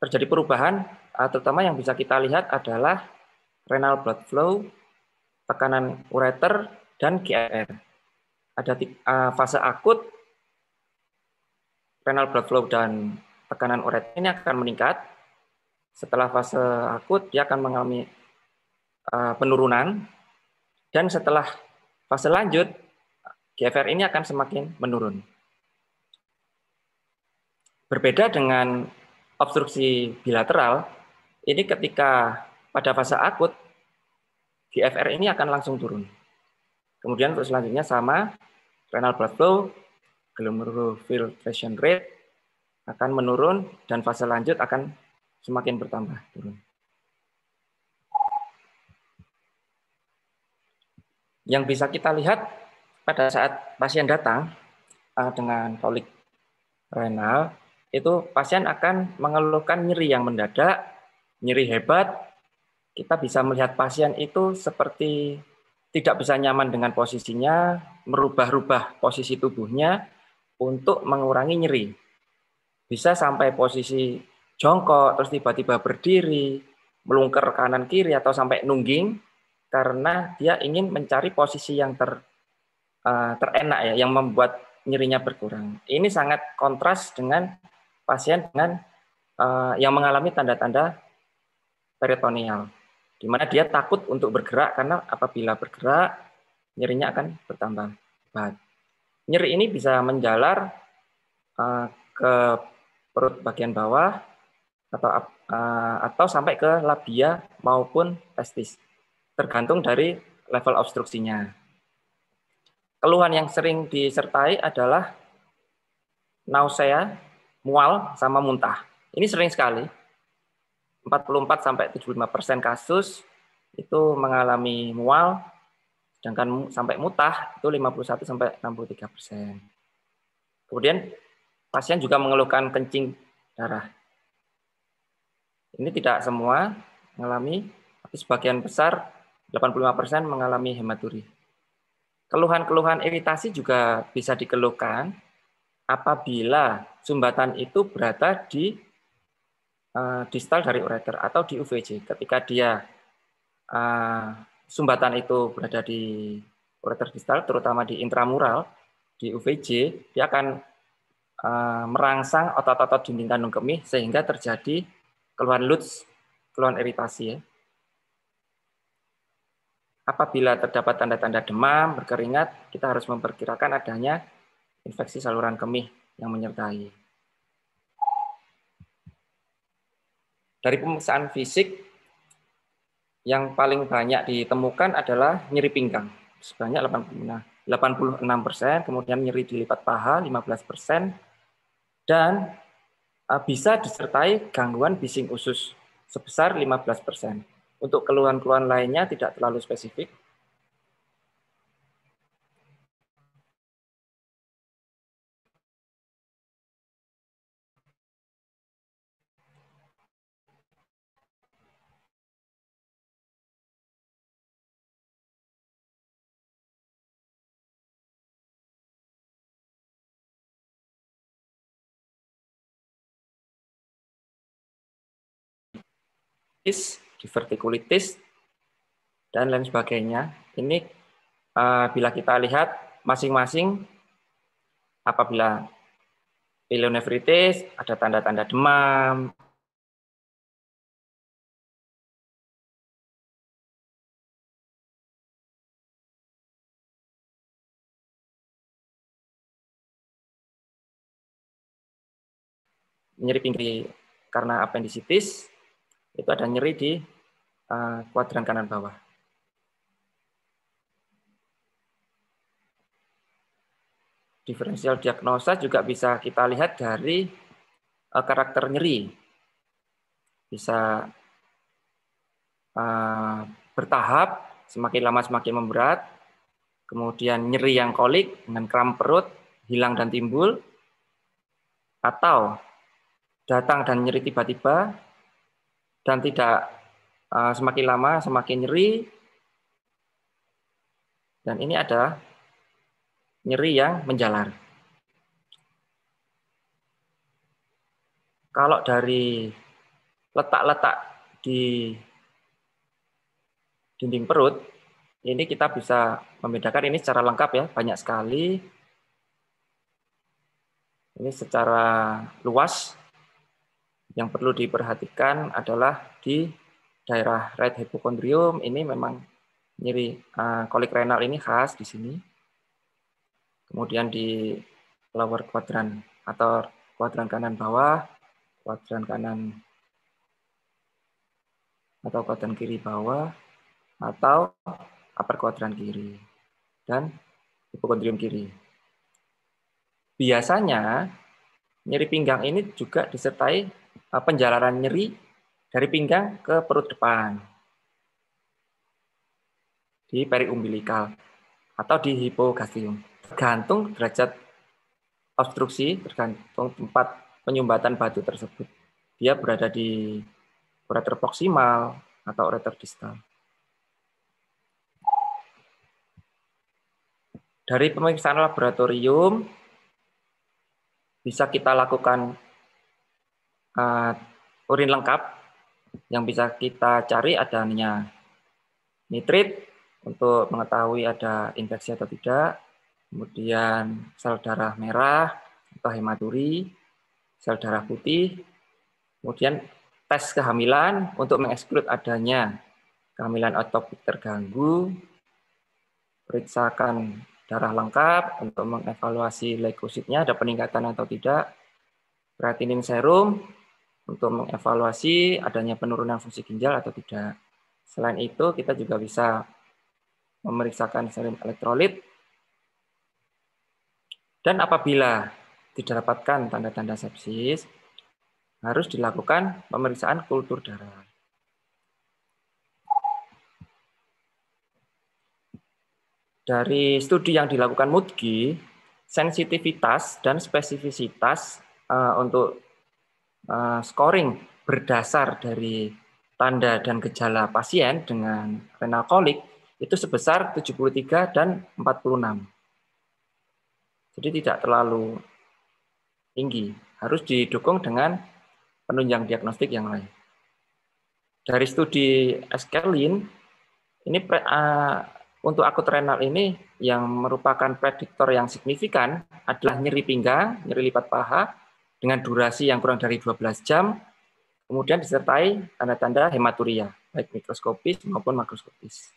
terjadi perubahan, eh, terutama yang bisa kita lihat adalah renal blood flow, tekanan ureter, dan GR. Ada eh, fase akut, renal blood flow dan tekanan ureter ini akan meningkat. Setelah fase akut, dia akan mengalami eh, penurunan. Dan setelah fase lanjut, GFR ini akan semakin menurun. Berbeda dengan obstruksi bilateral, ini ketika pada fase akut, GFR ini akan langsung turun. Kemudian untuk selanjutnya sama, renal blood flow, glomerular filtration rate akan menurun, dan fase lanjut akan semakin bertambah turun. Yang bisa kita lihat pada saat pasien datang uh, dengan kolik renal, itu pasien akan mengeluhkan nyeri yang mendadak, nyeri hebat. Kita bisa melihat pasien itu seperti tidak bisa nyaman dengan posisinya, merubah-rubah posisi tubuhnya untuk mengurangi nyeri. Bisa sampai posisi jongkok, terus tiba-tiba berdiri, melungker kanan kiri atau sampai nungging karena dia ingin mencari posisi yang ter Eh, terenak ya, yang membuat nyerinya berkurang. Ini sangat kontras dengan pasien dengan uh, yang mengalami tanda-tanda peritoneal, di mana dia takut untuk bergerak karena apabila bergerak nyerinya akan bertambah berat. Nyeri ini bisa menjalar uh, ke perut bagian bawah atau uh, atau sampai ke labia maupun testis, tergantung dari level obstruksinya keluhan yang sering disertai adalah nausea, mual, sama muntah. Ini sering sekali. 44 sampai 75 persen kasus itu mengalami mual, sedangkan sampai mutah itu 51 sampai 63 persen. Kemudian pasien juga mengeluhkan kencing darah. Ini tidak semua mengalami, tapi sebagian besar 85 persen mengalami hematuri. Keluhan-keluhan iritasi juga bisa dikeluhkan apabila sumbatan itu berada di uh, distal dari ureter atau di UVC. Ketika dia uh, sumbatan itu berada di ureter distal, terutama di intramural, di UVC, dia akan uh, merangsang otot-otot dinding kandung kemih sehingga terjadi keluhan LUTS, keluhan iritasi ya. Apabila terdapat tanda-tanda demam, berkeringat, kita harus memperkirakan adanya infeksi saluran kemih yang menyertai. Dari pemeriksaan fisik, yang paling banyak ditemukan adalah nyeri pinggang, sebanyak 86 persen, kemudian nyeri di lipat paha 15 persen, dan eh, bisa disertai gangguan bising usus sebesar 15 persen. Untuk keluhan-keluhan lainnya tidak terlalu spesifik. is divertikulitis, dan lain sebagainya. Ini eh, bila kita lihat masing-masing apabila pilonefritis ada tanda-tanda demam, nyeri pinggir karena apendisitis, itu ada nyeri di eh, kuadran kanan bawah. Diferensial diagnosa juga bisa kita lihat dari eh, karakter nyeri. Bisa eh, bertahap, semakin lama semakin memberat, kemudian nyeri yang kolik dengan kram perut, hilang dan timbul, atau datang dan nyeri tiba-tiba, dan tidak uh, semakin lama semakin nyeri. Dan ini ada nyeri yang menjalar. Kalau dari letak-letak di dinding perut, ini kita bisa membedakan ini secara lengkap ya, banyak sekali. Ini secara luas yang perlu diperhatikan adalah di daerah right hypochondrium ini memang nyeri eh, kolik renal ini khas di sini. Kemudian di lower quadrant atau kuadran kanan bawah, kuadran kanan atau kuadran kiri bawah atau upper kuadran kiri dan hipokondrium kiri. Biasanya nyeri pinggang ini juga disertai Eh, penjalaran nyeri dari pinggang ke perut depan. Di periumbilikal atau di hipogastrium. Tergantung derajat obstruksi, tergantung tempat penyumbatan batu tersebut. Dia berada di ureter proksimal atau ureter distal. Dari pemeriksaan laboratorium, bisa kita lakukan uh, urin lengkap yang bisa kita cari adanya nitrit untuk mengetahui ada infeksi atau tidak, kemudian sel darah merah atau hematuri, sel darah putih, kemudian tes kehamilan untuk mengeksklud adanya kehamilan otopik terganggu, periksakan darah lengkap untuk mengevaluasi leukositnya ada peningkatan atau tidak, kreatinin serum untuk mengevaluasi adanya penurunan fungsi ginjal atau tidak. Selain itu, kita juga bisa memeriksakan serum elektrolit. Dan apabila didapatkan tanda-tanda sepsis, harus dilakukan pemeriksaan kultur darah. Dari studi yang dilakukan Mutgi, sensitivitas dan spesifisitas eh, untuk Eh, scoring berdasar dari tanda dan gejala pasien dengan renal kolik itu sebesar 73 dan 46. Jadi tidak terlalu tinggi, harus didukung dengan penunjang diagnostik yang lain. Dari studi Eskelin, ini pre, uh, untuk akut renal ini yang merupakan prediktor yang signifikan adalah nyeri pinggang, nyeri lipat paha, dengan durasi yang kurang dari 12 jam, kemudian disertai tanda-tanda hematuria, baik mikroskopis maupun makroskopis.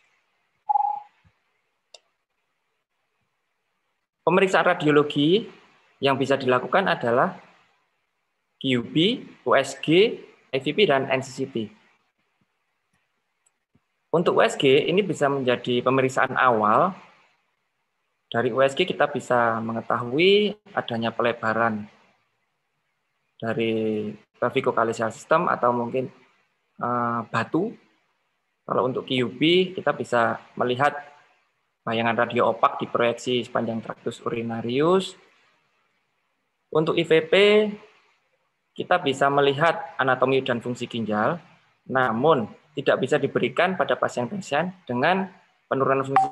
Pemeriksaan radiologi yang bisa dilakukan adalah QB, USG, IVP, dan NCCT. Untuk USG, ini bisa menjadi pemeriksaan awal. Dari USG kita bisa mengetahui adanya pelebaran dari traffic vocalization system atau mungkin uh, batu. Kalau untuk QUB kita bisa melihat bayangan radio opak proyeksi sepanjang traktus urinarius. Untuk IVP kita bisa melihat anatomi dan fungsi ginjal, namun tidak bisa diberikan pada pasien-pasien dengan penurunan fungsi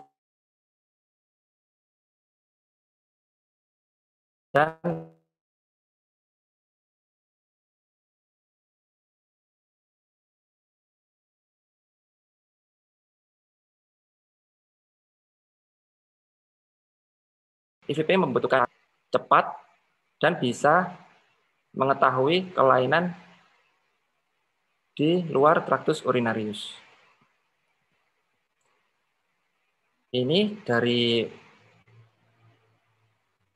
dan IVP membutuhkan cepat dan bisa mengetahui kelainan di luar traktus urinarius. Ini dari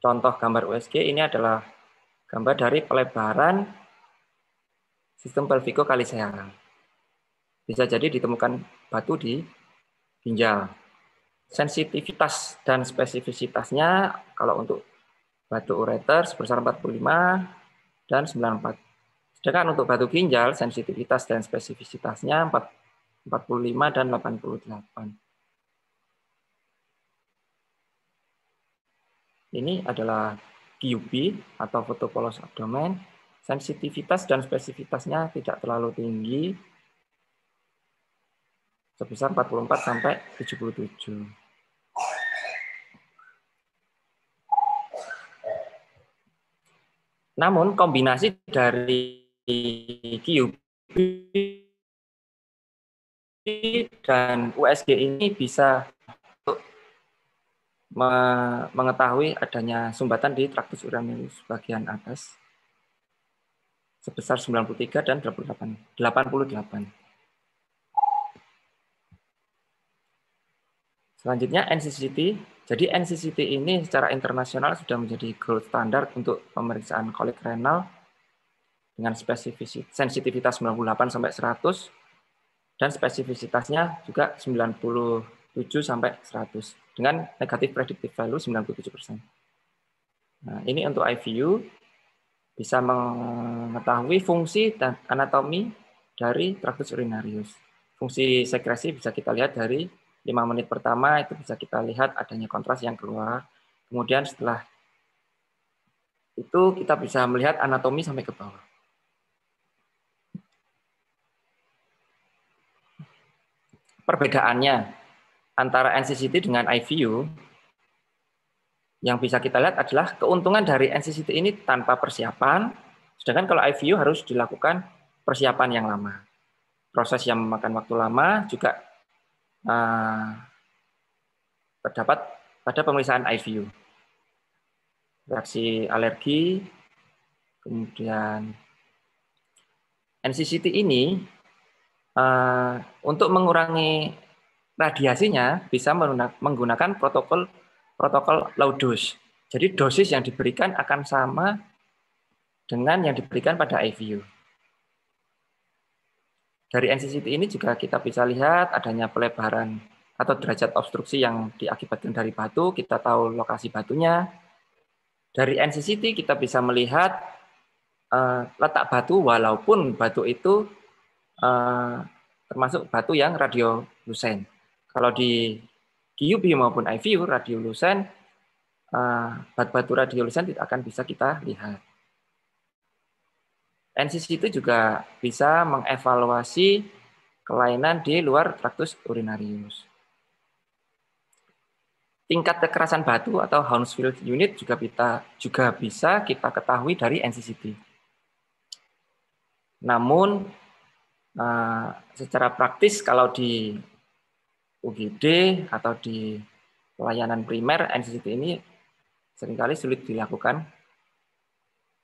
contoh gambar USG, ini adalah gambar dari pelebaran sistem pelvico kalisea. Bisa jadi ditemukan batu di ginjal. Sensitivitas dan spesifisitasnya kalau untuk batu ureter sebesar 45 dan 94. Sedangkan untuk batu ginjal, sensitivitas dan spesifisitasnya 45 dan 88. Ini adalah QB atau fotopolos abdomen. Sensitivitas dan spesifitasnya tidak terlalu tinggi, sebesar 44 sampai 77. Namun kombinasi dari QB dan USG ini bisa mengetahui adanya sumbatan di traktus uranus bagian atas sebesar 93 dan 88. 88. Selanjutnya NCCT jadi NCCT ini secara internasional sudah menjadi gold standar untuk pemeriksaan kolik renal dengan spesifisitas sensitivitas 98 sampai 100 dan spesifisitasnya juga 97 sampai 100 dengan negatif predictive value 97%. Nah, ini untuk IVU bisa mengetahui fungsi dan anatomi dari traktus urinarius. Fungsi sekresi bisa kita lihat dari 5 menit pertama itu bisa kita lihat adanya kontras yang keluar. Kemudian setelah itu kita bisa melihat anatomi sampai ke bawah. Perbedaannya antara NCCT dengan IVU yang bisa kita lihat adalah keuntungan dari NCCT ini tanpa persiapan, sedangkan kalau IVU harus dilakukan persiapan yang lama. Proses yang memakan waktu lama juga Ah, terdapat pada pemeriksaan IVU. Reaksi alergi, kemudian NCCT ini ah, untuk mengurangi radiasinya bisa menggunakan protokol protokol low dose. Jadi dosis yang diberikan akan sama dengan yang diberikan pada IVU. Dari NCCT ini juga kita bisa lihat adanya pelebaran atau derajat obstruksi yang diakibatkan dari batu, kita tahu lokasi batunya. Dari NCCT kita bisa melihat uh, letak batu walaupun batu itu uh, termasuk batu yang radiolusen. Kalau di QB maupun IVU radiolusen, uh, batu-batu radiolusen tidak akan bisa kita lihat. NCC itu juga bisa mengevaluasi kelainan di luar traktus urinarius. Tingkat kekerasan batu atau Hounsfield unit juga kita juga bisa kita ketahui dari NCCT. Namun eh, secara praktis kalau di UGD atau di pelayanan primer NCCT ini seringkali sulit dilakukan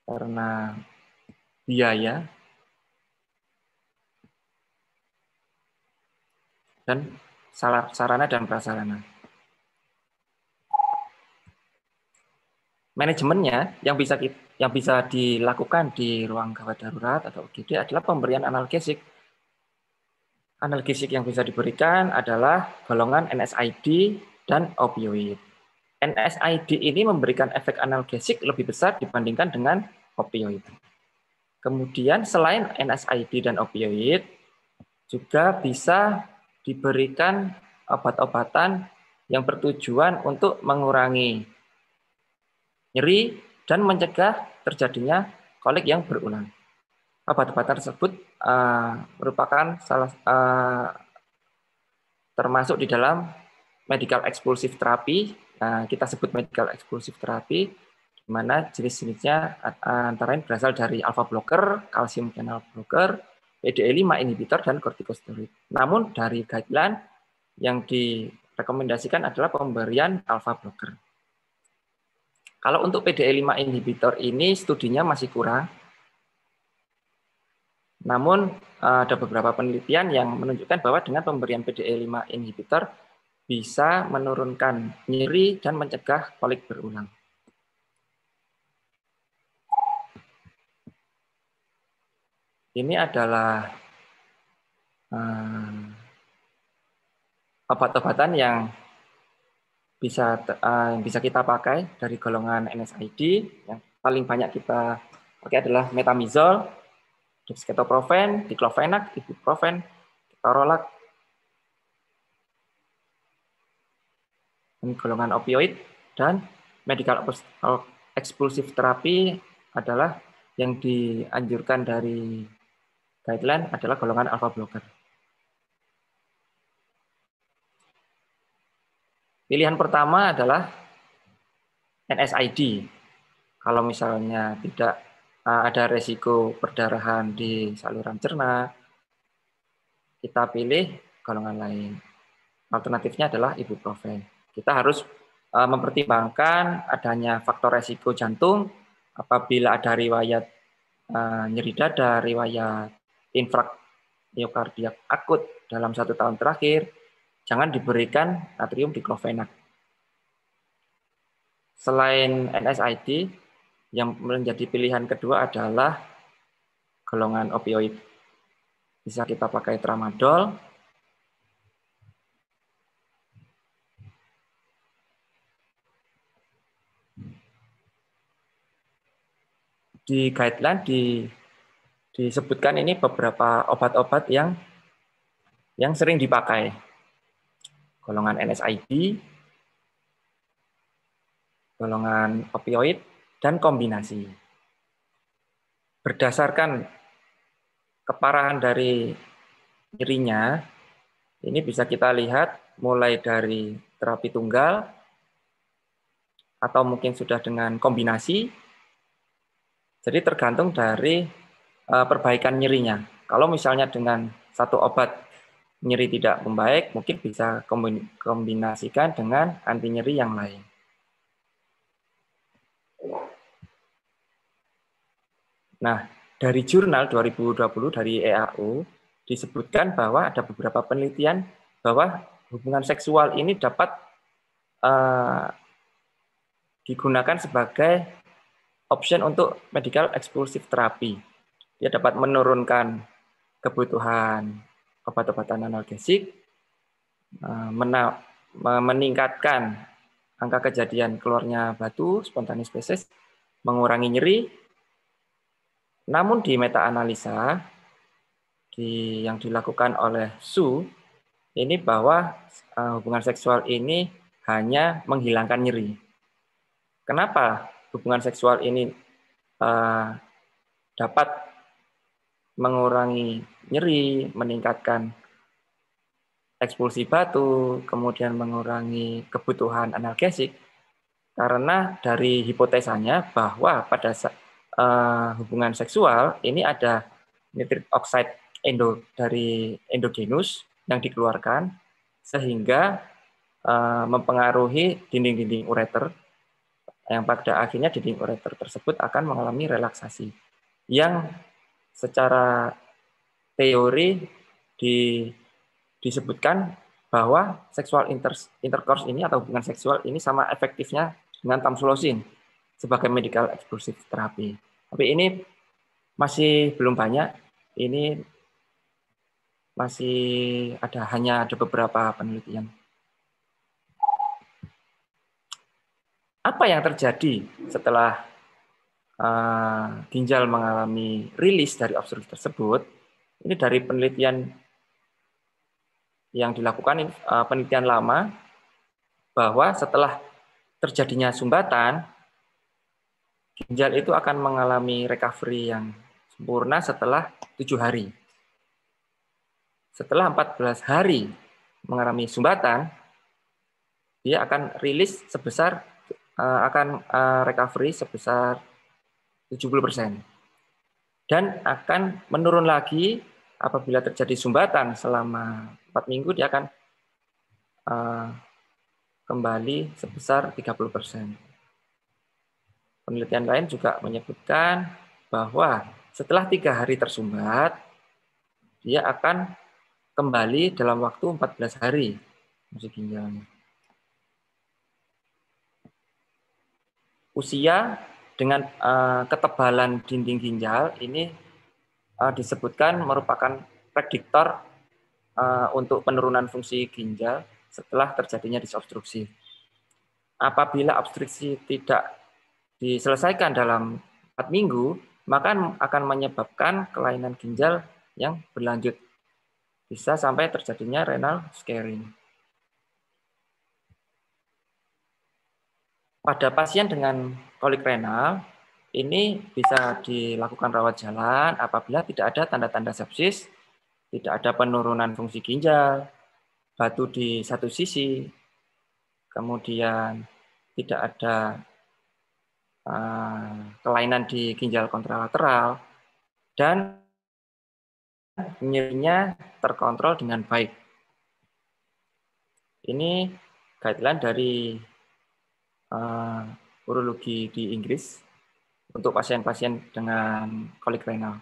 karena biaya iya. dan sarana dan prasarana. Manajemennya yang bisa yang bisa dilakukan di ruang gawat darurat atau UGD adalah pemberian analgesik. Analgesik yang bisa diberikan adalah golongan NSID dan opioid. NSID ini memberikan efek analgesik lebih besar dibandingkan dengan opioid. Kemudian selain NSAID dan opioid, juga bisa diberikan obat-obatan yang bertujuan untuk mengurangi nyeri dan mencegah terjadinya kolik yang berulang. Obat-obatan tersebut uh, merupakan salah uh, termasuk di dalam medical expulsive therapy. Uh, kita sebut medical expulsive therapy di mana jenis-jenisnya eh, antara lain berasal dari alpha blocker, kalsium channel blocker, PDE5 inhibitor, dan kortikosteroid. Namun dari guideline yang direkomendasikan adalah pemberian alpha blocker. Kalau untuk PDE5 inhibitor ini studinya masih kurang, namun eh, ada beberapa penelitian yang menunjukkan bahwa dengan pemberian PDE5 inhibitor bisa menurunkan nyeri dan mencegah kolik berulang. ini adalah um, obat-obatan yang bisa uh, bisa kita pakai dari golongan NSAID yang paling banyak kita pakai adalah metamizol, dexketoprofen, diclofenac, ibuprofen, ketorolac. Ini golongan opioid dan medical expulsive therapy adalah yang dianjurkan dari Guideline adalah golongan alpha blocker. Pilihan pertama adalah NSID. Kalau misalnya tidak eh, ada resiko perdarahan di saluran cerna, kita pilih golongan lain. Alternatifnya adalah ibuprofen. Kita harus eh, mempertimbangkan adanya faktor resiko jantung apabila ada riwayat eh, nyeri dada, riwayat infrak miokardiak akut dalam satu tahun terakhir, jangan diberikan natrium diklofenak. Selain NSID, yang menjadi pilihan kedua adalah golongan opioid. Bisa kita pakai tramadol, di guideline di disebutkan ini beberapa obat-obat yang yang sering dipakai. Golongan NSID golongan opioid, dan kombinasi. Berdasarkan keparahan dari nyerinya, ini bisa kita lihat mulai dari terapi tunggal, atau mungkin sudah dengan kombinasi. Jadi tergantung dari Eh, perbaikan nyerinya. Kalau misalnya dengan satu obat nyeri tidak membaik, mungkin bisa kombinasikan dengan anti nyeri yang lain. Nah, dari jurnal 2020 dari EAU disebutkan bahwa ada beberapa penelitian bahwa hubungan seksual ini dapat uh, digunakan sebagai option untuk medical expulsive therapy dia dapat menurunkan kebutuhan obat-obatan analgesik, eh, meningkatkan angka kejadian keluarnya batu spontanis spesies, mengurangi nyeri. Namun di meta-analisa di, yang dilakukan oleh Su ini bahwa eh, hubungan seksual ini hanya menghilangkan nyeri. Kenapa hubungan seksual ini uh, dapat mengurangi nyeri, meningkatkan ekspulsi batu, kemudian mengurangi kebutuhan analgesik, karena dari hipotesanya bahwa pada uh, hubungan seksual ini ada nitrit oxide endo dari endogenus yang dikeluarkan sehingga uh, mempengaruhi dinding-dinding ureter yang pada akhirnya dinding ureter tersebut akan mengalami relaksasi yang secara teori di, disebutkan bahwa seksual inter, intercourse ini atau hubungan seksual ini sama efektifnya dengan tamsulosin sebagai medical exclusive terapi. Tapi ini masih belum banyak. Ini masih ada hanya ada beberapa penelitian. Apa yang terjadi setelah Eh, ginjal mengalami rilis dari obstruksi tersebut, ini dari penelitian yang dilakukan uh, penelitian lama bahwa setelah terjadinya sumbatan ginjal itu akan mengalami recovery yang sempurna setelah tujuh hari. Setelah 14 hari mengalami sumbatan, dia akan rilis sebesar eh, akan recovery sebesar 70%. Dan akan menurun lagi apabila terjadi sumbatan selama 4 minggu dia akan uh, kembali sebesar 30%. Penelitian lain juga menyebutkan bahwa setelah tiga hari tersumbat, dia akan kembali dalam waktu 14 hari masuk ginjalnya. Usia dengan uh, ketebalan dinding ginjal ini uh, disebutkan merupakan prediktor uh, untuk penurunan fungsi ginjal setelah terjadinya disobstruksi. Apabila obstruksi tidak diselesaikan dalam 4 minggu, maka akan menyebabkan kelainan ginjal yang berlanjut. Bisa sampai terjadinya renal scarring. Pada pasien dengan kolik renal ini bisa dilakukan rawat jalan apabila tidak ada tanda-tanda sepsis, tidak ada penurunan fungsi ginjal, batu di satu sisi, kemudian tidak ada uh, kelainan di ginjal kontralateral, dan nyerinya terkontrol dengan baik. Ini guideline dari uh, urologi di Inggris untuk pasien-pasien dengan kolik renal.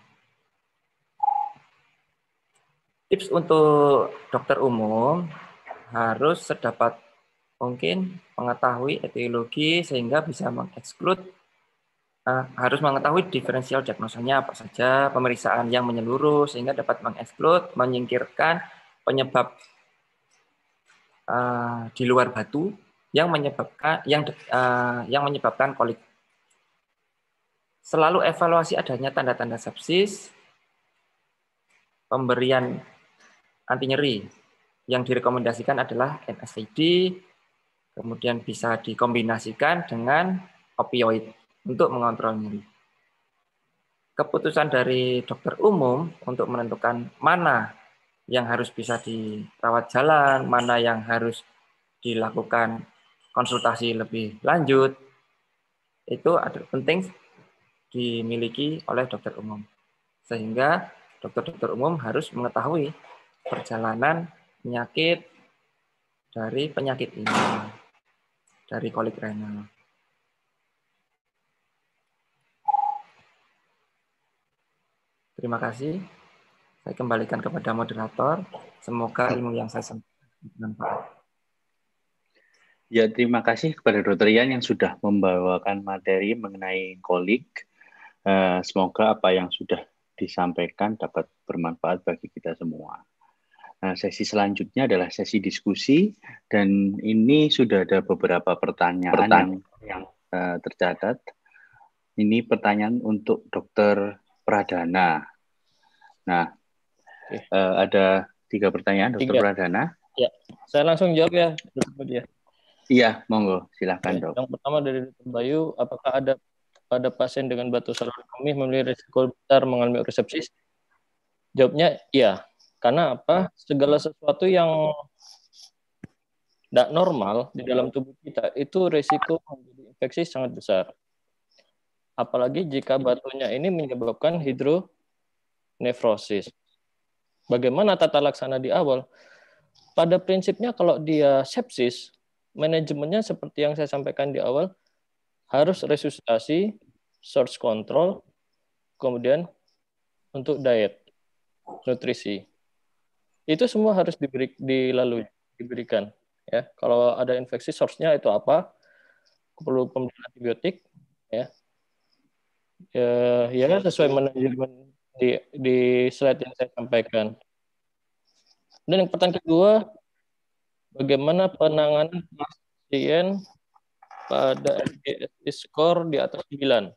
Tips untuk dokter umum harus sedapat mungkin mengetahui etiologi sehingga bisa mengeksklud uh, eh, harus mengetahui diferensial diagnosanya apa saja, pemeriksaan yang menyeluruh sehingga dapat mengeksklud, menyingkirkan penyebab uh, di luar batu yang menyebabkan yang uh, yang menyebabkan kolik. Selalu evaluasi adanya tanda-tanda sepsis, pemberian anti nyeri yang direkomendasikan adalah NSAID, kemudian bisa dikombinasikan dengan opioid untuk mengontrol nyeri. Keputusan dari dokter umum untuk menentukan mana yang harus bisa dirawat jalan, mana yang harus dilakukan konsultasi lebih lanjut itu adalah penting dimiliki oleh dokter umum. Sehingga dokter-dokter umum harus mengetahui perjalanan penyakit dari penyakit ini, dari kolik renal. Terima kasih. Saya kembalikan kepada moderator. Semoga ilmu yang saya sampaikan bermanfaat. Ya, terima kasih kepada Dokter Ian yang sudah membawakan materi mengenai kolik. Uh, semoga apa yang sudah disampaikan dapat bermanfaat bagi kita semua. Nah, sesi selanjutnya adalah sesi diskusi dan ini sudah ada beberapa pertanyaan, pertanyaan. yang, yang uh, eh, tercatat. Ini pertanyaan untuk Dokter Pradana. Nah, okay. uh, eh, ada tiga pertanyaan Dokter tiga. Pradana. Ya, saya langsung jawab ya, Iya, monggo, silahkan dok. Yang pertama dari Dr. Bayu, apakah ada pada pasien dengan batu saluran kemih memiliki risiko besar mengalami resepsis? Jawabnya iya. Karena apa? Segala sesuatu yang tidak normal di dalam tubuh kita itu risiko menjadi infeksi sangat besar. Apalagi jika batunya ini menyebabkan hidronefrosis. Bagaimana tata laksana di awal? Pada prinsipnya kalau dia sepsis, manajemennya seperti yang saya sampaikan di awal harus resusitasi, source control, kemudian untuk diet, nutrisi. Itu semua harus diberi, dilalui, diberikan. Ya, kalau ada infeksi, source-nya itu apa? Perlu pemberian antibiotik, ya. Ya, ya sesuai manajemen di, di slide yang saya sampaikan. Dan yang pertanyaan kedua, Bagaimana penanganan pasien pada FGSI skor di atas 9?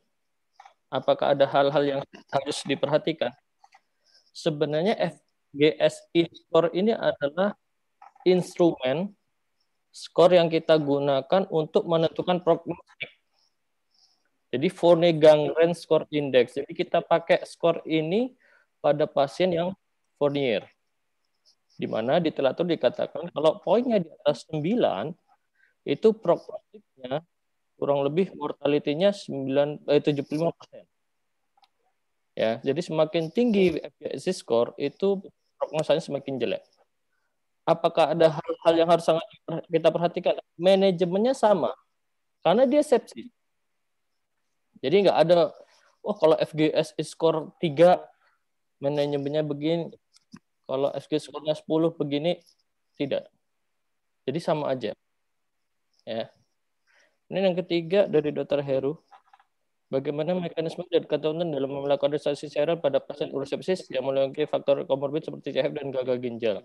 Apakah ada hal-hal yang harus diperhatikan? Sebenarnya FGSI skor ini adalah instrumen skor yang kita gunakan untuk menentukan prognostik. Jadi Forney Gangrene Score Index. Jadi kita pakai skor ini pada pasien yang Fournier di mana di telatur dikatakan kalau poinnya di atas 9 itu prognostiknya kurang lebih mortalitinya 9 eh, 75 persen. Ya, jadi semakin tinggi FPSC score itu prognosanya semakin jelek. Apakah ada hal-hal yang harus sangat kita perhatikan? Manajemennya sama, karena dia sepsis. Jadi nggak ada, oh kalau FGS score 3, manajemennya begini, kalau SG skornya 10 begini, tidak. Jadi sama aja. Ya. Ini yang ketiga dari Dr. Heru. Bagaimana mekanisme dan ketentuan dalam melakukan resusitasi cairan pada pasien ursepsis yang memiliki faktor komorbid seperti CF dan gagal ginjal?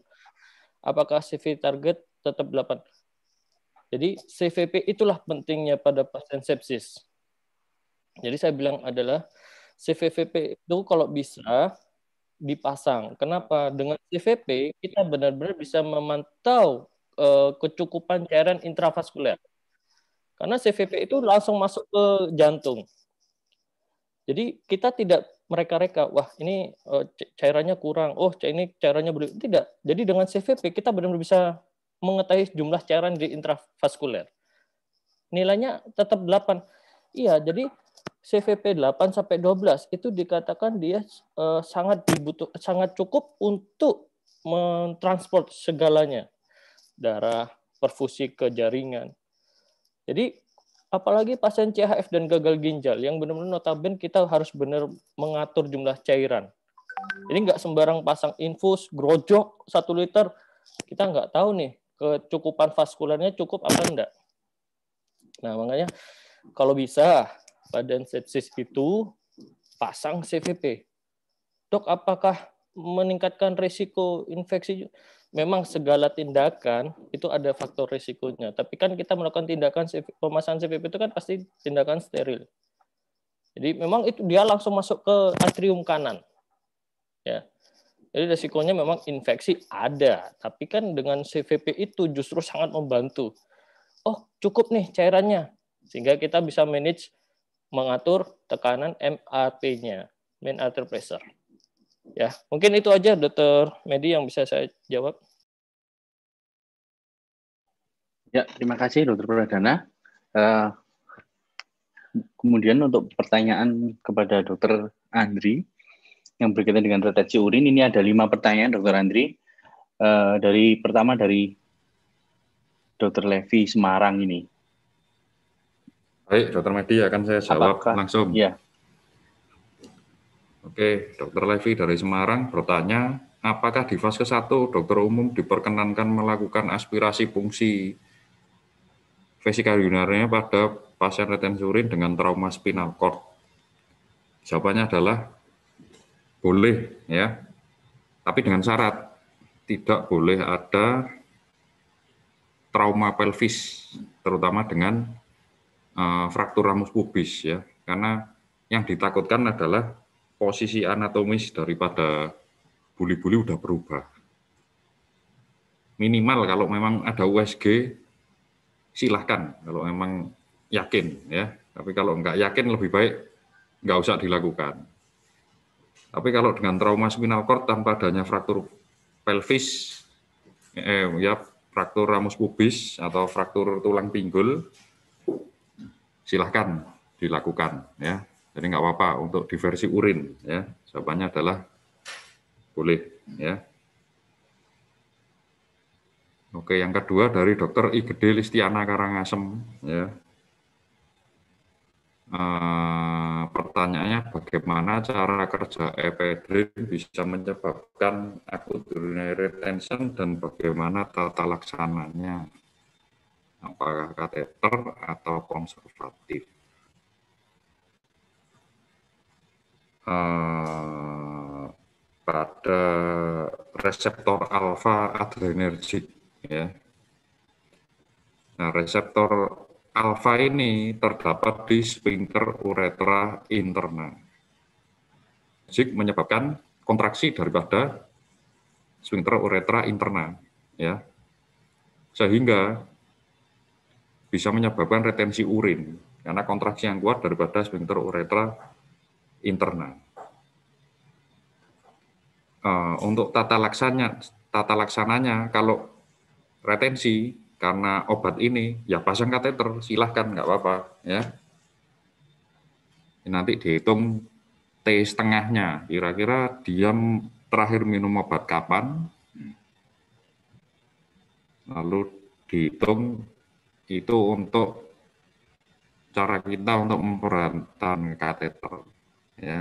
Apakah CV target tetap 8? Jadi CVP itulah pentingnya pada pasien sepsis. Jadi saya bilang adalah CVVP itu kalau bisa dipasang. Kenapa? Ah. Dengan CVP kita benar-benar bisa memantau uh, kecukupan cairan intravaskuler. Karena CVP itu langsung masuk ke jantung. Jadi kita tidak mereka-reka, wah ini uh, cairannya kurang, oh ini cairannya berlebih. tidak. Jadi dengan CVP kita benar-benar bisa mengetahui jumlah cairan di intravaskuler. Nilainya tetap 8. Iya, jadi CVP 8 sampai 12 itu dikatakan dia uh, sangat dibutuh sangat cukup untuk mentransport segalanya. Darah, perfusi ke jaringan. Jadi apalagi pasien CHF dan gagal ginjal yang benar-benar notaben kita harus benar mengatur jumlah cairan. Ini nggak sembarang pasang infus, grojok, satu liter, kita nggak tahu nih kecukupan vaskulernya cukup apa enggak. Nah makanya kalau bisa badan sepsis itu pasang CVP. Dok, apakah meningkatkan risiko infeksi? Memang segala tindakan itu ada faktor risikonya. Tapi kan kita melakukan tindakan pemasangan CVP itu kan pasti tindakan steril. Jadi memang itu dia langsung masuk ke atrium kanan. Ya. Jadi risikonya memang infeksi ada, tapi kan dengan CVP itu justru sangat membantu. Oh, cukup nih cairannya. Sehingga kita bisa manage mengatur tekanan map nya main artery pressure. Ya, mungkin itu aja dokter Medi yang bisa saya jawab. Ya, terima kasih dokter Pradana. Uh, kemudian untuk pertanyaan kepada dokter Andri yang berkaitan dengan retensi urin, ini ada lima pertanyaan dokter Andri. Uh, dari pertama dari dokter Levi Semarang ini. Baik, Dokter Medi akan saya jawab Apakah, langsung. Ya. Oke, Dokter Levi dari Semarang bertanya, apakah di fase 1 dokter umum diperkenankan melakukan aspirasi fungsi vesikal urinarnya pada pasien retensurin dengan trauma spinal cord? Jawabannya adalah boleh ya, tapi dengan syarat tidak boleh ada trauma pelvis, terutama dengan uh, fraktur ramus pubis ya, karena yang ditakutkan adalah posisi anatomis daripada buli-buli udah berubah. Minimal kalau memang ada USG silahkan kalau memang yakin ya, tapi kalau nggak yakin lebih baik nggak usah dilakukan. Tapi kalau dengan trauma spinal cord tanpa adanya fraktur pelvis, eh, ya fraktur ramus pubis atau fraktur tulang pinggul, silahkan dilakukan ya. Jadi nggak apa-apa untuk diversi urin ya. Jawabannya adalah boleh ya. Oke, yang kedua dari dokter I Gede Listiana Karangasem ya. E, pertanyaannya bagaimana cara kerja epedrin bisa menyebabkan akut urinary retention dan bagaimana tata laksananya? apakah kateter atau konservatif. Uh, pada reseptor alfa adrenergik ya. Nah, reseptor alfa ini terdapat di sphincter uretra interna. Jik menyebabkan kontraksi daripada sphincter uretra interna ya. Sehingga bisa menyebabkan retensi urin karena kontraksi yang kuat daripada sphincter uretra interna eh, untuk tata laksananya, tata laksananya kalau retensi karena obat ini ya pasang kateter silahkan nggak apa-apa ya. Nanti dihitung T setengahnya kira-kira diam terakhir minum obat kapan lalu dihitung itu untuk cara kita untuk memperhatikan kateter ya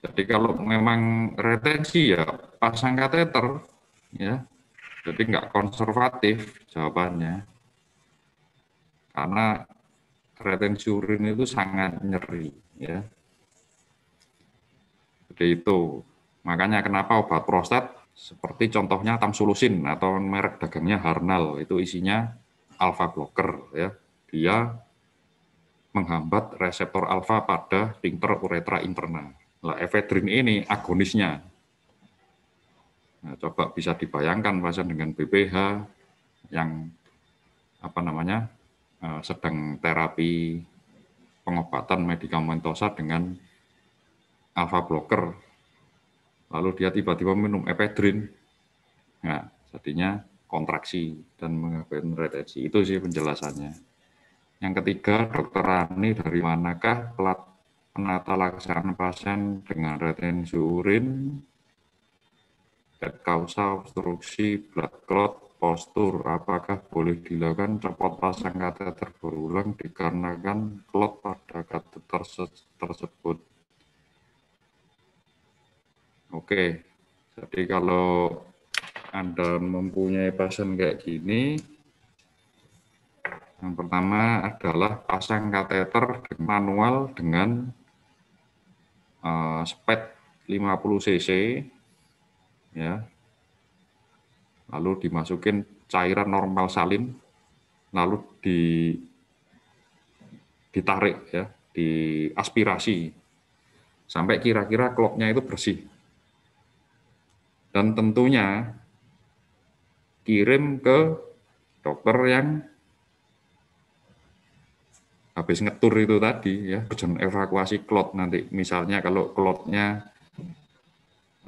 jadi kalau memang retensi ya pasang kateter ya jadi nggak konservatif jawabannya karena retensi urin itu sangat nyeri ya jadi itu makanya kenapa obat prostat seperti contohnya Tamsulusin atau merek dagangnya Harnal, itu isinya alfa blocker ya. Dia menghambat reseptor alfa pada sphincter uretra interna. Nah, efedrin ini agonisnya. Nah, coba bisa dibayangkan pasien dengan BPH yang apa namanya eh, sedang terapi pengobatan medikamentosa dengan alfa blocker lalu dia tiba-tiba minum epedrin, nah, jadinya kontraksi dan mengakibatkan retensi. Itu sih penjelasannya. Yang ketiga, dokter Rani, dari manakah pelat penata laksanaan pasien dengan retensi urin dan kausa obstruksi blood clot postur apakah boleh dilakukan copot pasang kateter berulang dikarenakan klot pada kateter tersebut Oke, jadi kalau Anda mempunyai pasien kayak gini, yang pertama adalah pasang kateter manual dengan uh, spet 50 cc, ya. Lalu dimasukin cairan normal salin, lalu di ditarik ya, diaspirasi sampai kira-kira kloknya itu bersih dan tentunya kirim ke dokter yang habis ngetur itu tadi ya jangan evakuasi klot nanti misalnya kalau klotnya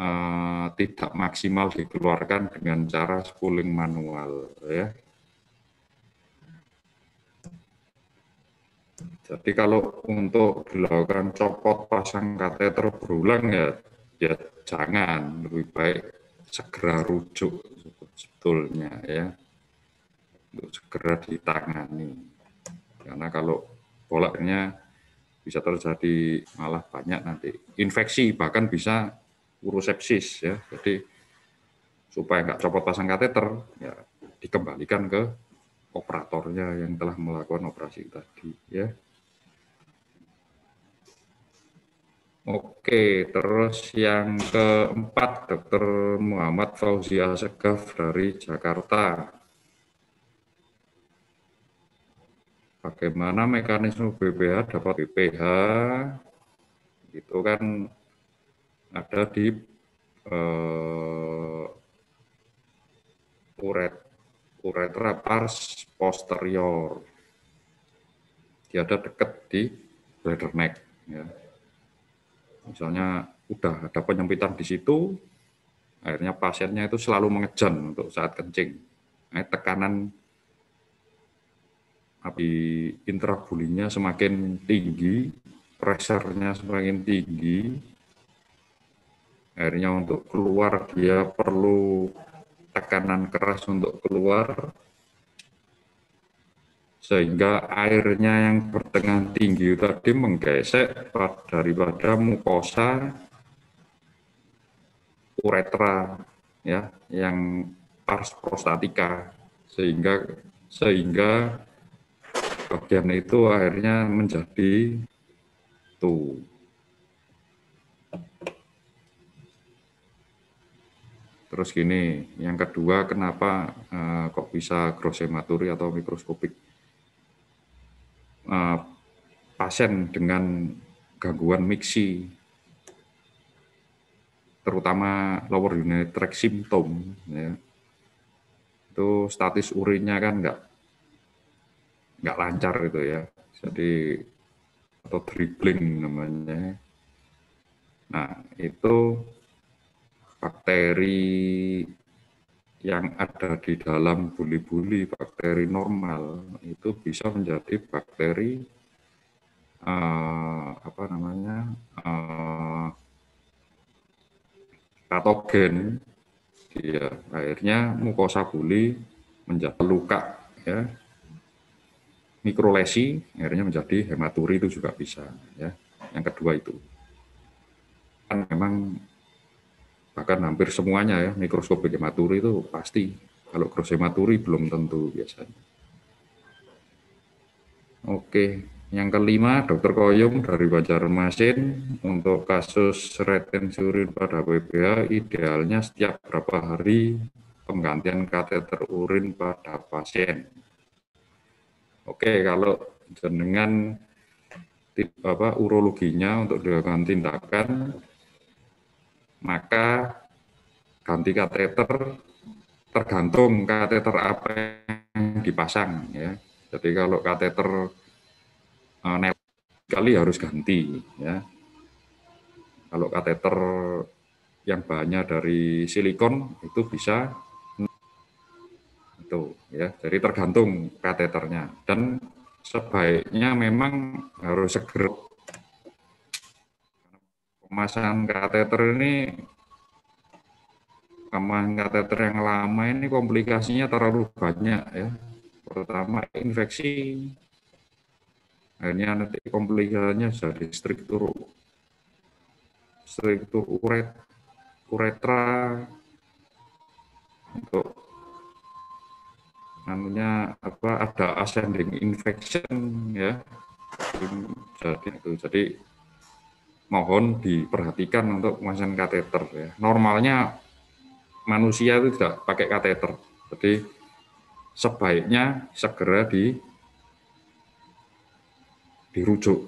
eh, tidak maksimal dikeluarkan dengan cara spooling manual ya jadi kalau untuk dilakukan copot pasang kateter berulang ya ya jangan lebih baik segera rujuk sebetulnya ya untuk segera ditangani karena kalau bolaknya bisa terjadi malah banyak nanti infeksi bahkan bisa urosepsis ya jadi supaya nggak copot pasang kateter ya dikembalikan ke operatornya yang telah melakukan operasi tadi ya Oke, terus yang keempat Dr. Muhammad Fauzia Segaf dari Jakarta. Bagaimana mekanisme BPH dapat BPH? Itu kan ada di uh, uret uretra pars posterior. Dia ada dekat di bladder neck ya Misalnya udah ada penyempitan di situ, akhirnya pasiennya itu selalu mengejan untuk saat kencing. Nah, tekanan di intrabulinya semakin tinggi, pressure-nya semakin tinggi, akhirnya untuk keluar dia perlu tekanan keras untuk keluar, sehingga airnya yang pertengahan tinggi tadi menggesek daripada mukosa uretra ya yang pars prostatika sehingga sehingga bagian itu akhirnya menjadi tuh Terus gini, yang kedua kenapa eh, kok bisa grosematuri atau mikroskopik Eh, pasien dengan gangguan miksi, terutama lower urinary tract symptom, ya. itu status urinnya kan nggak nggak lancar gitu ya, jadi atau dribbling namanya. Nah itu bakteri yang ada di dalam buli-buli bakteri normal itu bisa menjadi bakteri uh, apa namanya uh, patogen ya akhirnya mukosa buli menjadi luka ya mikrolesi akhirnya menjadi hematuri itu juga bisa ya yang kedua itu kan memang bahkan hampir semuanya ya mikroskop hematuri itu pasti kalau cross hematuri belum tentu biasanya oke yang kelima dokter Koyum dari Banjarmasin untuk kasus retensi pada PPH idealnya setiap berapa hari penggantian kateter urin pada pasien oke kalau jenengan apa urologinya untuk dilakukan tindakan maka ganti kateter tergantung kateter apa yang dipasang ya. Jadi kalau kateter uh, e, kali harus ganti ya. Kalau kateter yang banyak dari silikon itu bisa itu ya. Jadi tergantung kateternya dan sebaiknya memang harus segera pemasangan kateter ini pemasangan kateter yang lama ini komplikasinya terlalu banyak ya. Pertama infeksi, akhirnya nanti komplikasinya jadi struktur struktur uret, uretra untuk namanya apa ada ascending infection ya jadi itu jadi mohon diperhatikan untuk pemasangan kateter. Ya. Normalnya manusia itu tidak pakai kateter, jadi sebaiknya segera di dirujuk.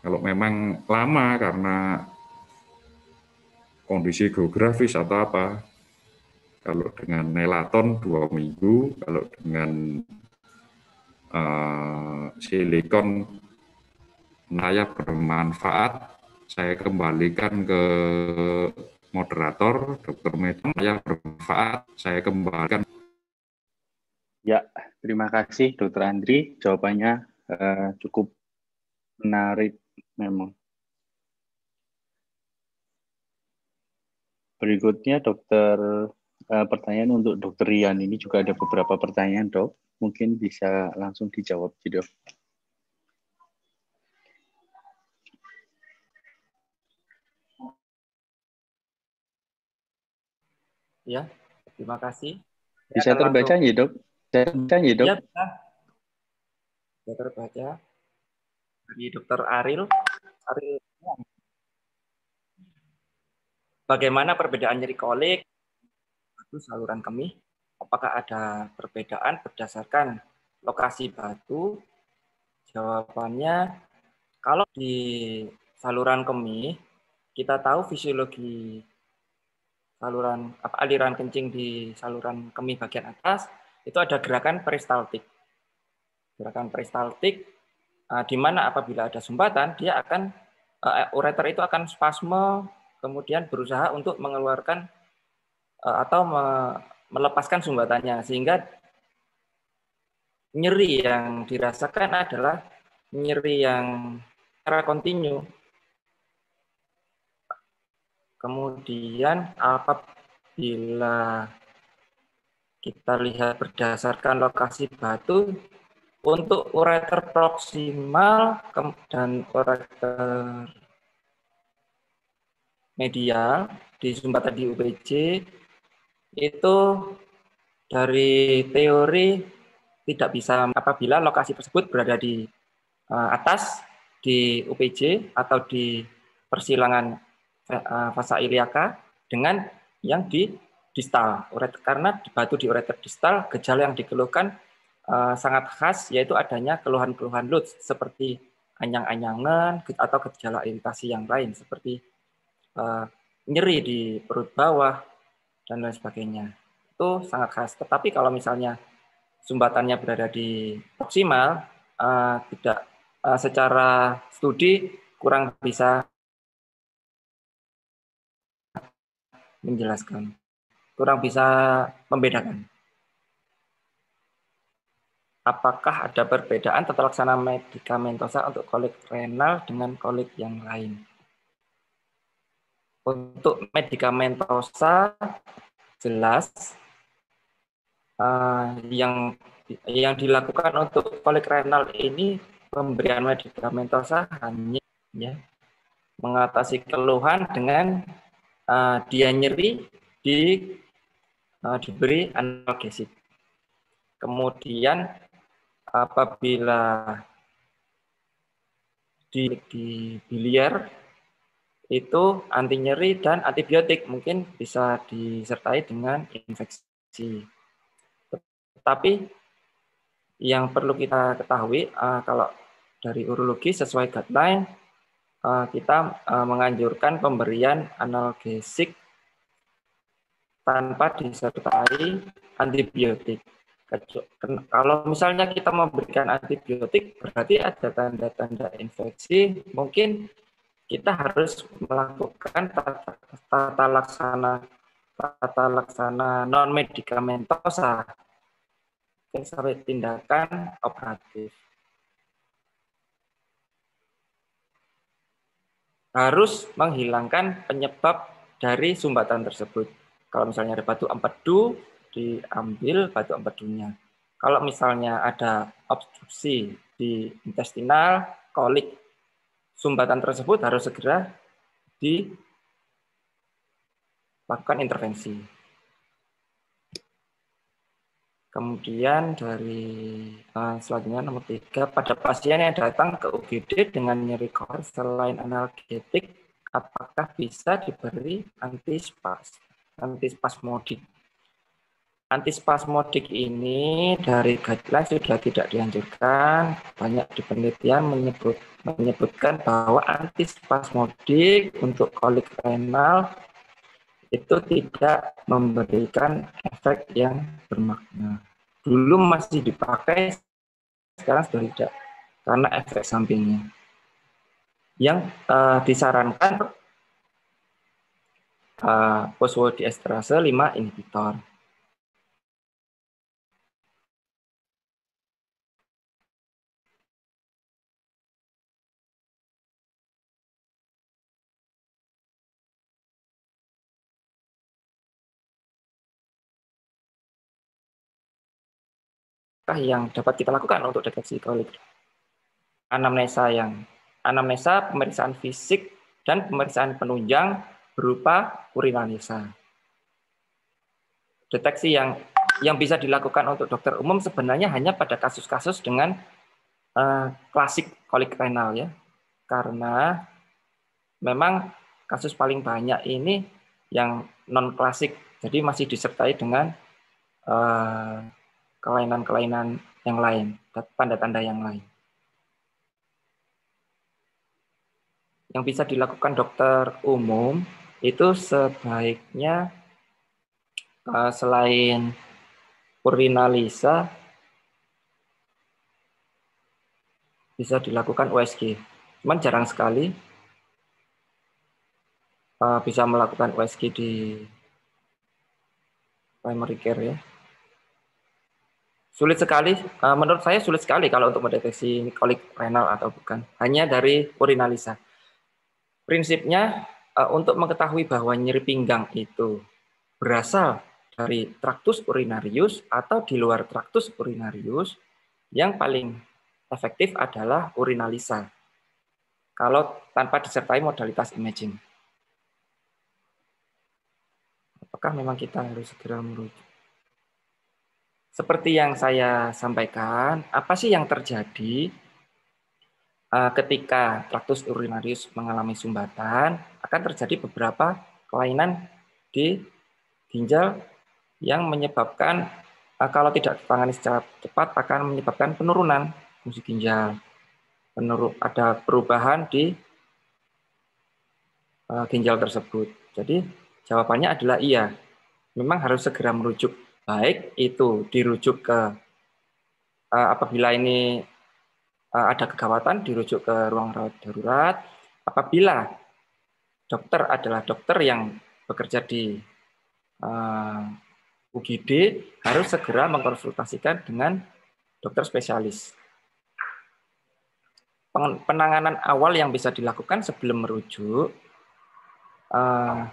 Kalau memang lama karena kondisi geografis atau apa, kalau dengan nelaton dua minggu, kalau dengan uh, silikon naya bermanfaat saya kembalikan ke moderator Dr. Medan yang bermanfaat saya kembalikan ya terima kasih Dr. Andri jawabannya eh, cukup menarik memang berikutnya dokter eh, pertanyaan untuk Dr. Rian ini juga ada beberapa pertanyaan dok mungkin bisa langsung dijawab gitu. Ya, terima kasih. Ya, bisa terbaca nih, ya dok? Terbaca ya dok? Ya, terbaca. Dari dokter Aril. Aril. Ya. Bagaimana perbedaan nyeri kolik? Batu saluran kemih. Apakah ada perbedaan berdasarkan lokasi batu? Jawabannya, kalau di saluran kemih, kita tahu fisiologi saluran apa, aliran kencing di saluran kemih bagian atas itu ada gerakan peristaltik. Gerakan peristaltik uh, di mana apabila ada sumbatan dia akan uh, ureter itu akan spasme kemudian berusaha untuk mengeluarkan uh, atau me melepaskan sumbatannya sehingga nyeri yang dirasakan adalah nyeri yang secara kontinu Kemudian apabila kita lihat berdasarkan lokasi batu, untuk ureter proksimal dan ureter media di sumpah tadi UBC itu dari teori tidak bisa apabila lokasi tersebut berada di eh, atas di UPJ atau di persilangan Eh, eh, fasa iliaka dengan yang di distal uret karena batu di ureter distal gejala yang dikeluhkan eh, sangat khas yaitu adanya keluhan-keluhan LUTS seperti anyang-anyangan atau gejala iritasi yang lain seperti nyeri di perut bawah dan lain sebagainya itu sangat khas tetapi kalau misalnya sumbatannya berada di proksimal tidak secara studi kurang bisa menjelaskan. Kurang bisa membedakan. Apakah ada perbedaan tata laksana medikamentosa untuk kolik renal dengan kolik yang lain? Untuk medikamentosa jelas uh, yang yang dilakukan untuk kolik renal ini pemberian medikamentosa hanya ya, mengatasi keluhan dengan uh, dia nyeri di uh, diberi analgesik. Kemudian apabila di, di biliar itu anti nyeri dan antibiotik mungkin bisa disertai dengan infeksi. Tetapi yang perlu kita ketahui uh, kalau dari urologi sesuai guideline Eh, kita eh, menganjurkan pemberian analgesik tanpa disertai antibiotik. Kalau misalnya kita memberikan antibiotik, berarti ada tanda-tanda infeksi. Mungkin kita harus melakukan tata, tata laksana tata laksana non medikamentosa sampai tindakan operatif. harus menghilangkan penyebab dari sumbatan tersebut. Kalau misalnya ada batu empedu, diambil batu empedunya. Kalau misalnya ada obstruksi di intestinal, kolik, sumbatan tersebut harus segera dilakukan intervensi. Kemudian dari uh, selanjutnya nomor tiga, pada pasien yang datang ke UGD dengan nyeri kor selain analgetik, apakah bisa diberi antispas, antispasmodik? Antispasmodik ini dari guideline sudah tidak dianjurkan. Banyak di penelitian menyebut, menyebutkan bahwa antispasmodik untuk kolik renal itu tidak memberikan efek yang bermakna. Dulu masih dipakai, sekarang sudah tidak karena efek sampingnya. Yang uh, disarankan uh, Postword 5 inhibitor. yang dapat kita lakukan untuk deteksi kolik? Anamnesa yang anamnesa pemeriksaan fisik dan pemeriksaan penunjang berupa urinalisa. Deteksi yang yang bisa dilakukan untuk dokter umum sebenarnya hanya pada kasus-kasus dengan uh, klasik kolik renal ya. Karena memang kasus paling banyak ini yang non klasik jadi masih disertai dengan uh, kelainan-kelainan yang lain, tanda-tanda yang lain. Yang bisa dilakukan dokter umum itu sebaiknya eh, selain urinalisa bisa dilakukan USG. Cuman jarang sekali eh, bisa melakukan USG di primary care ya sulit sekali uh, menurut saya sulit sekali kalau untuk mendeteksi kolik renal atau bukan hanya dari urinalisa prinsipnya uh, untuk mengetahui bahwa nyeri pinggang itu berasal dari traktus urinarius atau di luar traktus urinarius yang paling efektif adalah urinalisa kalau tanpa disertai modalitas imaging apakah memang kita harus segera merujuk seperti yang saya sampaikan, apa sih yang terjadi eh, ketika traktus urinarius mengalami sumbatan? Akan terjadi beberapa kelainan di ginjal yang menyebabkan eh, kalau tidak ditangani secara cepat akan menyebabkan penurunan fungsi ginjal. Penurun, ada perubahan di eh, ginjal tersebut. Jadi jawabannya adalah iya. Memang harus segera merujuk baik itu dirujuk ke eh, apabila ini eh, ada kegawatan dirujuk ke ruang rawat darurat. Apabila dokter adalah dokter yang bekerja di uh, eh, UGD harus segera mengkonsultasikan dengan dokter spesialis. Penanganan awal yang bisa dilakukan sebelum merujuk uh,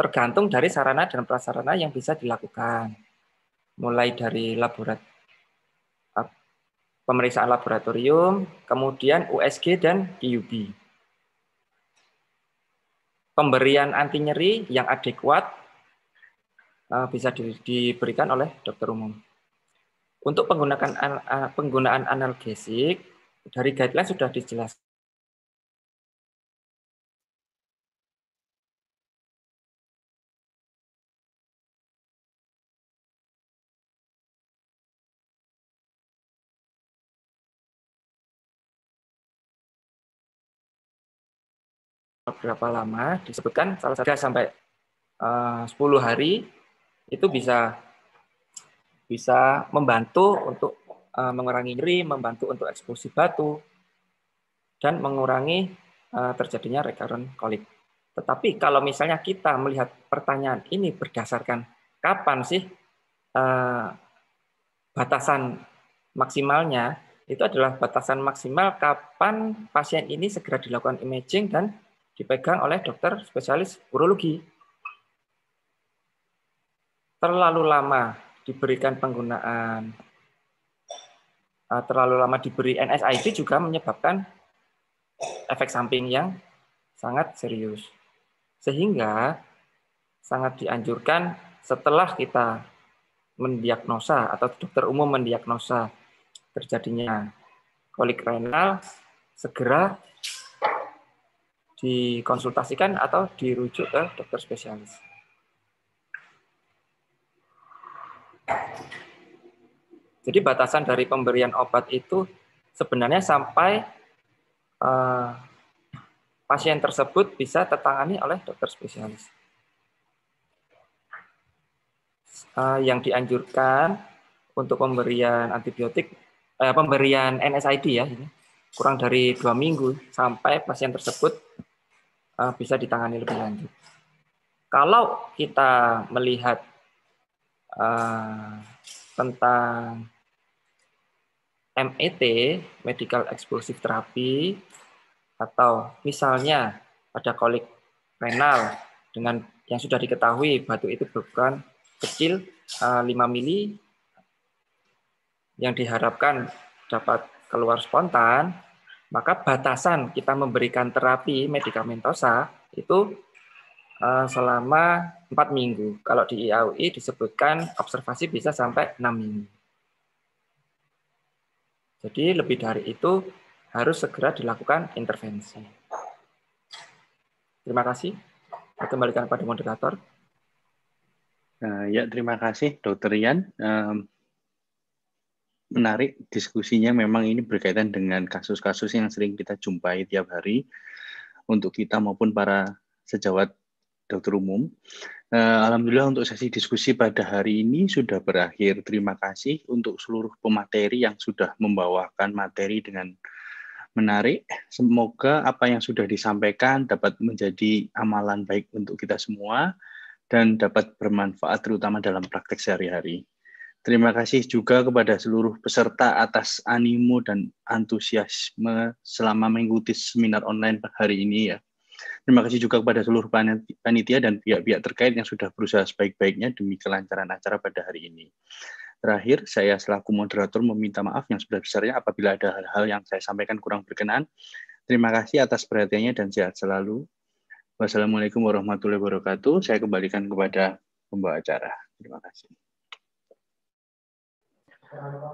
tergantung dari sarana dan prasarana yang bisa dilakukan. Mulai dari laborat pemeriksaan laboratorium, kemudian USG dan QB. Pemberian anti nyeri yang adekuat eh, bisa diberikan oleh dokter umum. Untuk penggunaan analgesik dari guideline sudah dijelaskan berapa lama disebutkan salah satu sampai eh, uh, 10 hari itu bisa bisa membantu untuk uh, mengurangi nyeri, membantu untuk eksposi batu dan mengurangi uh, terjadinya recurrent kolik. Tetapi kalau misalnya kita melihat pertanyaan ini berdasarkan kapan sih uh, batasan maksimalnya itu adalah batasan maksimal kapan pasien ini segera dilakukan imaging dan dipegang oleh dokter spesialis urologi. Terlalu lama diberikan penggunaan eh, terlalu lama diberi NSID juga menyebabkan efek samping yang sangat serius. Sehingga sangat dianjurkan setelah kita mendiagnosa atau dokter umum mendiagnosa terjadinya kolik renal segera dikonsultasikan atau dirujuk ke dokter spesialis. Jadi batasan dari pemberian obat itu sebenarnya sampai uh, pasien tersebut bisa tertangani oleh dokter spesialis. Uh, yang dianjurkan untuk pemberian antibiotik, uh, pemberian NSID ya, ini kurang dari dua minggu sampai pasien tersebut Eh, bisa ditangani lebih lanjut. Kalau kita melihat eh, tentang MET (Medical Explosive Therapy) atau misalnya pada kolik renal dengan yang sudah diketahui batu itu bukan kecil 5 eh, mili yang diharapkan dapat keluar spontan maka batasan kita memberikan terapi medikamentosa itu eh, selama empat minggu. Kalau di IAUI disebutkan observasi bisa sampai enam minggu. Jadi lebih dari itu harus segera dilakukan intervensi. Terima kasih. Saya kembalikan pada moderator. Eh, ya, terima kasih Dokter Rian menarik diskusinya memang ini berkaitan dengan kasus-kasus yang sering kita jumpai tiap hari untuk kita maupun para sejawat dokter umum. Uh, Alhamdulillah untuk sesi diskusi pada hari ini sudah berakhir. Terima kasih untuk seluruh pemateri yang sudah membawakan materi dengan menarik. Semoga apa yang sudah disampaikan dapat menjadi amalan baik untuk kita semua dan dapat bermanfaat terutama dalam praktek sehari-hari. Terima kasih juga kepada seluruh peserta atas animo dan antusiasme selama mengikuti seminar online hari ini ya. Terima kasih juga kepada seluruh panitia dan pihak-pihak terkait yang sudah berusaha sebaik-baiknya demi kelancaran acara pada hari ini. Terakhir, saya selaku moderator meminta maaf yang sebesar-besarnya apabila ada hal-hal yang saya sampaikan kurang berkenan. Terima kasih atas perhatiannya dan sehat selalu. Wassalamualaikum warahmatullahi wabarakatuh. Saya kembalikan kepada pembawa acara. Terima kasih.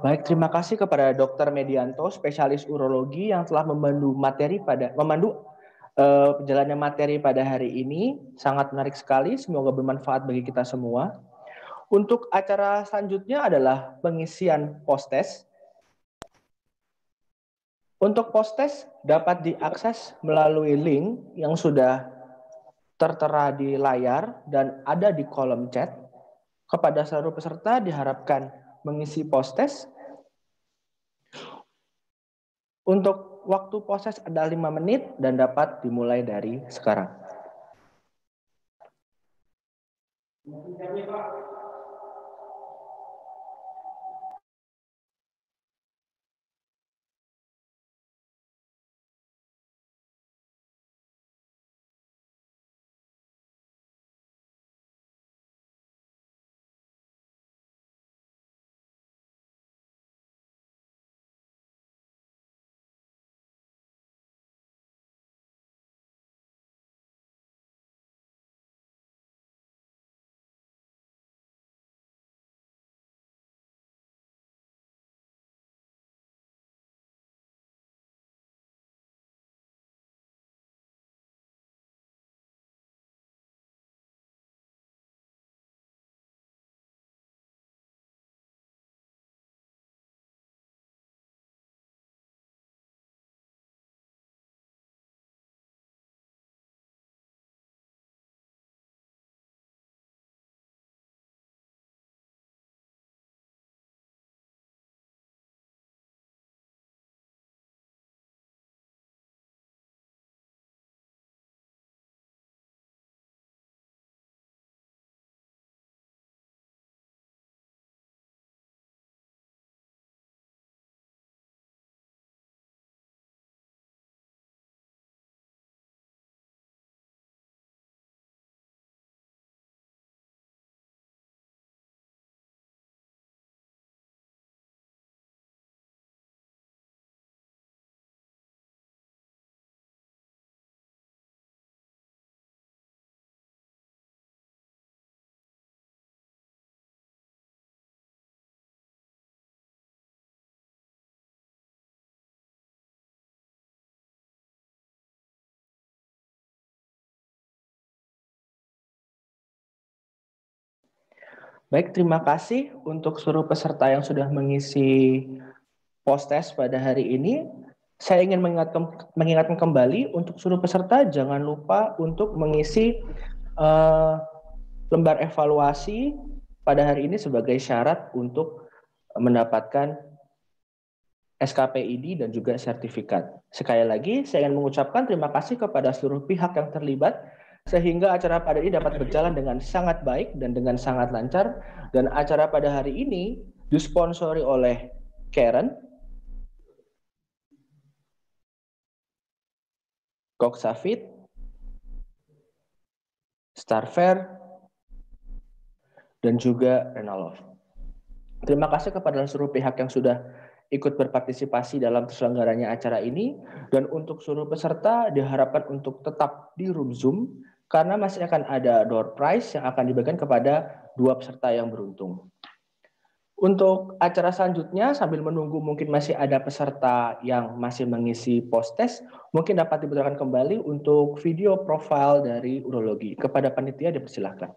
Baik, terima kasih kepada Dr. Medianto, spesialis urologi yang telah memandu materi pada memandu uh, eh, perjalanan materi pada hari ini. Sangat menarik sekali, semoga bermanfaat bagi kita semua. Untuk acara selanjutnya adalah pengisian post-test. Untuk post-test dapat diakses melalui link yang sudah tertera di layar dan ada di kolom chat. Kepada seluruh peserta diharapkan mengisi post-test. Untuk waktu proses ada lima menit dan dapat dimulai dari sekarang. Mungkin kami, Baik, terima kasih untuk seluruh peserta yang sudah mengisi post-test pada hari ini. Saya ingin mengingatkan, mengingatkan kembali untuk seluruh peserta jangan lupa untuk mengisi uh, lembar evaluasi pada hari ini sebagai syarat untuk mendapatkan SKPID dan juga sertifikat. Sekali lagi, saya ingin mengucapkan terima kasih kepada seluruh pihak yang terlibat sehingga acara pada ini dapat berjalan dengan sangat baik dan dengan sangat lancar dan acara pada hari ini disponsori oleh Karen Koksafit Starfair, dan juga Renalov. Terima kasih kepada seluruh pihak yang sudah ikut berpartisipasi dalam terselenggaranya acara ini dan untuk seluruh peserta diharapkan untuk tetap di room Zoom karena masih akan ada door prize yang akan dibagikan kepada dua peserta yang beruntung. Untuk acara selanjutnya, sambil menunggu mungkin masih ada peserta yang masih mengisi post-test, mungkin dapat diputarkan kembali untuk video profil dari urologi. Kepada panitia dipersilahkan.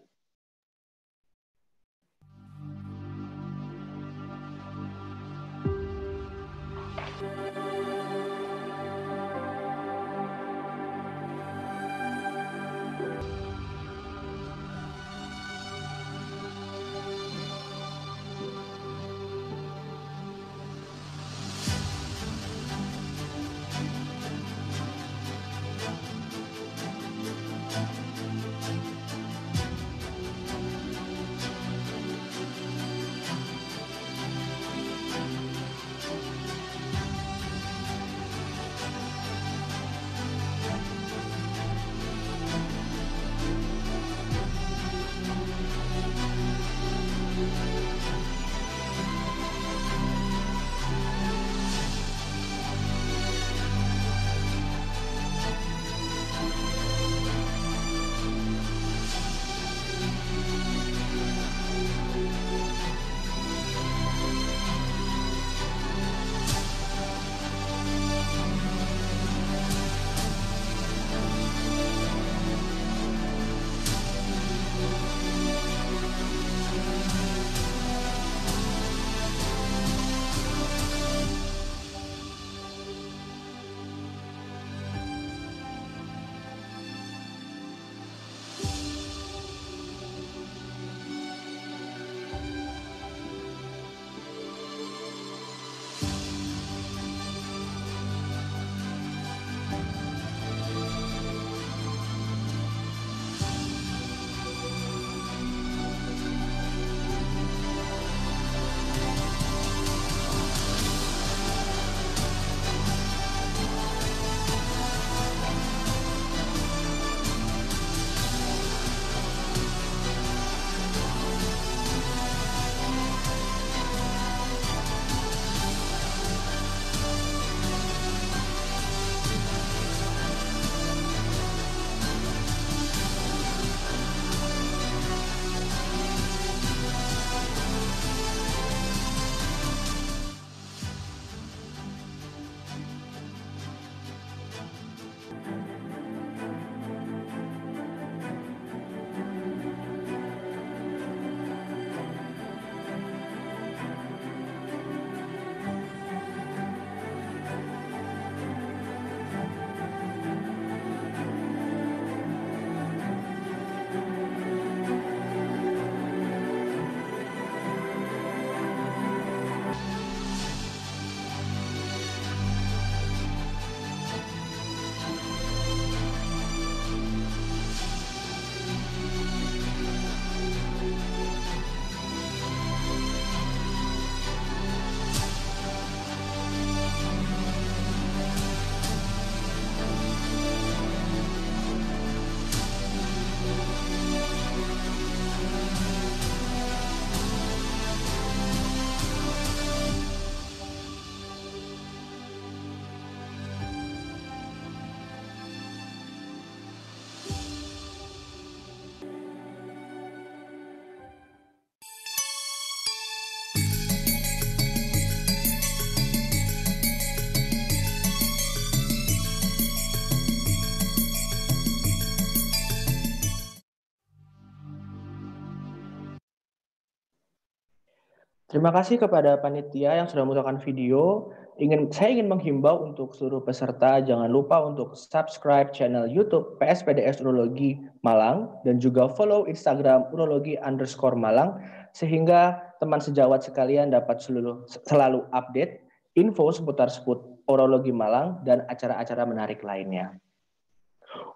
Terima kasih kepada panitia yang sudah menonton video. Ingin, saya ingin menghimbau untuk seluruh peserta jangan lupa untuk subscribe channel YouTube PSPDS Urologi Malang dan juga follow Instagram urologi underscore Malang sehingga teman sejawat sekalian dapat selalu selalu update info seputar seputar urologi Malang dan acara-acara menarik lainnya.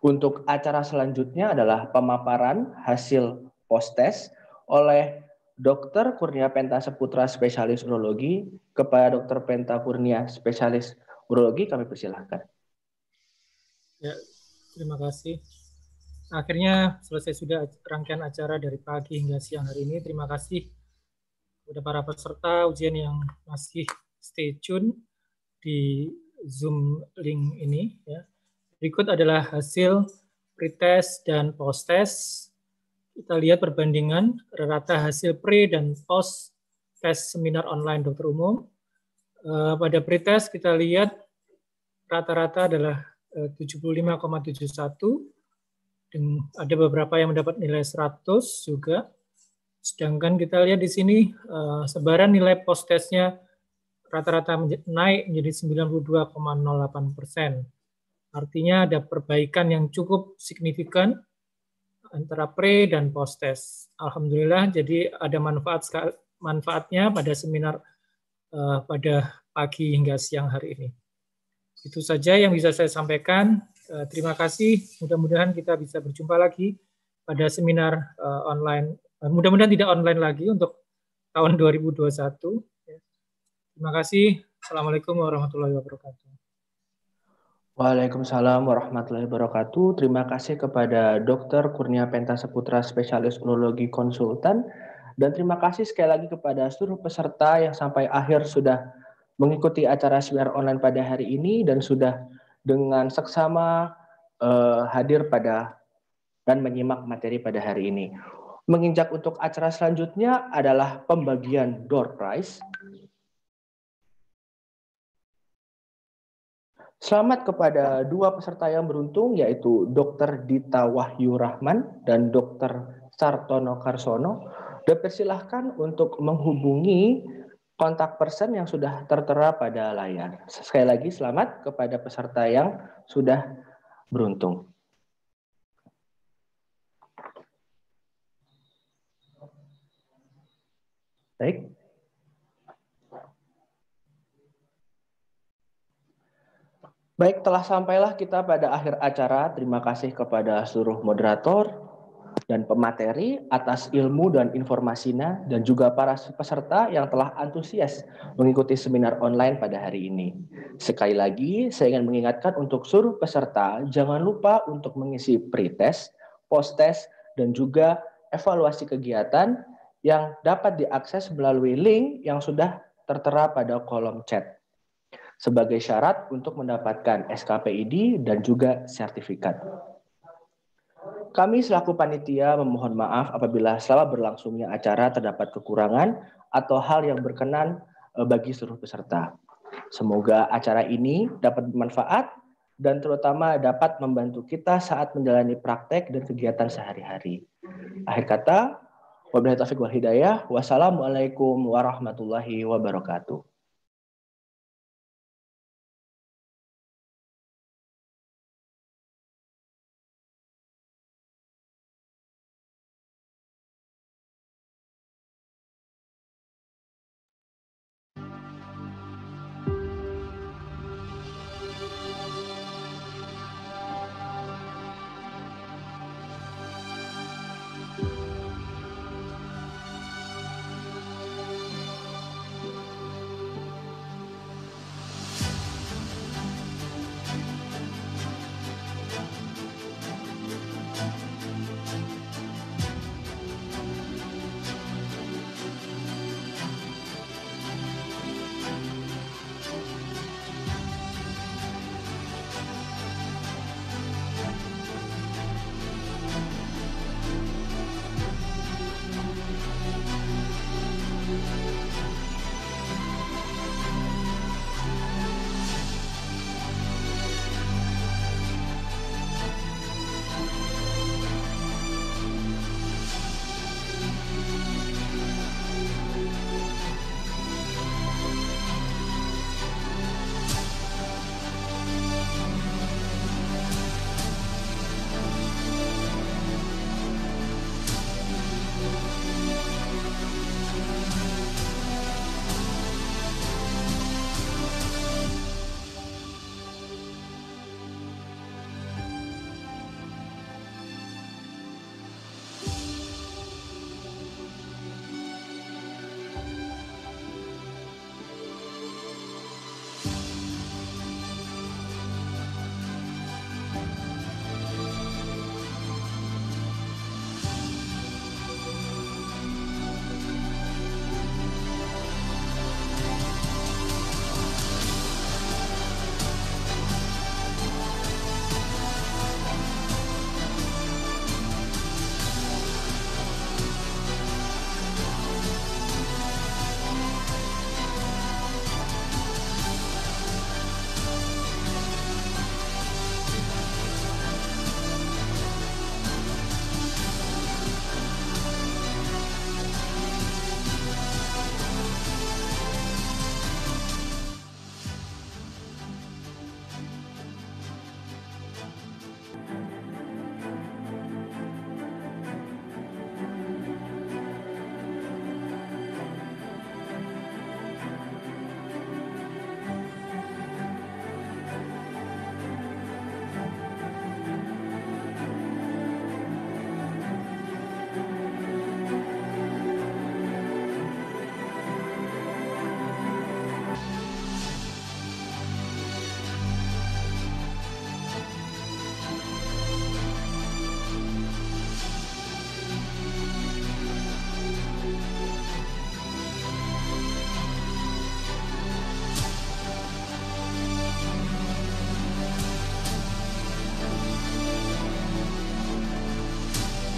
Untuk acara selanjutnya adalah pemaparan hasil post-test oleh Dr. Kurnia Penta Seputra spesialis urologi kepada Dr. Penta Kurnia spesialis urologi kami persilahkan. Ya, terima kasih. Akhirnya selesai sudah rangkaian acara dari pagi hingga siang hari ini. Terima kasih kepada para peserta ujian yang masih stay tune di Zoom link ini. Ya. Berikut adalah hasil pretest dan post kita lihat perbandingan rata hasil pre dan post tes seminar online dokter umum. pada eh, pada pretest kita lihat rata-rata adalah 75,71 eh, dan ada beberapa yang mendapat nilai 100 juga. Sedangkan kita lihat di sini eh, sebaran nilai post testnya rata-rata naik menjadi 92,08 persen. Artinya ada perbaikan yang cukup signifikan antara pre dan post test. Alhamdulillah jadi ada manfaat manfaatnya pada seminar uh, pada pagi hingga siang hari ini. Itu saja yang bisa saya sampaikan. Uh, terima kasih. Mudah-mudahan kita bisa berjumpa lagi pada seminar uh, online. Uh, mudah-mudahan tidak online lagi untuk tahun 2021. Terima kasih. Assalamualaikum warahmatullahi wabarakatuh. Waalaikumsalam warahmatullahi wabarakatuh. Terima kasih kepada Dr. Kurnia Penta Seputra, spesialis urologi konsultan. Dan terima kasih sekali lagi kepada seluruh peserta yang sampai akhir sudah mengikuti acara seminar online pada hari ini dan sudah dengan seksama uh, hadir pada dan menyimak materi pada hari ini. Menginjak untuk acara selanjutnya adalah pembagian door prize Selamat kepada dua peserta yang beruntung yaitu Dr. Dita Wahyu Rahman dan Dr. Sartono Karsono. Dipersilahkan untuk menghubungi kontak person yang sudah tertera pada layar. Sekali lagi selamat kepada peserta yang sudah beruntung. Baik, Baik, telah sampailah kita pada akhir acara. Terima kasih kepada seluruh moderator dan pemateri atas ilmu dan informasinya dan juga para peserta yang telah antusias mengikuti seminar online pada hari ini. Sekali lagi, saya ingin mengingatkan untuk seluruh peserta jangan lupa untuk mengisi pretest, posttest, dan juga evaluasi kegiatan yang dapat diakses melalui link yang sudah tertera pada kolom chat sebagai syarat untuk mendapatkan SKPID dan juga sertifikat. Kami selaku panitia memohon maaf apabila selama berlangsungnya acara terdapat kekurangan atau hal yang berkenan eh, bagi seluruh peserta. Semoga acara ini dapat bermanfaat dan terutama dapat membantu kita saat menjalani praktek dan kegiatan sehari-hari. Akhir kata, wabillahi taufik wal hidayah. Wassalamualaikum warahmatullahi wabarakatuh.